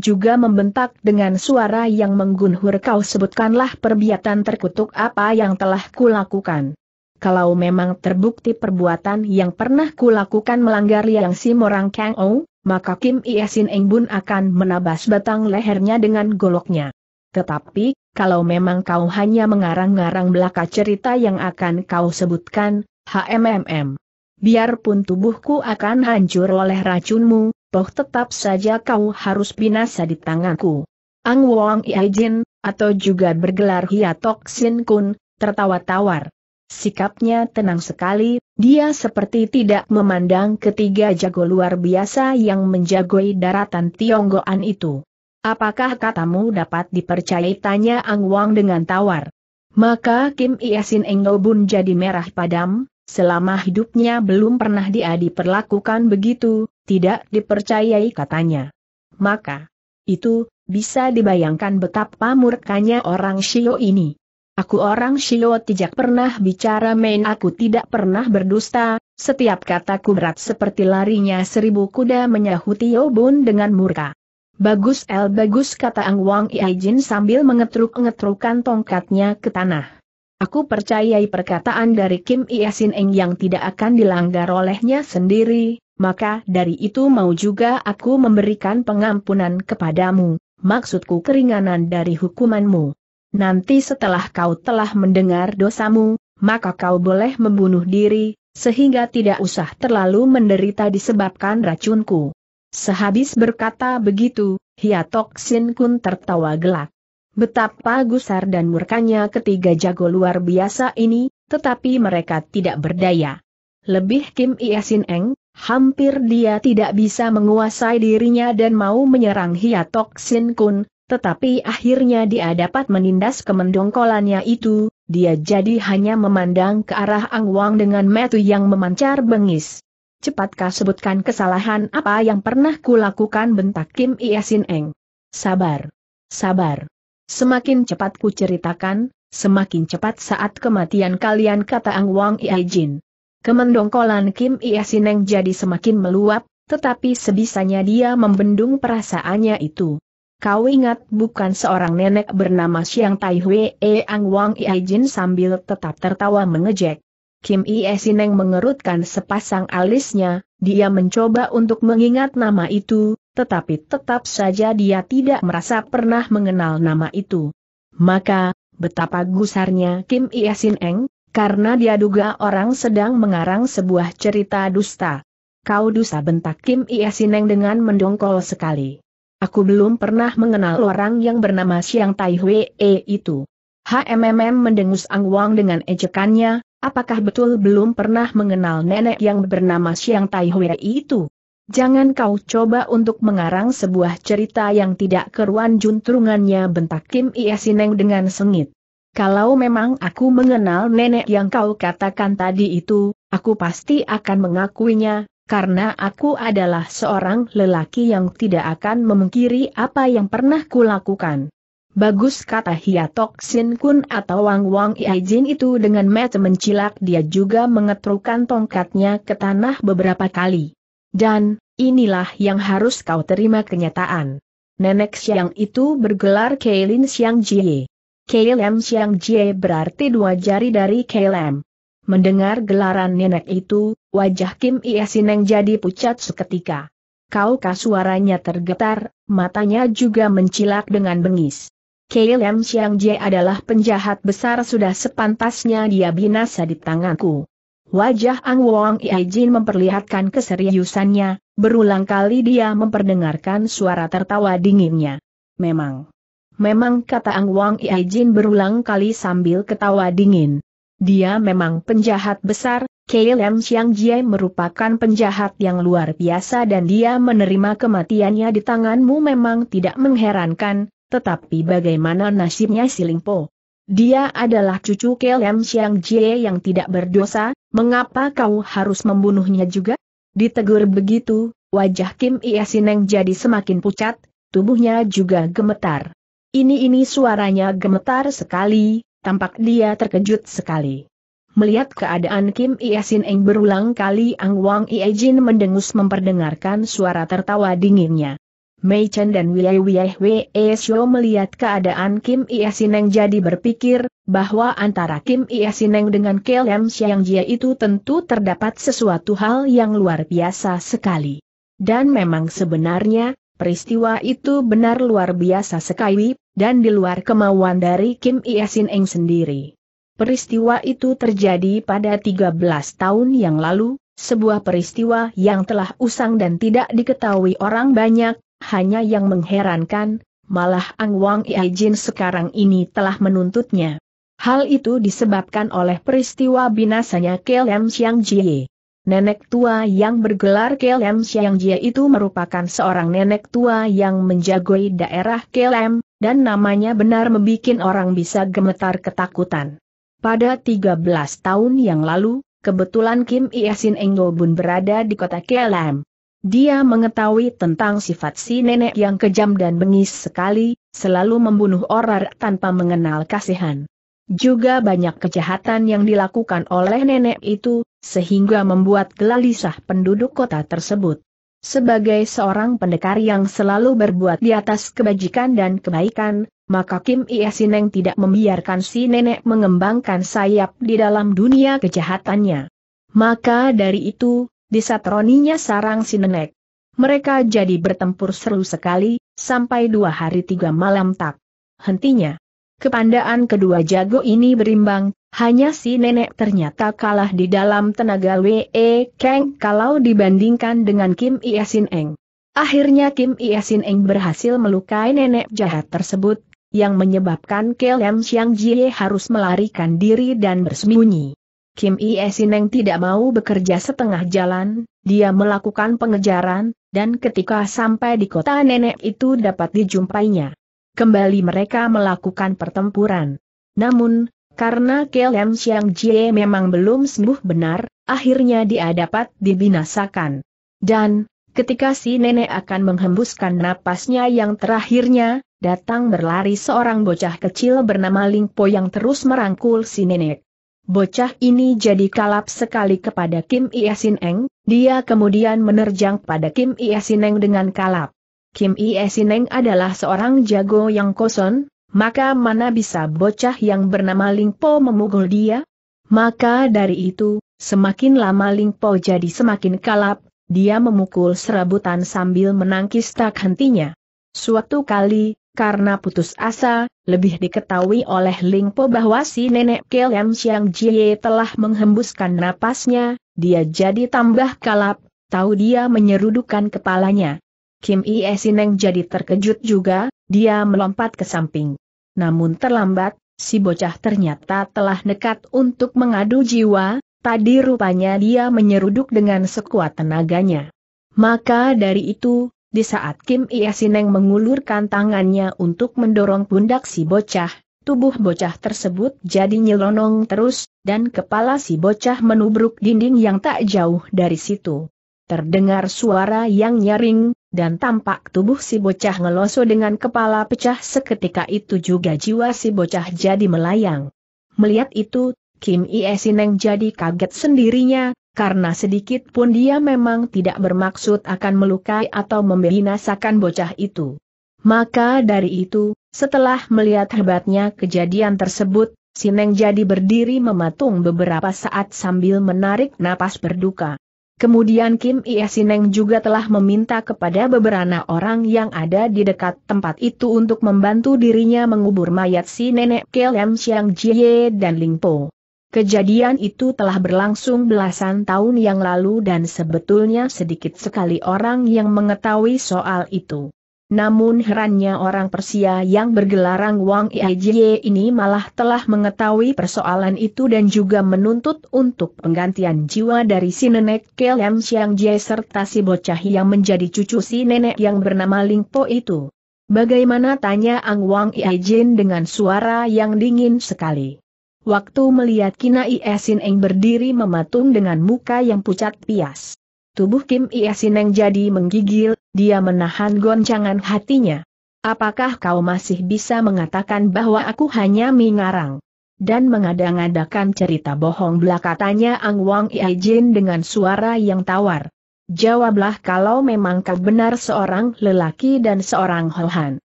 juga membentak dengan suara yang menggunhur kau sebutkanlah perbiatan terkutuk apa yang telah kulakukan. Kalau memang terbukti perbuatan yang pernah kulakukan melanggar yang si Morang Kang Ou, maka Kim Ie pun akan menabas batang lehernya dengan goloknya. Tetapi, kalau memang kau hanya mengarang-ngarang belaka cerita yang akan kau sebutkan, HMMM biarpun tubuhku akan hancur oleh racunmu, toh tetap saja kau harus binasa di tanganku. Ang Wong Iajin, atau juga bergelar Hiatok Sin Kun, tertawa tawar. Sikapnya tenang sekali, dia seperti tidak memandang ketiga jago luar biasa yang menjagoi daratan Tionggoan itu. Apakah katamu dapat dipercayai tanya Ang Wang dengan tawar? Maka Kim Iasin Engobun jadi merah padam, Selama hidupnya belum pernah dia diperlakukan begitu, tidak dipercayai katanya. Maka, itu, bisa dibayangkan betapa murkanya orang Shio ini. Aku orang Shio tidak pernah bicara main aku tidak pernah berdusta, setiap kataku berat seperti larinya seribu kuda menyahuti Yobun dengan murka. Bagus el bagus kata Ang Wang Iajin sambil mengetruk-ngetrukan tongkatnya ke tanah. Aku percayai perkataan dari Kim Iasin Eng yang tidak akan dilanggar olehnya sendiri, maka dari itu mau juga aku memberikan pengampunan kepadamu, maksudku keringanan dari hukumanmu. Nanti setelah kau telah mendengar dosamu, maka kau boleh membunuh diri, sehingga tidak usah terlalu menderita disebabkan racunku. Sehabis berkata begitu, Hiatok Sin Kun tertawa gelak. Betapa gusar dan murkanya ketiga jago luar biasa ini, tetapi mereka tidak berdaya. Lebih Kim Iasin Eng, hampir dia tidak bisa menguasai dirinya dan mau menyerang Hiatok Sin Kun, tetapi akhirnya dia dapat menindas kemendongkolannya itu, dia jadi hanya memandang ke arah Ang Wang dengan metu yang memancar bengis. Cepatkah sebutkan kesalahan apa yang pernah kulakukan bentak Kim Iasin Eng. Sabar. Sabar. Semakin cepat ku ceritakan, semakin cepat saat kematian kalian kata Ang Wang Ia Jin. Kemendongkolan Kim Ia Sineng jadi semakin meluap, tetapi sebisanya dia membendung perasaannya itu. Kau ingat bukan seorang nenek bernama Xiang Tai Hui E Ang Wang Ia Jin sambil tetap tertawa mengejek. Kim Ia Sineng mengerutkan sepasang alisnya, dia mencoba untuk mengingat nama itu, tetapi tetap saja dia tidak merasa pernah mengenal nama itu. Maka, betapa gusarnya Kim Iasin Eng, karena dia duga orang sedang mengarang sebuah cerita dusta. Kau dusta bentak Kim Iasin Eng dengan mendongkol sekali. Aku belum pernah mengenal orang yang bernama Siang Tai Hwee itu. HMMM mendengus Ang Wang dengan ejekannya, apakah betul belum pernah mengenal nenek yang bernama Siang Tai Hwee itu? Jangan kau coba untuk mengarang sebuah cerita yang tidak keruan juntrungannya bentak Kim Ia Sineng dengan sengit. Kalau memang aku mengenal nenek yang kau katakan tadi itu, aku pasti akan mengakuinya, karena aku adalah seorang lelaki yang tidak akan memungkiri apa yang pernah kulakukan. Bagus kata Hiatok Sin Kun atau Wang Wang Iajin itu dengan mata mencilak dia juga mengetrukan tongkatnya ke tanah beberapa kali. Dan, Inilah yang harus kau terima kenyataan. Nenek Xiang itu bergelar Keilin Xiang Jie. Keilem Xiang Jie berarti dua jari dari Keilem. Mendengar gelaran nenek itu, wajah Kim Ia Sineng jadi pucat seketika. Kau suaranya tergetar, matanya juga mencilak dengan bengis. Keilem Xiang Jie adalah penjahat besar sudah sepantasnya dia binasa di tanganku. Wajah Ang Wong Jin memperlihatkan keseriusannya, berulang kali dia memperdengarkan suara tertawa dinginnya. Memang. Memang kata Ang Wong Jin berulang kali sambil ketawa dingin. Dia memang penjahat besar, KLM Xiang Jie merupakan penjahat yang luar biasa dan dia menerima kematiannya di tanganmu memang tidak mengherankan, tetapi bagaimana nasibnya si Lingpo? Dia adalah cucu KLM Xiang Jie yang tidak berdosa, Mengapa kau harus membunuhnya juga? Ditegur begitu, wajah Kim Ia Sineng jadi semakin pucat, tubuhnya juga gemetar. Ini-ini suaranya gemetar sekali, tampak dia terkejut sekali. Melihat keadaan Kim Ia Sineng berulang kali Ang Wang Ia Jin mendengus memperdengarkan suara tertawa dinginnya. Mei Chen dan Wei Wei Wei Xiao melihat keadaan Kim Ia Sineng jadi berpikir, bahwa antara Kim Ia Sineng dengan Kelem Xiang Jia itu tentu terdapat sesuatu hal yang luar biasa sekali. Dan memang sebenarnya, peristiwa itu benar luar biasa sekali, dan di luar kemauan dari Kim Ia Sineng sendiri. Peristiwa itu terjadi pada 13 tahun yang lalu, sebuah peristiwa yang telah usang dan tidak diketahui orang banyak, hanya yang mengherankan, malah Ang Wang Iajin sekarang ini telah menuntutnya. Hal itu disebabkan oleh peristiwa binasanya Kelem Xiang Jie. Nenek tua yang bergelar Kelem Xiang Jie itu merupakan seorang nenek tua yang menjagoi daerah Kelem, dan namanya benar membuat orang bisa gemetar ketakutan. Pada 13 tahun yang lalu, kebetulan Kim Iasin Enggo Bun berada di kota Kelem. Dia mengetahui tentang sifat si nenek yang kejam dan bengis sekali, selalu membunuh orang tanpa mengenal kasihan. Juga banyak kejahatan yang dilakukan oleh nenek itu, sehingga membuat gelisah penduduk kota tersebut. Sebagai seorang pendekar yang selalu berbuat di atas kebajikan dan kebaikan, maka Kim Ia Sineng tidak membiarkan si nenek mengembangkan sayap di dalam dunia kejahatannya. Maka dari itu, disatroninya sarang si nenek. Mereka jadi bertempur seru sekali, sampai dua hari tiga malam tak hentinya. Kepandaan kedua jago ini berimbang, hanya si nenek ternyata kalah di dalam tenaga W.E. Kang kalau dibandingkan dengan Kim Iasin Eng. Akhirnya Kim Iasin Eng berhasil melukai nenek jahat tersebut, yang menyebabkan Kelem Xiang Jie harus melarikan diri dan bersembunyi. Kim Ie Sineng tidak mau bekerja setengah jalan, dia melakukan pengejaran, dan ketika sampai di kota nenek itu dapat dijumpainya. Kembali mereka melakukan pertempuran. Namun, karena Kelem Xiang Jie memang belum sembuh benar, akhirnya dia dapat dibinasakan. Dan, ketika si nenek akan menghembuskan napasnya yang terakhirnya, datang berlari seorang bocah kecil bernama Lingpo yang terus merangkul si nenek. Bocah ini jadi kalap sekali kepada Kim Ia Sin Eng, dia kemudian menerjang pada Kim Ia Sin Eng dengan kalap. Kim Ia Sin Eng adalah seorang jago yang kosong, maka mana bisa bocah yang bernama Ling Po memukul dia? Maka dari itu, semakin lama Ling Po jadi semakin kalap, dia memukul serabutan sambil menangkis tak hentinya. Suatu kali, karena putus asa, lebih diketahui oleh Ling Po bahwa si nenek Kelem Xiang Jie telah menghembuskan napasnya, dia jadi tambah kalap, tahu dia menyerudukan kepalanya. Kim Ie Sineng jadi terkejut juga, dia melompat ke samping. Namun terlambat, si bocah ternyata telah nekat untuk mengadu jiwa, tadi rupanya dia menyeruduk dengan sekuat tenaganya. Maka dari itu, di saat Kim Ia Sineng mengulurkan tangannya untuk mendorong pundak si bocah, tubuh bocah tersebut jadi nyelonong terus, dan kepala si bocah menubruk dinding yang tak jauh dari situ. Terdengar suara yang nyaring, dan tampak tubuh si bocah ngeloso dengan kepala pecah seketika itu juga jiwa si bocah jadi melayang. Melihat itu, Kim Ie Sineng jadi kaget sendirinya, karena sedikit pun dia memang tidak bermaksud akan melukai atau membinasakan bocah itu. Maka dari itu, setelah melihat hebatnya kejadian tersebut, Sineng jadi berdiri mematung beberapa saat sambil menarik napas berduka. Kemudian Kim Ia Sineng juga telah meminta kepada beberapa orang yang ada di dekat tempat itu untuk membantu dirinya mengubur mayat si nenek Kelem Siang Jie dan Lingpo. Po. Kejadian itu telah berlangsung belasan tahun yang lalu dan sebetulnya sedikit sekali orang yang mengetahui soal itu. Namun herannya orang Persia yang bergelarang Wang Iajie ini malah telah mengetahui persoalan itu dan juga menuntut untuk penggantian jiwa dari si nenek Kelem Xiang Jie serta si bocah yang menjadi cucu si nenek yang bernama Ling Po itu. Bagaimana tanya Ang Wang Iajin dengan suara yang dingin sekali. Waktu melihat Kina Kinai Eng berdiri mematung dengan muka yang pucat pias. Tubuh Kim Esineng jadi menggigil, dia menahan goncangan hatinya. Apakah kau masih bisa mengatakan bahwa aku hanya mengarang? Dan mengadang ngadakan cerita bohong belah katanya Ang Wang Iajin dengan suara yang tawar. Jawablah kalau memang kau benar seorang lelaki dan seorang hohan.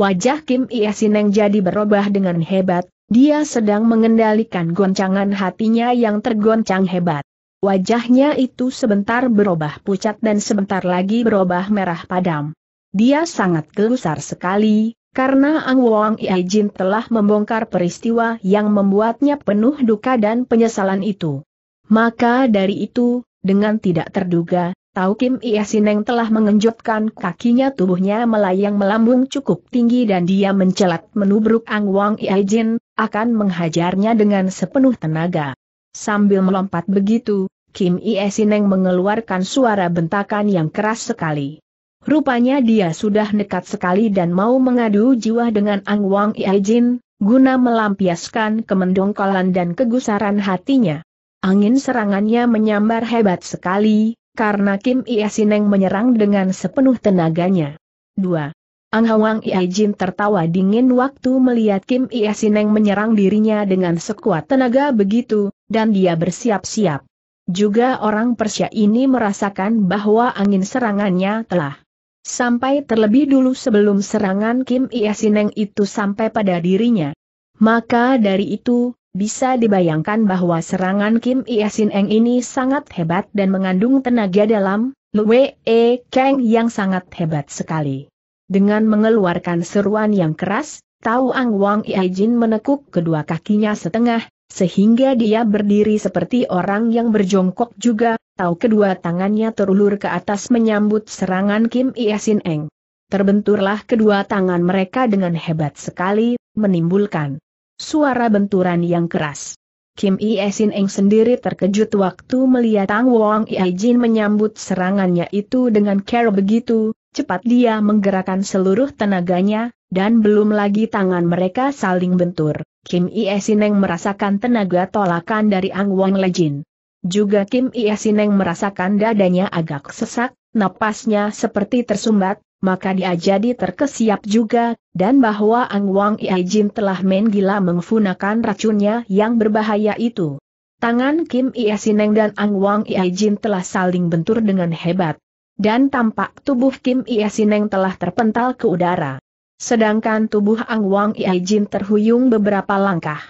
Wajah Kim Ia jadi berubah dengan hebat, dia sedang mengendalikan goncangan hatinya yang tergoncang hebat. Wajahnya itu sebentar berubah pucat dan sebentar lagi berubah merah padam. Dia sangat gelusar sekali, karena Ang Wong Jin telah membongkar peristiwa yang membuatnya penuh duka dan penyesalan itu. Maka dari itu, dengan tidak terduga, Tau Kim Ia Sineng telah mengenjotkan kakinya tubuhnya melayang melambung cukup tinggi dan dia mencelat menubruk Ang Wang Ia Jin, akan menghajarnya dengan sepenuh tenaga. Sambil melompat begitu, Kim Ia Sineng mengeluarkan suara bentakan yang keras sekali. Rupanya dia sudah nekat sekali dan mau mengadu jiwa dengan Ang Wang Ia Jin, guna melampiaskan kemendongkolan dan kegusaran hatinya. Angin serangannya menyambar hebat sekali, karena Kim Ie Sineng menyerang dengan sepenuh tenaganya. 2. Ang Hawang Ie Jin tertawa dingin waktu melihat Kim Ie Sineng menyerang dirinya dengan sekuat tenaga begitu, dan dia bersiap-siap. Juga orang Persia ini merasakan bahwa angin serangannya telah sampai terlebih dulu sebelum serangan Kim Ie Sineng itu sampai pada dirinya. Maka dari itu, bisa dibayangkan bahwa serangan Kim Sin Eng ini sangat hebat dan mengandung tenaga dalam, Lue E Kang yang sangat hebat sekali. Dengan mengeluarkan seruan yang keras, Tau Ang Wang Iajin menekuk kedua kakinya setengah, sehingga dia berdiri seperti orang yang berjongkok juga, Tau kedua tangannya terulur ke atas menyambut serangan Kim Sin Eng. Terbenturlah kedua tangan mereka dengan hebat sekali, menimbulkan Suara benturan yang keras. Kim Sin Eng sendiri terkejut waktu melihat Tang Wong Jin menyambut serangannya itu dengan care begitu, cepat dia menggerakkan seluruh tenaganya, dan belum lagi tangan mereka saling bentur. Kim Sin Eng merasakan tenaga tolakan dari Ang Wong Lejin. Juga Kim Sin Eng merasakan dadanya agak sesak, napasnya seperti tersumbat, maka dia jadi terkesiap juga, dan bahwa Ang Wang Iai Jin telah main gila menggunakan racunnya yang berbahaya itu. Tangan Kim Ia Sineng dan Ang Wang Iai Jin telah saling bentur dengan hebat. Dan tampak tubuh Kim Ia Sineng telah terpental ke udara. Sedangkan tubuh Ang Wang Iai Jin terhuyung beberapa langkah.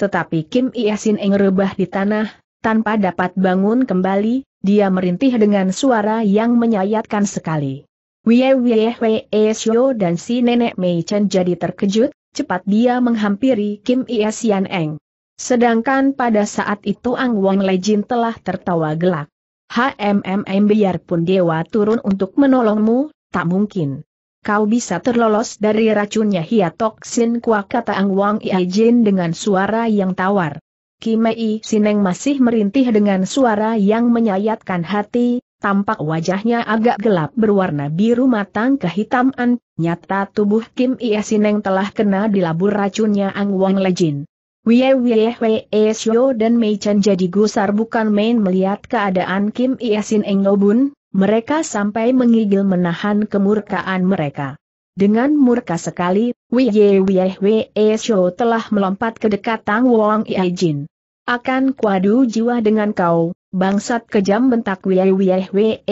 Tetapi Kim Ia Sineng rebah di tanah, tanpa dapat bangun kembali, dia merintih dengan suara yang menyayatkan sekali. Wie Wie Wee dan si nenek Mei Chen jadi terkejut, cepat dia menghampiri Kim Ie Sian Eng. Sedangkan pada saat itu Ang Wong Lejin telah tertawa gelak. HMMM biarpun dewa turun untuk menolongmu, tak mungkin. Kau bisa terlolos dari racunnya Hiatoksin kuah kata Ang Wong Iajin dengan suara yang tawar. Kimei Sineng masih merintih dengan suara yang menyayatkan hati, Tampak wajahnya agak gelap berwarna biru matang kehitaman, nyata tubuh Kim Ie Sineng telah kena dilabur racunnya Ang Wang Lejin. Wie Wie Wie Shio dan Mei Chen jadi gusar bukan main melihat keadaan Kim Ie Sineng Nobun, mereka sampai mengigil menahan kemurkaan mereka. Dengan murka sekali, Wie Wie Wie Shio telah melompat ke dekat Tang Wang Ie Jin. Akan kuadu jiwa dengan kau, bangsat kejam bentak Wei Wei Wei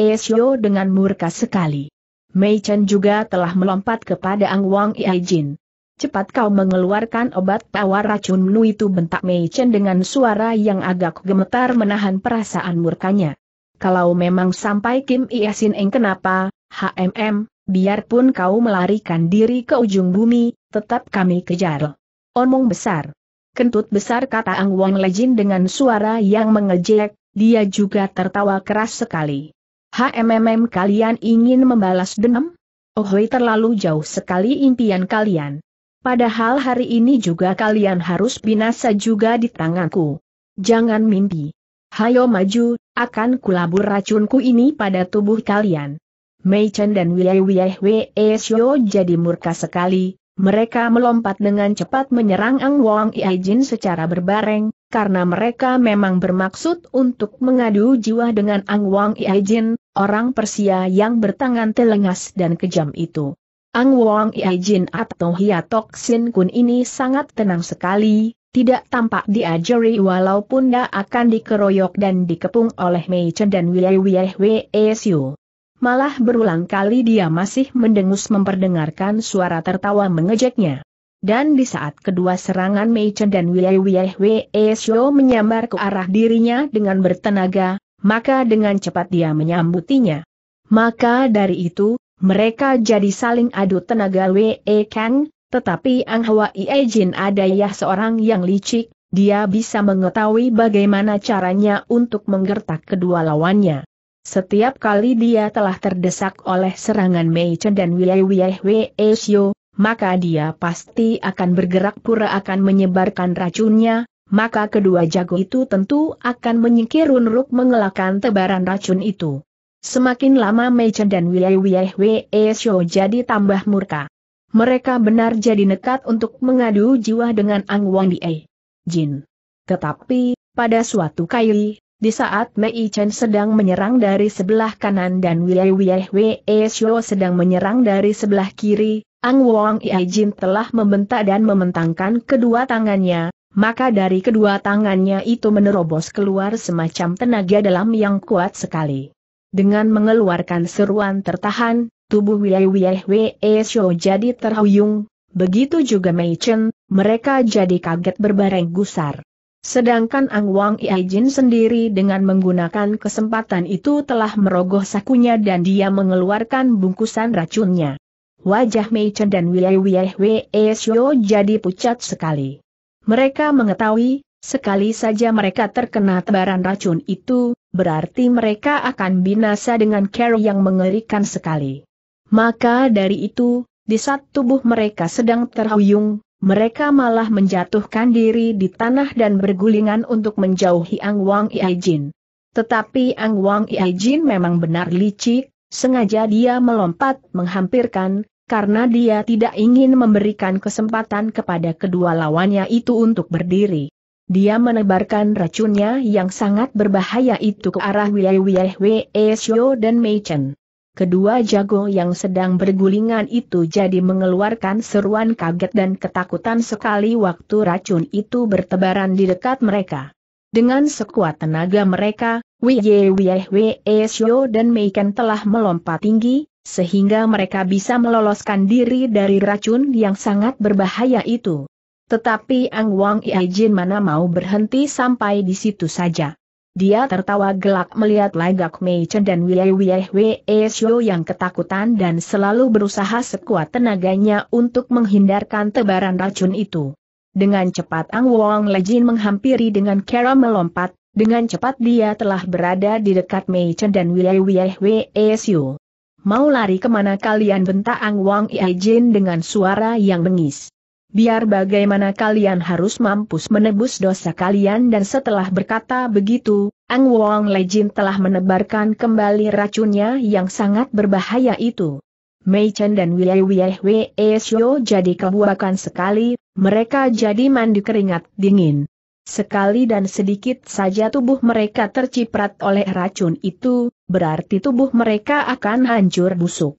dengan murka sekali. Mei Chen juga telah melompat kepada Ang Wang Jin. Cepat kau mengeluarkan obat tawar racun racunmu itu bentak Mei Chen dengan suara yang agak gemetar menahan perasaan murkanya. Kalau memang sampai Kim Iasin Eng kenapa, HMM, biarpun kau melarikan diri ke ujung bumi, tetap kami kejar. Omong besar kentut besar kata Ang Wong Lejin dengan suara yang mengejek, dia juga tertawa keras sekali. HMMM kalian ingin membalas dendam? Ohoi terlalu jauh sekali impian kalian. Padahal hari ini juga kalian harus binasa juga di tanganku. Jangan mimpi. Hayo maju, akan kulabur racunku ini pada tubuh kalian. Mei Chen dan Wei Wei Wei Shou jadi murka sekali, mereka melompat dengan cepat menyerang Ang Wong Iajin secara berbareng, karena mereka memang bermaksud untuk mengadu jiwa dengan Ang Wong Iajin, orang Persia yang bertangan telengas dan kejam itu. Ang Wong Iajin atau Hiatok Sin Kun ini sangat tenang sekali, tidak tampak diajari walaupun dia akan dikeroyok dan dikepung oleh Mei Chen dan Wei Wei Wei Siu malah berulang kali dia masih mendengus memperdengarkan suara tertawa mengejeknya. Dan di saat kedua serangan Mei Chen dan Wei Wei Wei Xiao menyambar ke arah dirinya dengan bertenaga, maka dengan cepat dia menyambutinya. Maka dari itu, mereka jadi saling adu tenaga Wei Kang, tetapi Ang Hua Ie Jin ada ya seorang yang licik, dia bisa mengetahui bagaimana caranya untuk menggertak kedua lawannya. Setiap kali dia telah terdesak oleh serangan Mei Chen dan Wei Wei Xiu, maka dia pasti akan bergerak pura akan menyebarkan racunnya, maka kedua jago itu tentu akan menyingkir untuk mengelakkan tebaran racun itu. Semakin lama Mei Chen dan Wei Wei Xiu jadi tambah murka. Mereka benar jadi nekat untuk mengadu jiwa dengan Ang Wang Di Jin. Tetapi, pada suatu kali, di saat Mei Chen sedang menyerang dari sebelah kanan dan Wei Wei Wei Shuo sedang menyerang dari sebelah kiri, Ang Wong Iai Jin telah membentak dan mementangkan kedua tangannya, maka dari kedua tangannya itu menerobos keluar semacam tenaga dalam yang kuat sekali. Dengan mengeluarkan seruan tertahan, tubuh Wei Wei Wei Shuo jadi terhuyung, begitu juga Mei Chen, mereka jadi kaget berbareng gusar. Sedangkan Ang Wang Iajin sendiri dengan menggunakan kesempatan itu telah merogoh sakunya dan dia mengeluarkan bungkusan racunnya. Wajah Mei Chen dan Wei Wei Wei Xiao jadi pucat sekali. Mereka mengetahui, sekali saja mereka terkena tebaran racun itu, berarti mereka akan binasa dengan cara yang mengerikan sekali. Maka dari itu, di saat tubuh mereka sedang terhuyung, mereka malah menjatuhkan diri di tanah dan bergulingan untuk menjauhi Ang Wang Jin. Tetapi Ang Wang Jin memang benar licik, sengaja dia melompat menghampirkan, karena dia tidak ingin memberikan kesempatan kepada kedua lawannya itu untuk berdiri. Dia menebarkan racunnya yang sangat berbahaya itu ke arah Wei Wei Wei Xiao dan Mei Chen kedua jago yang sedang bergulingan itu jadi mengeluarkan seruan kaget dan ketakutan sekali waktu racun itu bertebaran di dekat mereka. Dengan sekuat tenaga mereka, Wiye Wiye Wiye Shio dan Meiken telah melompat tinggi, sehingga mereka bisa meloloskan diri dari racun yang sangat berbahaya itu. Tetapi Ang Wang ijin mana mau berhenti sampai di situ saja. Dia tertawa gelak melihat lagak Mei Chen dan Wei Wei Wei Xiu yang ketakutan dan selalu berusaha sekuat tenaganya untuk menghindarkan tebaran racun itu. Dengan cepat Ang Wong Lejin menghampiri dengan cara melompat, dengan cepat dia telah berada di dekat Mei Chen dan Wei Wei Wei Xiu. Mau lari kemana kalian bentak Ang Wong Lejin dengan suara yang bengis biar bagaimana kalian harus mampus menebus dosa kalian dan setelah berkata begitu, Ang Wong Jin telah menebarkan kembali racunnya yang sangat berbahaya itu. Mei Chen dan Wei Wei Xiao jadi kebuakan sekali, mereka jadi mandi keringat dingin. Sekali dan sedikit saja tubuh mereka terciprat oleh racun itu, berarti tubuh mereka akan hancur busuk.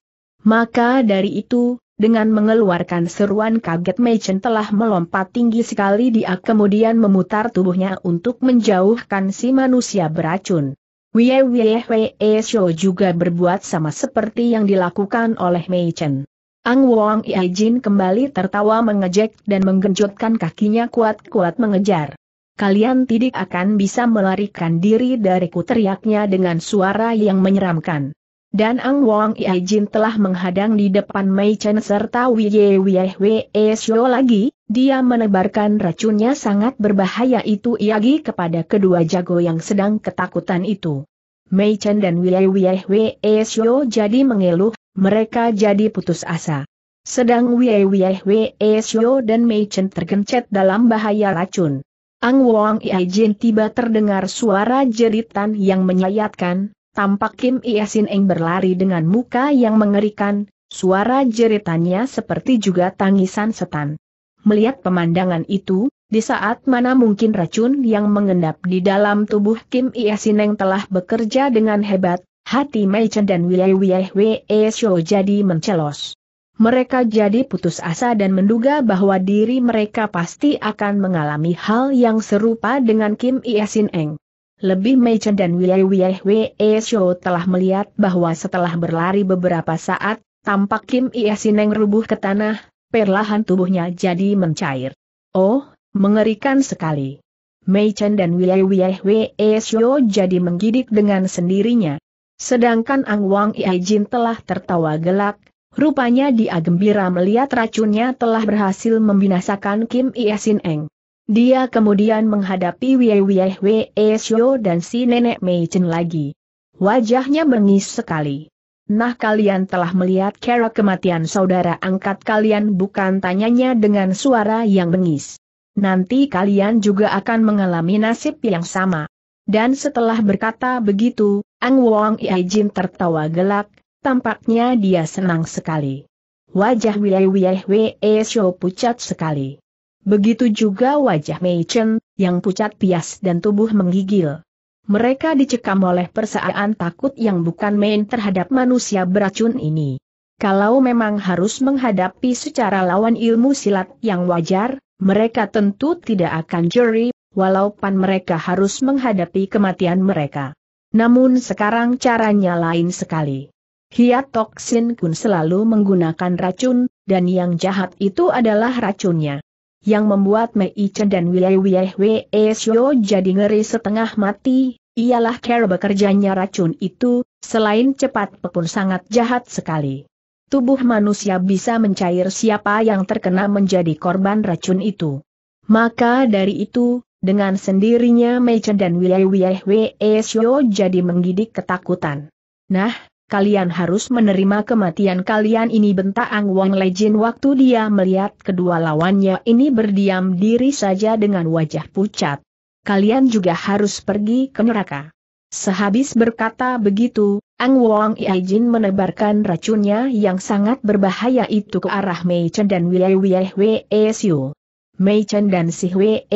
Maka dari itu, dengan mengeluarkan seruan kaget Meichen telah melompat tinggi sekali dia kemudian memutar tubuhnya untuk menjauhkan si manusia beracun. Wee Wee Wee Shou juga berbuat sama seperti yang dilakukan oleh Meichen. Ang Wong Iajin kembali tertawa mengejek dan menggenjotkan kakinya kuat-kuat mengejar. Kalian tidak akan bisa melarikan diri dariku teriaknya dengan suara yang menyeramkan dan Ang Wong Ia Jin telah menghadang di depan Mei Chen serta Wei Ye Wei Xiao lagi, dia menebarkan racunnya sangat berbahaya itu Iagi kepada kedua jago yang sedang ketakutan itu. Mei Chen dan Wei Wei Wei Xiao jadi mengeluh, mereka jadi putus asa. Sedang Wei Wei Wei Xiao dan Mei Chen tergencet dalam bahaya racun. Ang Wong Ia Jin tiba terdengar suara jeritan yang menyayatkan, Tampak Kim Sin Eng berlari dengan muka yang mengerikan, suara jeritannya seperti juga tangisan setan. Melihat pemandangan itu, di saat mana mungkin racun yang mengendap di dalam tubuh Kim Sin Eng telah bekerja dengan hebat, hati Mei Chen dan Wei Wei Shou jadi mencelos. Mereka jadi putus asa dan menduga bahwa diri mereka pasti akan mengalami hal yang serupa dengan Kim Sin Eng. Lebih Meichen dan Wilayah Wei Shou telah melihat bahwa setelah berlari beberapa saat, tampak Kim Ia Sineng rubuh ke tanah, perlahan tubuhnya jadi mencair. Oh, mengerikan sekali. Meichen dan Wilayah Wei Shou jadi menggidik dengan sendirinya. Sedangkan Ang Wang Iai Jin telah tertawa gelak, rupanya dia gembira melihat racunnya telah berhasil membinasakan Kim Ia Sineng. Dia kemudian menghadapi Wei Wei Wei Xiao dan si nenek Mei Chen lagi. Wajahnya bengis sekali. Nah kalian telah melihat kera kematian saudara angkat kalian bukan tanyanya dengan suara yang bengis. Nanti kalian juga akan mengalami nasib yang sama. Dan setelah berkata begitu, Ang Wong Jin tertawa gelak, tampaknya dia senang sekali. Wajah Wei Wei Wei Xiao pucat sekali. Begitu juga wajah Mei Chen, yang pucat pias dan tubuh menggigil. Mereka dicekam oleh persaan takut yang bukan main terhadap manusia beracun ini. Kalau memang harus menghadapi secara lawan ilmu silat yang wajar, mereka tentu tidak akan juri, walaupun mereka harus menghadapi kematian mereka. Namun sekarang caranya lain sekali. Hiat Toksin Kun selalu menggunakan racun, dan yang jahat itu adalah racunnya yang membuat Mei Chen dan Wei Wei Wei Xiao jadi ngeri setengah mati, ialah cara bekerjanya racun itu, selain cepat pun sangat jahat sekali. Tubuh manusia bisa mencair siapa yang terkena menjadi korban racun itu. Maka dari itu, dengan sendirinya Mei Chen dan Wei Wei Wei Xiao jadi menggidik ketakutan. Nah, kalian harus menerima kematian kalian ini bentak Ang Wang Lejin waktu dia melihat kedua lawannya ini berdiam diri saja dengan wajah pucat. Kalian juga harus pergi ke neraka. Sehabis berkata begitu, Ang Wang Jin menebarkan racunnya yang sangat berbahaya itu ke arah Mei Chen dan Wei Wei Xiu. Mei Chen dan Si Wei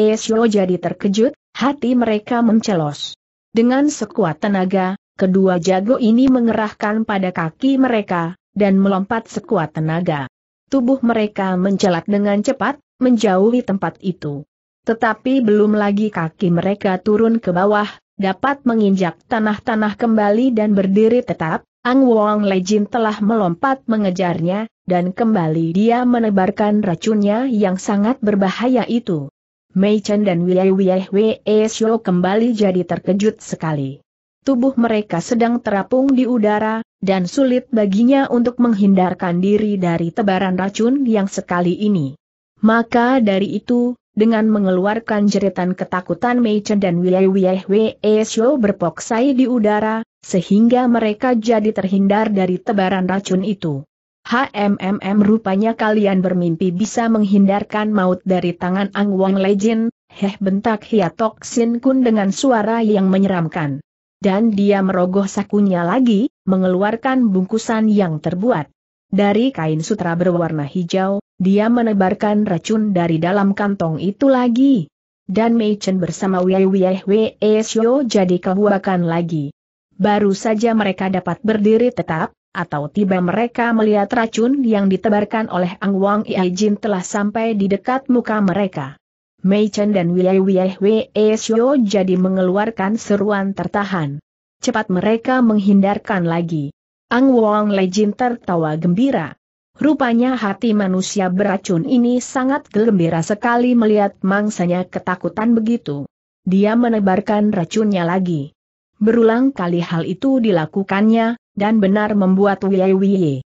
jadi terkejut, hati mereka mencelos. Dengan sekuat tenaga, Kedua jago ini mengerahkan pada kaki mereka, dan melompat sekuat tenaga. Tubuh mereka mencelat dengan cepat, menjauhi tempat itu. Tetapi belum lagi kaki mereka turun ke bawah, dapat menginjak tanah-tanah kembali dan berdiri tetap, Ang Wong Jin telah melompat mengejarnya, dan kembali dia menebarkan racunnya yang sangat berbahaya itu. Mei Chen dan Wei Wei Wei Xiu kembali jadi terkejut sekali tubuh mereka sedang terapung di udara, dan sulit baginya untuk menghindarkan diri dari tebaran racun yang sekali ini. Maka dari itu, dengan mengeluarkan jeritan ketakutan Meichen dan Wilayah Xiao berpoksai di udara, sehingga mereka jadi terhindar dari tebaran racun itu. HMMM rupanya kalian bermimpi bisa menghindarkan maut dari tangan Ang Wang Legend, heh bentak Hiatok Sin Kun dengan suara yang menyeramkan dan dia merogoh sakunya lagi, mengeluarkan bungkusan yang terbuat dari kain sutra berwarna hijau, dia menebarkan racun dari dalam kantong itu lagi. Dan Mei Chen bersama Wei Wei Wei Xiao jadi kebuakan lagi. Baru saja mereka dapat berdiri tetap, atau tiba mereka melihat racun yang ditebarkan oleh Ang Wang Iai Jin telah sampai di dekat muka mereka. Mei Chen dan Wei Wei Wei Xiao jadi mengeluarkan seruan tertahan. Cepat mereka menghindarkan lagi. Ang Wong Lejin tertawa gembira. Rupanya hati manusia beracun ini sangat gembira sekali melihat mangsanya ketakutan begitu. Dia menebarkan racunnya lagi. Berulang kali hal itu dilakukannya, dan benar membuat Wei Wei.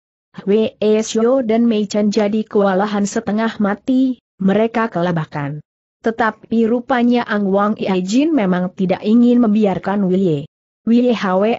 Wei Xiao dan Mei Chen jadi kewalahan setengah mati, mereka kelabakan. Tetapi rupanya Ang Wang Iajin memang tidak ingin membiarkan Wilye. Wilye Hwe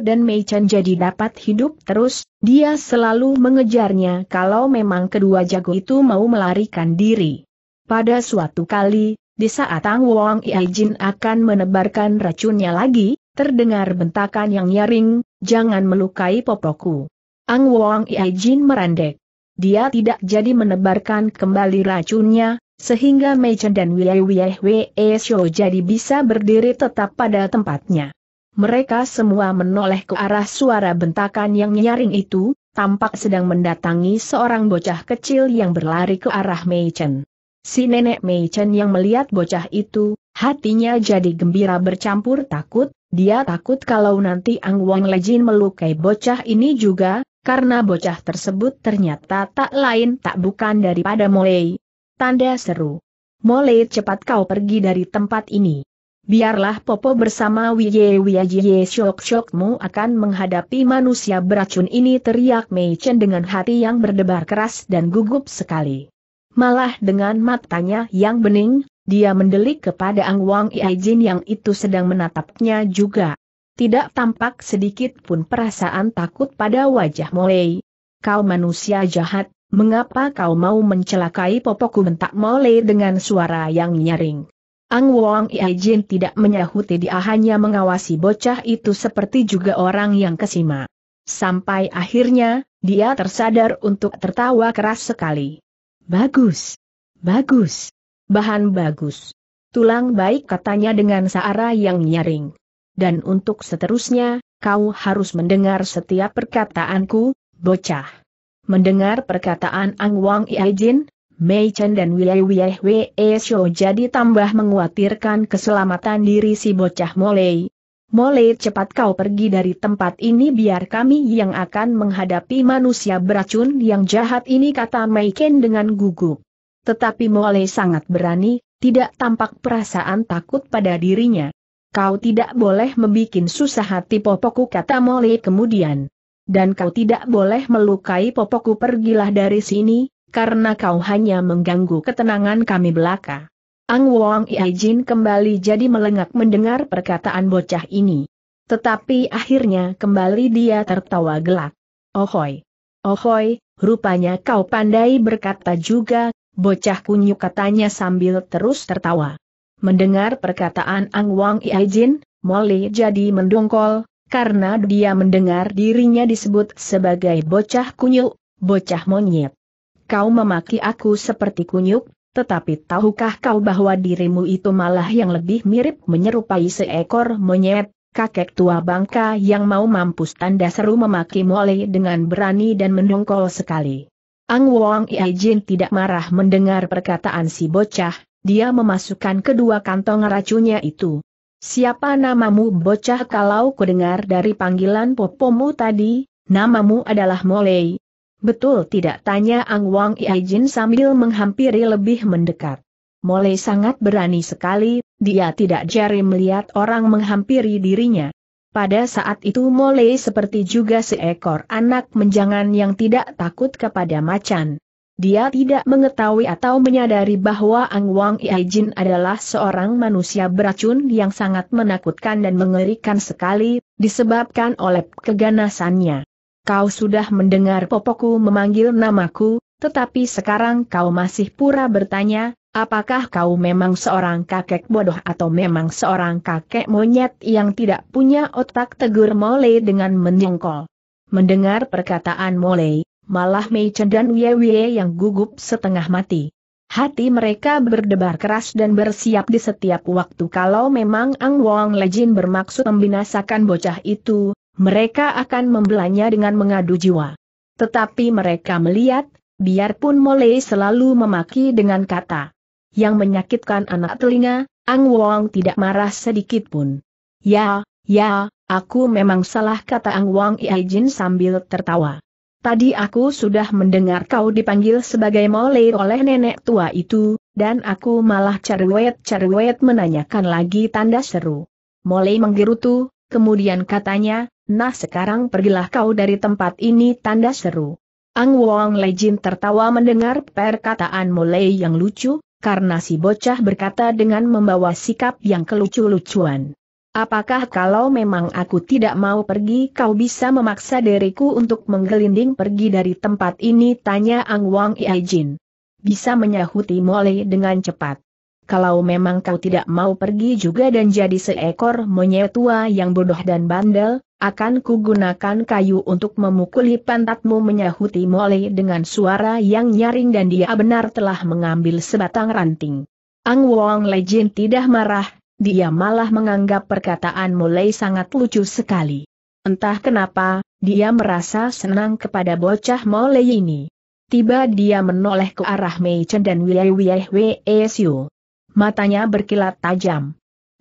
dan Mei Chen jadi dapat hidup terus, dia selalu mengejarnya kalau memang kedua jago itu mau melarikan diri. Pada suatu kali, di saat Ang Wang Iajin akan menebarkan racunnya lagi, terdengar bentakan yang nyaring, jangan melukai popoku. Ang Wang Iajin merendek. Dia tidak jadi menebarkan kembali racunnya, sehingga Meichen dan Wei Show jadi bisa berdiri tetap pada tempatnya. Mereka semua menoleh ke arah suara bentakan yang nyaring itu, tampak sedang mendatangi seorang bocah kecil yang berlari ke arah Meichen. Si nenek Meichen yang melihat bocah itu, hatinya jadi gembira bercampur takut, dia takut kalau nanti Ang Wang Lejin melukai bocah ini juga, karena bocah tersebut ternyata tak lain tak bukan daripada Molei, Tanda seru. Mole cepat kau pergi dari tempat ini. Biarlah Popo bersama Wiye Wiye syok-syokmu akan menghadapi manusia beracun ini teriak Mei Chen dengan hati yang berdebar keras dan gugup sekali. Malah dengan matanya yang bening, dia mendelik kepada Ang Wang Iajin yang itu sedang menatapnya juga. Tidak tampak sedikit pun perasaan takut pada wajah Mole. Kau manusia jahat, Mengapa kau mau mencelakai popoku bentak mole dengan suara yang nyaring? Ang Wong Iajin tidak menyahuti dia hanya mengawasi bocah itu seperti juga orang yang kesima. Sampai akhirnya, dia tersadar untuk tertawa keras sekali. Bagus. Bagus. Bahan bagus. Tulang baik katanya dengan seara yang nyaring. Dan untuk seterusnya, kau harus mendengar setiap perkataanku, bocah. Mendengar perkataan Ang Wang Iajin, Mei Chen dan Wei Wei Wei Shou jadi tambah menguatirkan keselamatan diri si bocah Molei. Molei cepat kau pergi dari tempat ini biar kami yang akan menghadapi manusia beracun yang jahat ini kata Mei Chen dengan gugup. Tetapi Molei sangat berani, tidak tampak perasaan takut pada dirinya. Kau tidak boleh membuat susah hati popoku kata Molei kemudian. Dan kau tidak boleh melukai popoku pergilah dari sini, karena kau hanya mengganggu ketenangan kami belaka. Ang Wong Iajin kembali jadi melengak mendengar perkataan bocah ini. Tetapi akhirnya kembali dia tertawa gelak. Ohoi! Oh Ohoi, rupanya kau pandai berkata juga, bocah kunyuk katanya sambil terus tertawa. Mendengar perkataan Ang Wang Iajin, Molly jadi mendongkol, karena dia mendengar dirinya disebut sebagai bocah kunyuk, bocah monyet. Kau memaki aku seperti kunyuk, tetapi tahukah kau bahwa dirimu itu malah yang lebih mirip menyerupai seekor monyet, kakek tua bangka yang mau mampus tanda seru memaki Mole dengan berani dan mendongkol sekali. Ang Wong Jin tidak marah mendengar perkataan si bocah, dia memasukkan kedua kantong racunnya itu. Siapa namamu bocah kalau kudengar dari panggilan popomu tadi, namamu adalah Molei. Betul tidak tanya Ang Wang Iajin sambil menghampiri lebih mendekat. Molei sangat berani sekali, dia tidak jari melihat orang menghampiri dirinya. Pada saat itu Molei seperti juga seekor anak menjangan yang tidak takut kepada macan. Dia tidak mengetahui atau menyadari bahwa Ang Wang Iajin adalah seorang manusia beracun yang sangat menakutkan dan mengerikan sekali, disebabkan oleh keganasannya. Kau sudah mendengar popoku memanggil namaku, tetapi sekarang kau masih pura bertanya, apakah kau memang seorang kakek bodoh atau memang seorang kakek monyet yang tidak punya otak tegur Mole dengan menyengkol. Mendengar perkataan Mole, malah Mei Chen dan Wei yang gugup setengah mati. Hati mereka berdebar keras dan bersiap di setiap waktu kalau memang Ang Wong Lejin bermaksud membinasakan bocah itu, mereka akan membelanya dengan mengadu jiwa. Tetapi mereka melihat, biarpun Mole selalu memaki dengan kata yang menyakitkan anak telinga, Ang Wong tidak marah sedikit pun. Ya, ya, aku memang salah kata Ang Wong Iajin sambil tertawa. Tadi aku sudah mendengar kau dipanggil sebagai mole oleh nenek tua itu, dan aku malah cerwet-cerwet menanyakan lagi tanda seru. Mole menggerutu, kemudian katanya, nah sekarang pergilah kau dari tempat ini tanda seru. Ang Wong Lejin tertawa mendengar perkataan Mole yang lucu, karena si bocah berkata dengan membawa sikap yang kelucu-lucuan. Apakah kalau memang aku tidak mau pergi kau bisa memaksa diriku untuk menggelinding pergi dari tempat ini? Tanya Ang Wang Iajin. Bisa menyahuti Mole dengan cepat. Kalau memang kau tidak mau pergi juga dan jadi seekor monyet tua yang bodoh dan bandel, akan kugunakan kayu untuk memukuli pantatmu menyahuti Mole dengan suara yang nyaring dan dia benar telah mengambil sebatang ranting. Ang Wong Legend tidak marah, dia malah menganggap perkataan mulai sangat lucu sekali. Entah kenapa, dia merasa senang kepada bocah mulai ini. Tiba dia menoleh ke arah Mei Chen dan Wei Wei Wei Xiu. Matanya berkilat tajam.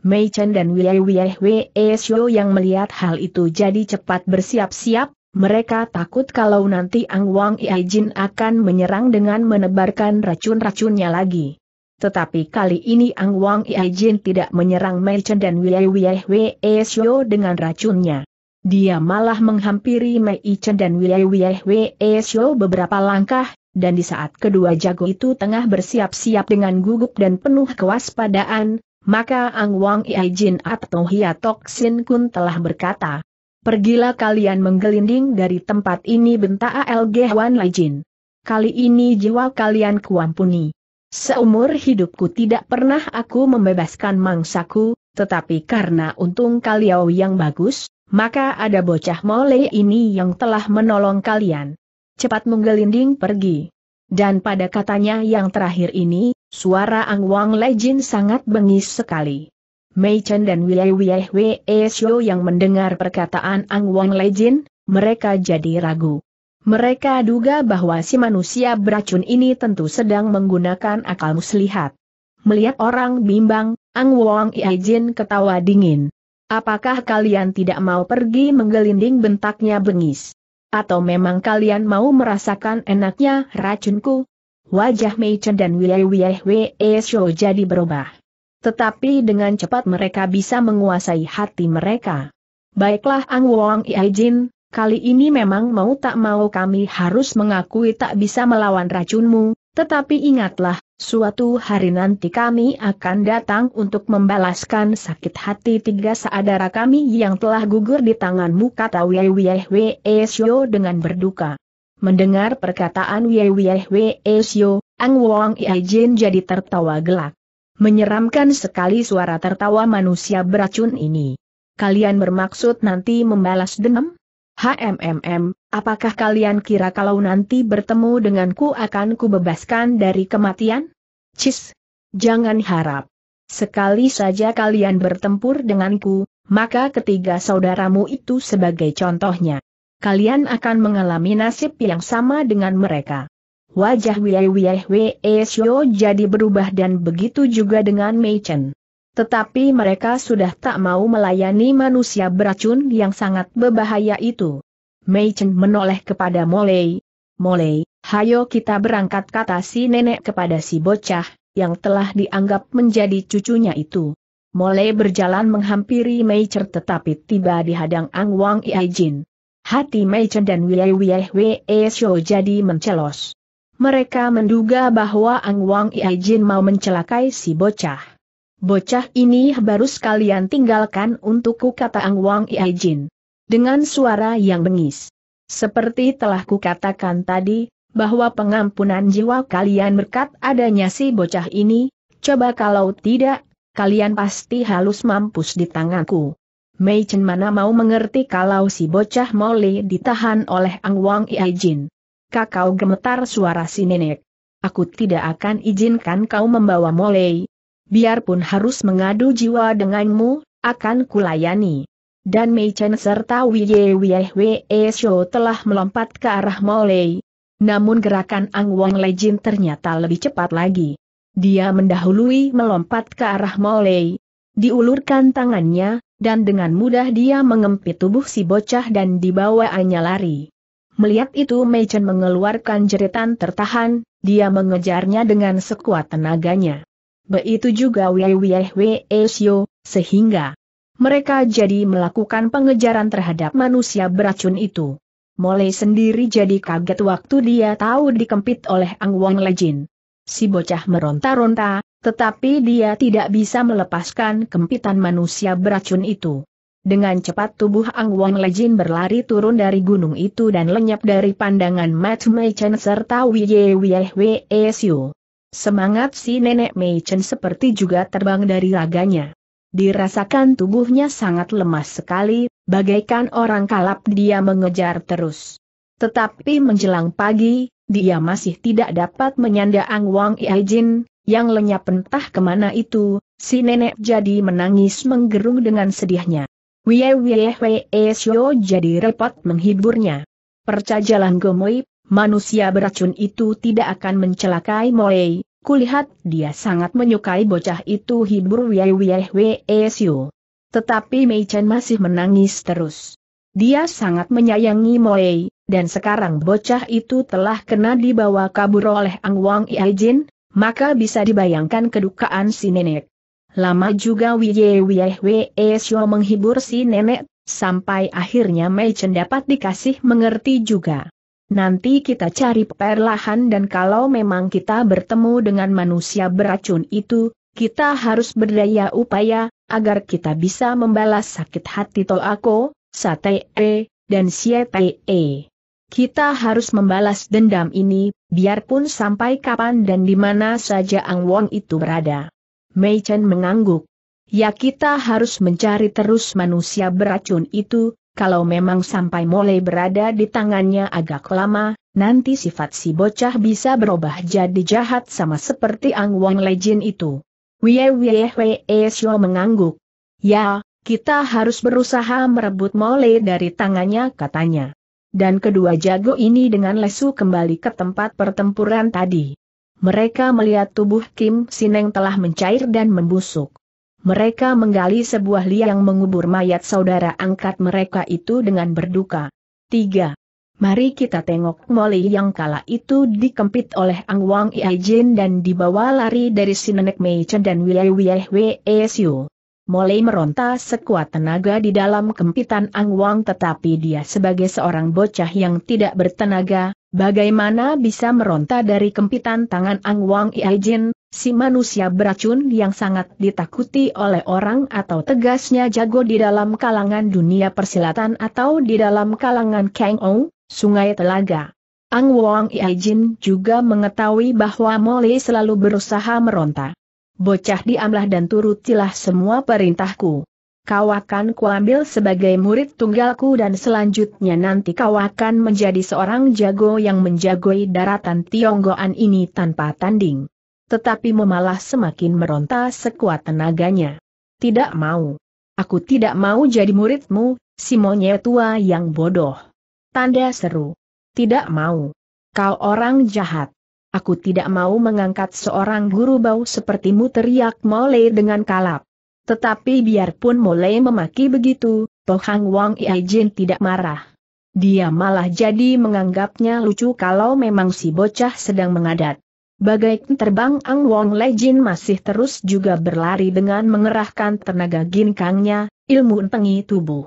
Mei Chen dan Wei Wei Wei Xiu yang melihat hal itu jadi cepat bersiap-siap, mereka takut kalau nanti Ang Wang Jin akan menyerang dengan menebarkan racun-racunnya lagi. Tetapi kali ini Ang Wang Iajin tidak menyerang Mei Chen dan Wei Wei Wei Xiu dengan racunnya. Dia malah menghampiri Mei Chen dan Wei Wei Wei Xiu beberapa langkah, dan di saat kedua jago itu tengah bersiap-siap dengan gugup dan penuh kewaspadaan, maka Ang Wang Iajin atau Hiatok Sin Kun telah berkata, Pergilah kalian menggelinding dari tempat ini bentak ALG Wan Jin. Kali ini jiwa kalian kuampuni. Seumur hidupku tidak pernah aku membebaskan mangsaku, tetapi karena untung kaliau yang bagus, maka ada bocah mole ini yang telah menolong kalian. Cepat menggelinding pergi. Dan pada katanya yang terakhir ini, suara Ang Wang Lejin sangat bengis sekali. Mei Chen dan Wei Wei Wei Xiu yang mendengar perkataan Ang Wang Lejin, mereka jadi ragu. Mereka duga bahwa si manusia beracun ini tentu sedang menggunakan akal muslihat. Melihat orang bimbang, Ang Wong Iajin ketawa dingin. Apakah kalian tidak mau pergi menggelinding bentaknya bengis? Atau memang kalian mau merasakan enaknya racunku? Wajah Mei Chen dan Wei Wei Wei Shou jadi berubah. Tetapi dengan cepat mereka bisa menguasai hati mereka. Baiklah Ang Wong Iajin, kali ini memang mau tak mau kami harus mengakui tak bisa melawan racunmu, tetapi ingatlah, suatu hari nanti kami akan datang untuk membalaskan sakit hati tiga saudara kami yang telah gugur di tanganmu kata Wei Sio dengan berduka. Mendengar perkataan Wei Sio, Ang Wong Iajin jadi tertawa gelak. Menyeramkan sekali suara tertawa manusia beracun ini. Kalian bermaksud nanti membalas dendam? HMMM, apakah kalian kira kalau nanti bertemu denganku akan kubebaskan dari kematian? Cis! Jangan harap. Sekali saja kalian bertempur denganku, maka ketiga saudaramu itu sebagai contohnya. Kalian akan mengalami nasib yang sama dengan mereka. Wajah Wiyai Wiyai Wei jadi berubah dan begitu juga dengan Mei Chen. Tetapi mereka sudah tak mau melayani manusia beracun yang sangat berbahaya itu. Mei Chen menoleh kepada Molei. Molei, hayo kita berangkat kata si nenek kepada si bocah, yang telah dianggap menjadi cucunya itu. Molei berjalan menghampiri Mei Chen tetapi tiba di hadang Ang Wang Iai Jin. Hati Mei Chen dan Wei Wei Wei Xiu jadi mencelos. Mereka menduga bahwa Ang Wang Iai Jin mau mencelakai si bocah. Bocah ini baru sekalian tinggalkan untukku kata Ang Wang Iajin. Dengan suara yang bengis. Seperti telah kukatakan tadi, bahwa pengampunan jiwa kalian berkat adanya si bocah ini, coba kalau tidak, kalian pasti halus mampus di tanganku. Mei Chen mana mau mengerti kalau si bocah Moli ditahan oleh Ang Wang Iajin. Kakau gemetar suara si nenek. Aku tidak akan izinkan kau membawa Mole, biarpun harus mengadu jiwa denganmu, akan kulayani. Dan Mei Chen serta Wiye Wiye Wee Shou telah melompat ke arah Molei. Namun gerakan Ang Wong Lejin ternyata lebih cepat lagi. Dia mendahului melompat ke arah Molei. Diulurkan tangannya, dan dengan mudah dia mengempit tubuh si bocah dan dibawaannya lari. Melihat itu Mei Chen mengeluarkan jeritan tertahan, dia mengejarnya dengan sekuat tenaganya. Begitu juga Wei Wei sehingga mereka jadi melakukan pengejaran terhadap manusia beracun itu. Mole sendiri jadi kaget waktu dia tahu dikempit oleh Ang Wong Lejin. Si bocah meronta-ronta, tetapi dia tidak bisa melepaskan kempitan manusia beracun itu. Dengan cepat tubuh Ang Wong Lejin berlari turun dari gunung itu dan lenyap dari pandangan Matt Mei Chen serta Wei Wei Wei Siu. Semangat si nenek Mei Chen seperti juga terbang dari raganya. Dirasakan tubuhnya sangat lemas sekali, bagaikan orang kalap dia mengejar terus. Tetapi menjelang pagi, dia masih tidak dapat menyandang Wang Iajin, yang lenyap entah kemana itu, si nenek jadi menangis menggerung dengan sedihnya. Wei Wei Wei Xiao jadi repot menghiburnya. Percajalan Gomoip, manusia beracun itu tidak akan mencelakai Moei, kulihat dia sangat menyukai bocah itu hibur wieh wieh e Siu. Tetapi Mei Chen masih menangis terus. Dia sangat menyayangi Moei, dan sekarang bocah itu telah kena dibawa kabur oleh Ang Wang Jin, maka bisa dibayangkan kedukaan si nenek. Lama juga Wiye Wiye Wee menghibur si nenek, sampai akhirnya Mei Chen dapat dikasih mengerti juga. Nanti kita cari perlahan dan kalau memang kita bertemu dengan manusia beracun itu, kita harus berdaya upaya, agar kita bisa membalas sakit hati Tolako, Sate, dan Siete. E. Kita harus membalas dendam ini, biarpun sampai kapan dan di mana saja Ang Wong itu berada. Mei Chen mengangguk. Ya kita harus mencari terus manusia beracun itu, kalau memang sampai mulai berada di tangannya agak lama, nanti sifat si bocah bisa berubah jadi jahat sama seperti Ang Wong Legend itu. Wie Wee Xiao e mengangguk. Ya, kita harus berusaha merebut Mole dari tangannya katanya. Dan kedua jago ini dengan lesu kembali ke tempat pertempuran tadi. Mereka melihat tubuh Kim Sineng telah mencair dan membusuk mereka menggali sebuah liang mengubur mayat saudara angkat mereka itu dengan berduka. 3. Mari kita tengok Molly yang kala itu dikempit oleh Ang Wang Iajin dan dibawa lari dari nenek Mei Chen dan wilayah wilayah Wesiu. Molly meronta sekuat tenaga di dalam kempitan Ang Wang tetapi dia sebagai seorang bocah yang tidak bertenaga, bagaimana bisa meronta dari kempitan tangan Ang Wang Iajin, Si manusia beracun yang sangat ditakuti oleh orang atau tegasnya jago di dalam kalangan dunia persilatan atau di dalam kalangan Kang Ou, Sungai Telaga. Ang Wong Jin juga mengetahui bahwa Mole selalu berusaha meronta. Bocah diamlah dan turutilah semua perintahku. Kau akan kuambil sebagai murid tunggalku dan selanjutnya nanti kau akan menjadi seorang jago yang menjagoi daratan Tionggoan ini tanpa tanding tetapi memalah semakin meronta sekuat tenaganya. Tidak mau. Aku tidak mau jadi muridmu, si monyet tua yang bodoh. Tanda seru. Tidak mau. Kau orang jahat. Aku tidak mau mengangkat seorang guru bau sepertimu teriak Mole dengan kalap. Tetapi biarpun Mole memaki begitu, Hang Wang Iajin tidak marah. Dia malah jadi menganggapnya lucu kalau memang si bocah sedang mengadat. Bagai terbang Ang Wong Lejin masih terus juga berlari dengan mengerahkan tenaga ginkangnya, ilmu entengi tubuh.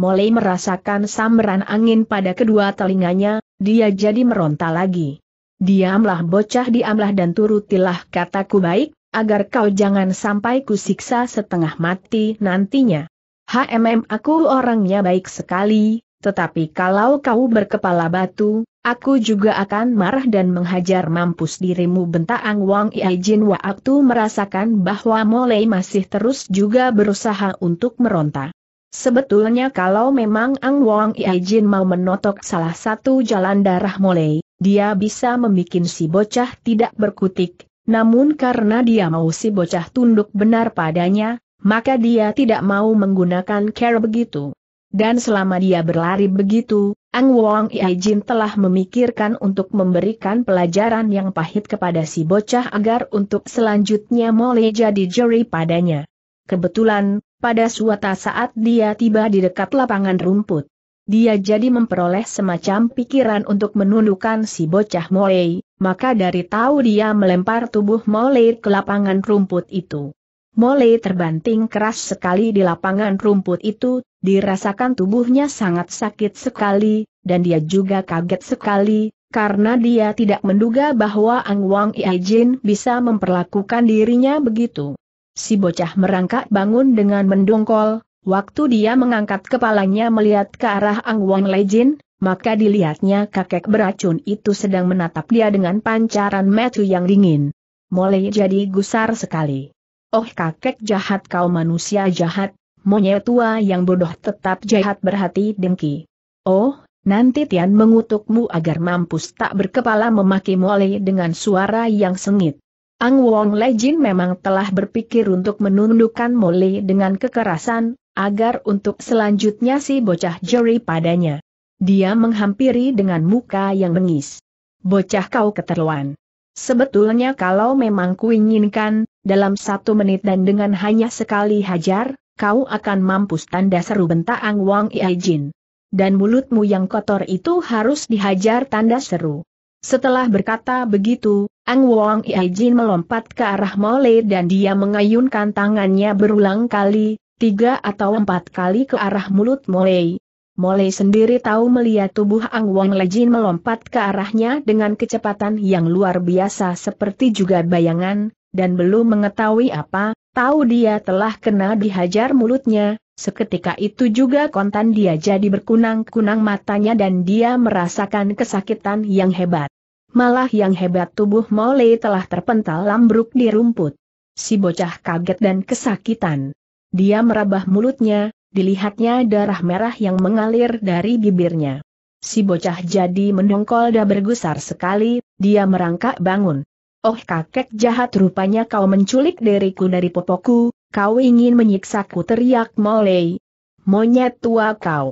Mulai merasakan samberan angin pada kedua telinganya, dia jadi meronta lagi. Diamlah bocah diamlah dan turutilah kataku baik, agar kau jangan sampai kusiksa setengah mati nantinya. HMM aku orangnya baik sekali, tetapi kalau kau berkepala batu, aku juga akan marah dan menghajar mampus dirimu bentak Ang Wang Iajin waktu merasakan bahwa Molei masih terus juga berusaha untuk meronta. Sebetulnya kalau memang Ang Wang Iajin mau menotok salah satu jalan darah Molei, dia bisa membuat si bocah tidak berkutik, namun karena dia mau si bocah tunduk benar padanya, maka dia tidak mau menggunakan cara begitu. Dan selama dia berlari begitu, Ang Wong Iajin telah memikirkan untuk memberikan pelajaran yang pahit kepada si bocah agar untuk selanjutnya mulai jadi juri padanya. Kebetulan, pada suatu saat dia tiba di dekat lapangan rumput. Dia jadi memperoleh semacam pikiran untuk menundukkan si bocah Molei, maka dari tahu dia melempar tubuh Molei ke lapangan rumput itu. Mole terbanting keras sekali di lapangan rumput itu, dirasakan tubuhnya sangat sakit sekali, dan dia juga kaget sekali, karena dia tidak menduga bahwa Ang Wang Jin bisa memperlakukan dirinya begitu. Si bocah merangkak bangun dengan mendongkol, waktu dia mengangkat kepalanya melihat ke arah Ang Wang Jin, maka dilihatnya kakek beracun itu sedang menatap dia dengan pancaran metu yang dingin. Mole jadi gusar sekali. Oh kakek jahat kau manusia jahat, monyet tua yang bodoh tetap jahat berhati dengki. Oh, nanti Tian mengutukmu agar mampus tak berkepala memaki Mole dengan suara yang sengit. Ang Wong Jin memang telah berpikir untuk menundukkan Mole dengan kekerasan, agar untuk selanjutnya si bocah jeri padanya. Dia menghampiri dengan muka yang bengis. Bocah kau keterluan. Sebetulnya kalau memang kuinginkan, dalam satu menit dan dengan hanya sekali hajar, kau akan mampus tanda seru bentak Ang Wang Iajin. Dan mulutmu yang kotor itu harus dihajar tanda seru. Setelah berkata begitu, Ang Wang Iajin melompat ke arah Mole dan dia mengayunkan tangannya berulang kali, tiga atau empat kali ke arah mulut Mole. Mole sendiri tahu melihat tubuh Ang Wang Lejin melompat ke arahnya dengan kecepatan yang luar biasa seperti juga bayangan, dan belum mengetahui apa, tahu dia telah kena dihajar mulutnya, seketika itu juga kontan dia jadi berkunang-kunang matanya dan dia merasakan kesakitan yang hebat. Malah yang hebat tubuh Mole telah terpental lambruk di rumput. Si bocah kaget dan kesakitan. Dia merabah mulutnya, dilihatnya darah merah yang mengalir dari bibirnya. Si bocah jadi mendongkol dan bergusar sekali, dia merangkak bangun. Oh kakek jahat rupanya kau menculik diriku dari popokku, kau ingin menyiksaku teriak Molei. Monyet tua kau.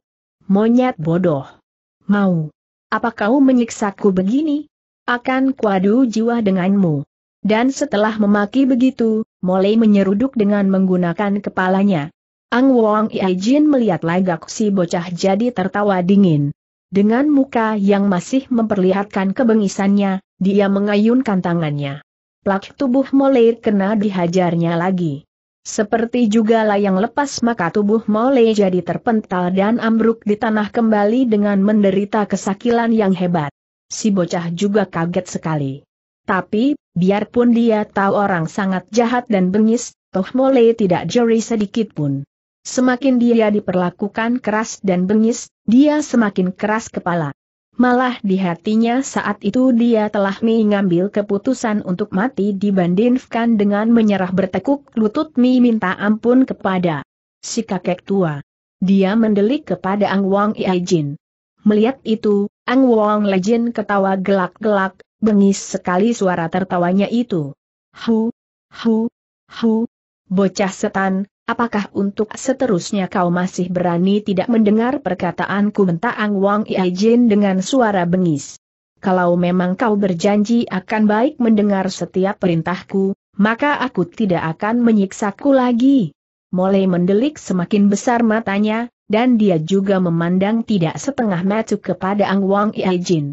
Monyet bodoh. Mau. Apa kau menyiksaku begini? Akan kuadu jiwa denganmu. Dan setelah memaki begitu, Molei menyeruduk dengan menggunakan kepalanya. Ang Wong Iajin melihat lagak si bocah jadi tertawa dingin. Dengan muka yang masih memperlihatkan kebengisannya, dia mengayunkan tangannya. Plak tubuh Mole kena dihajarnya lagi. Seperti juga layang lepas maka tubuh Mole jadi terpental dan ambruk di tanah kembali dengan menderita kesakilan yang hebat. Si bocah juga kaget sekali. Tapi, biarpun dia tahu orang sangat jahat dan bengis, toh Mole tidak jeri sedikit pun. Semakin dia diperlakukan keras dan bengis, dia semakin keras kepala. Malah di hatinya saat itu dia telah mengambil keputusan untuk mati dibandingkan dengan menyerah bertekuk lutut Mi minta ampun kepada si kakek tua. Dia mendelik kepada Ang Wang Iajin. Melihat itu, Ang Wang Lejin ketawa gelak-gelak, bengis sekali suara tertawanya itu. Hu, hu, hu, bocah setan, Apakah untuk seterusnya kau masih berani tidak mendengar perkataanku bentak Ang Wang Iajin dengan suara bengis? Kalau memang kau berjanji akan baik mendengar setiap perintahku, maka aku tidak akan menyiksaku lagi. Mulai mendelik semakin besar matanya, dan dia juga memandang tidak setengah mata kepada Ang Wang Iajin.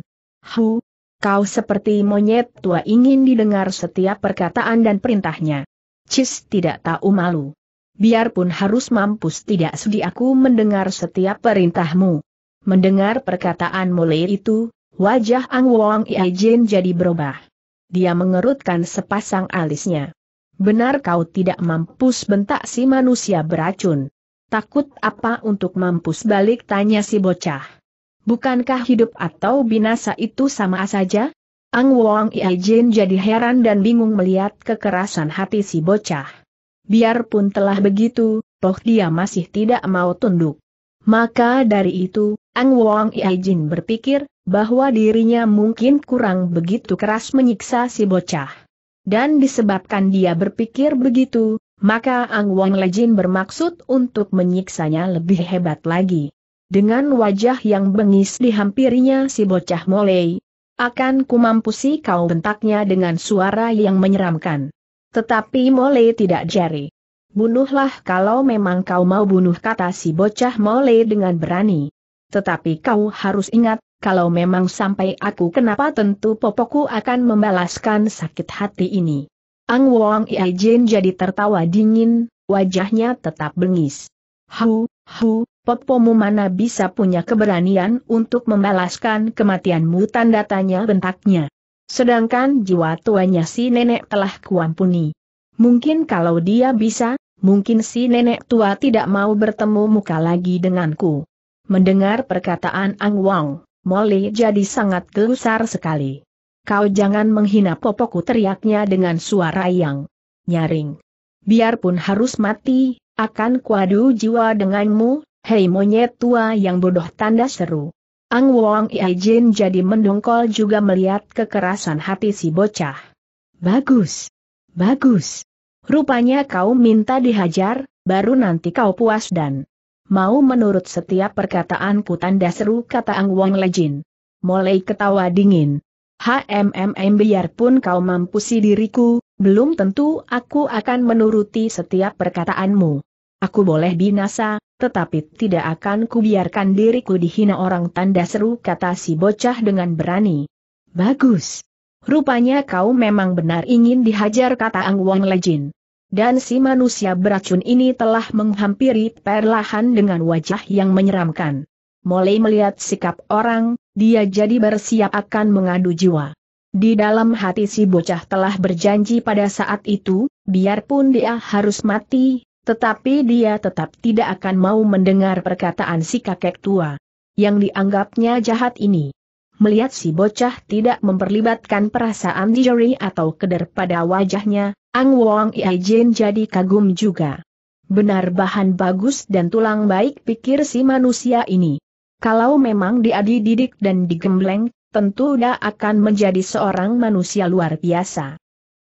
Hu, kau seperti monyet tua ingin didengar setiap perkataan dan perintahnya. Cis tidak tahu malu biarpun harus mampus tidak sudi aku mendengar setiap perintahmu. Mendengar perkataan mulai itu, wajah Ang Wong Ijen jadi berubah. Dia mengerutkan sepasang alisnya. Benar kau tidak mampus bentak si manusia beracun. Takut apa untuk mampus balik tanya si bocah. Bukankah hidup atau binasa itu sama saja? Ang Wong Ijen jadi heran dan bingung melihat kekerasan hati si bocah biarpun telah begitu, toh dia masih tidak mau tunduk. Maka dari itu, Ang Wong Iajin berpikir, bahwa dirinya mungkin kurang begitu keras menyiksa si bocah. Dan disebabkan dia berpikir begitu, maka Ang Wong Lejin bermaksud untuk menyiksanya lebih hebat lagi. Dengan wajah yang bengis dihampirinya si bocah mulai, akan kumampusi kau bentaknya dengan suara yang menyeramkan. Tetapi Mole tidak jari. Bunuhlah kalau memang kau mau bunuh kata si bocah Mole dengan berani. Tetapi kau harus ingat, kalau memang sampai aku kenapa tentu popoku akan membalaskan sakit hati ini. Ang Wong Iajin Jin jadi tertawa dingin, wajahnya tetap bengis. Hu, hu, popomu mana bisa punya keberanian untuk membalaskan kematianmu tanda tanya bentaknya. Sedangkan jiwa tuanya si nenek telah kuampuni. Mungkin kalau dia bisa, mungkin si nenek tua tidak mau bertemu muka lagi denganku. Mendengar perkataan Ang Wang, Molly jadi sangat gelusar sekali. Kau jangan menghina popoku teriaknya dengan suara yang nyaring. Biarpun harus mati, akan kuadu jiwa denganmu, hei monyet tua yang bodoh tanda seru. Ang Wong Iajin jadi mendongkol juga melihat kekerasan hati si bocah. Bagus. Bagus. Rupanya kau minta dihajar, baru nanti kau puas dan mau menurut setiap perkataanku tanda seru kata Ang Wong Lejin. Mulai ketawa dingin. HMMM biarpun kau mampusi diriku, belum tentu aku akan menuruti setiap perkataanmu. Aku boleh binasa, tetapi tidak akan kubiarkan diriku dihina orang tanda seru kata si bocah dengan berani. Bagus. Rupanya kau memang benar ingin dihajar kata Ang Wong Lejin. Dan si manusia beracun ini telah menghampiri perlahan dengan wajah yang menyeramkan. Mulai melihat sikap orang, dia jadi bersiap akan mengadu jiwa. Di dalam hati si bocah telah berjanji pada saat itu, biarpun dia harus mati, tetapi dia tetap tidak akan mau mendengar perkataan si kakek tua. Yang dianggapnya jahat ini. Melihat si bocah tidak memperlibatkan perasaan dijeri atau keder pada wajahnya, Ang Wong Iai Jin jadi kagum juga. Benar bahan bagus dan tulang baik pikir si manusia ini. Kalau memang dia dididik dan digembleng, tentu dia akan menjadi seorang manusia luar biasa.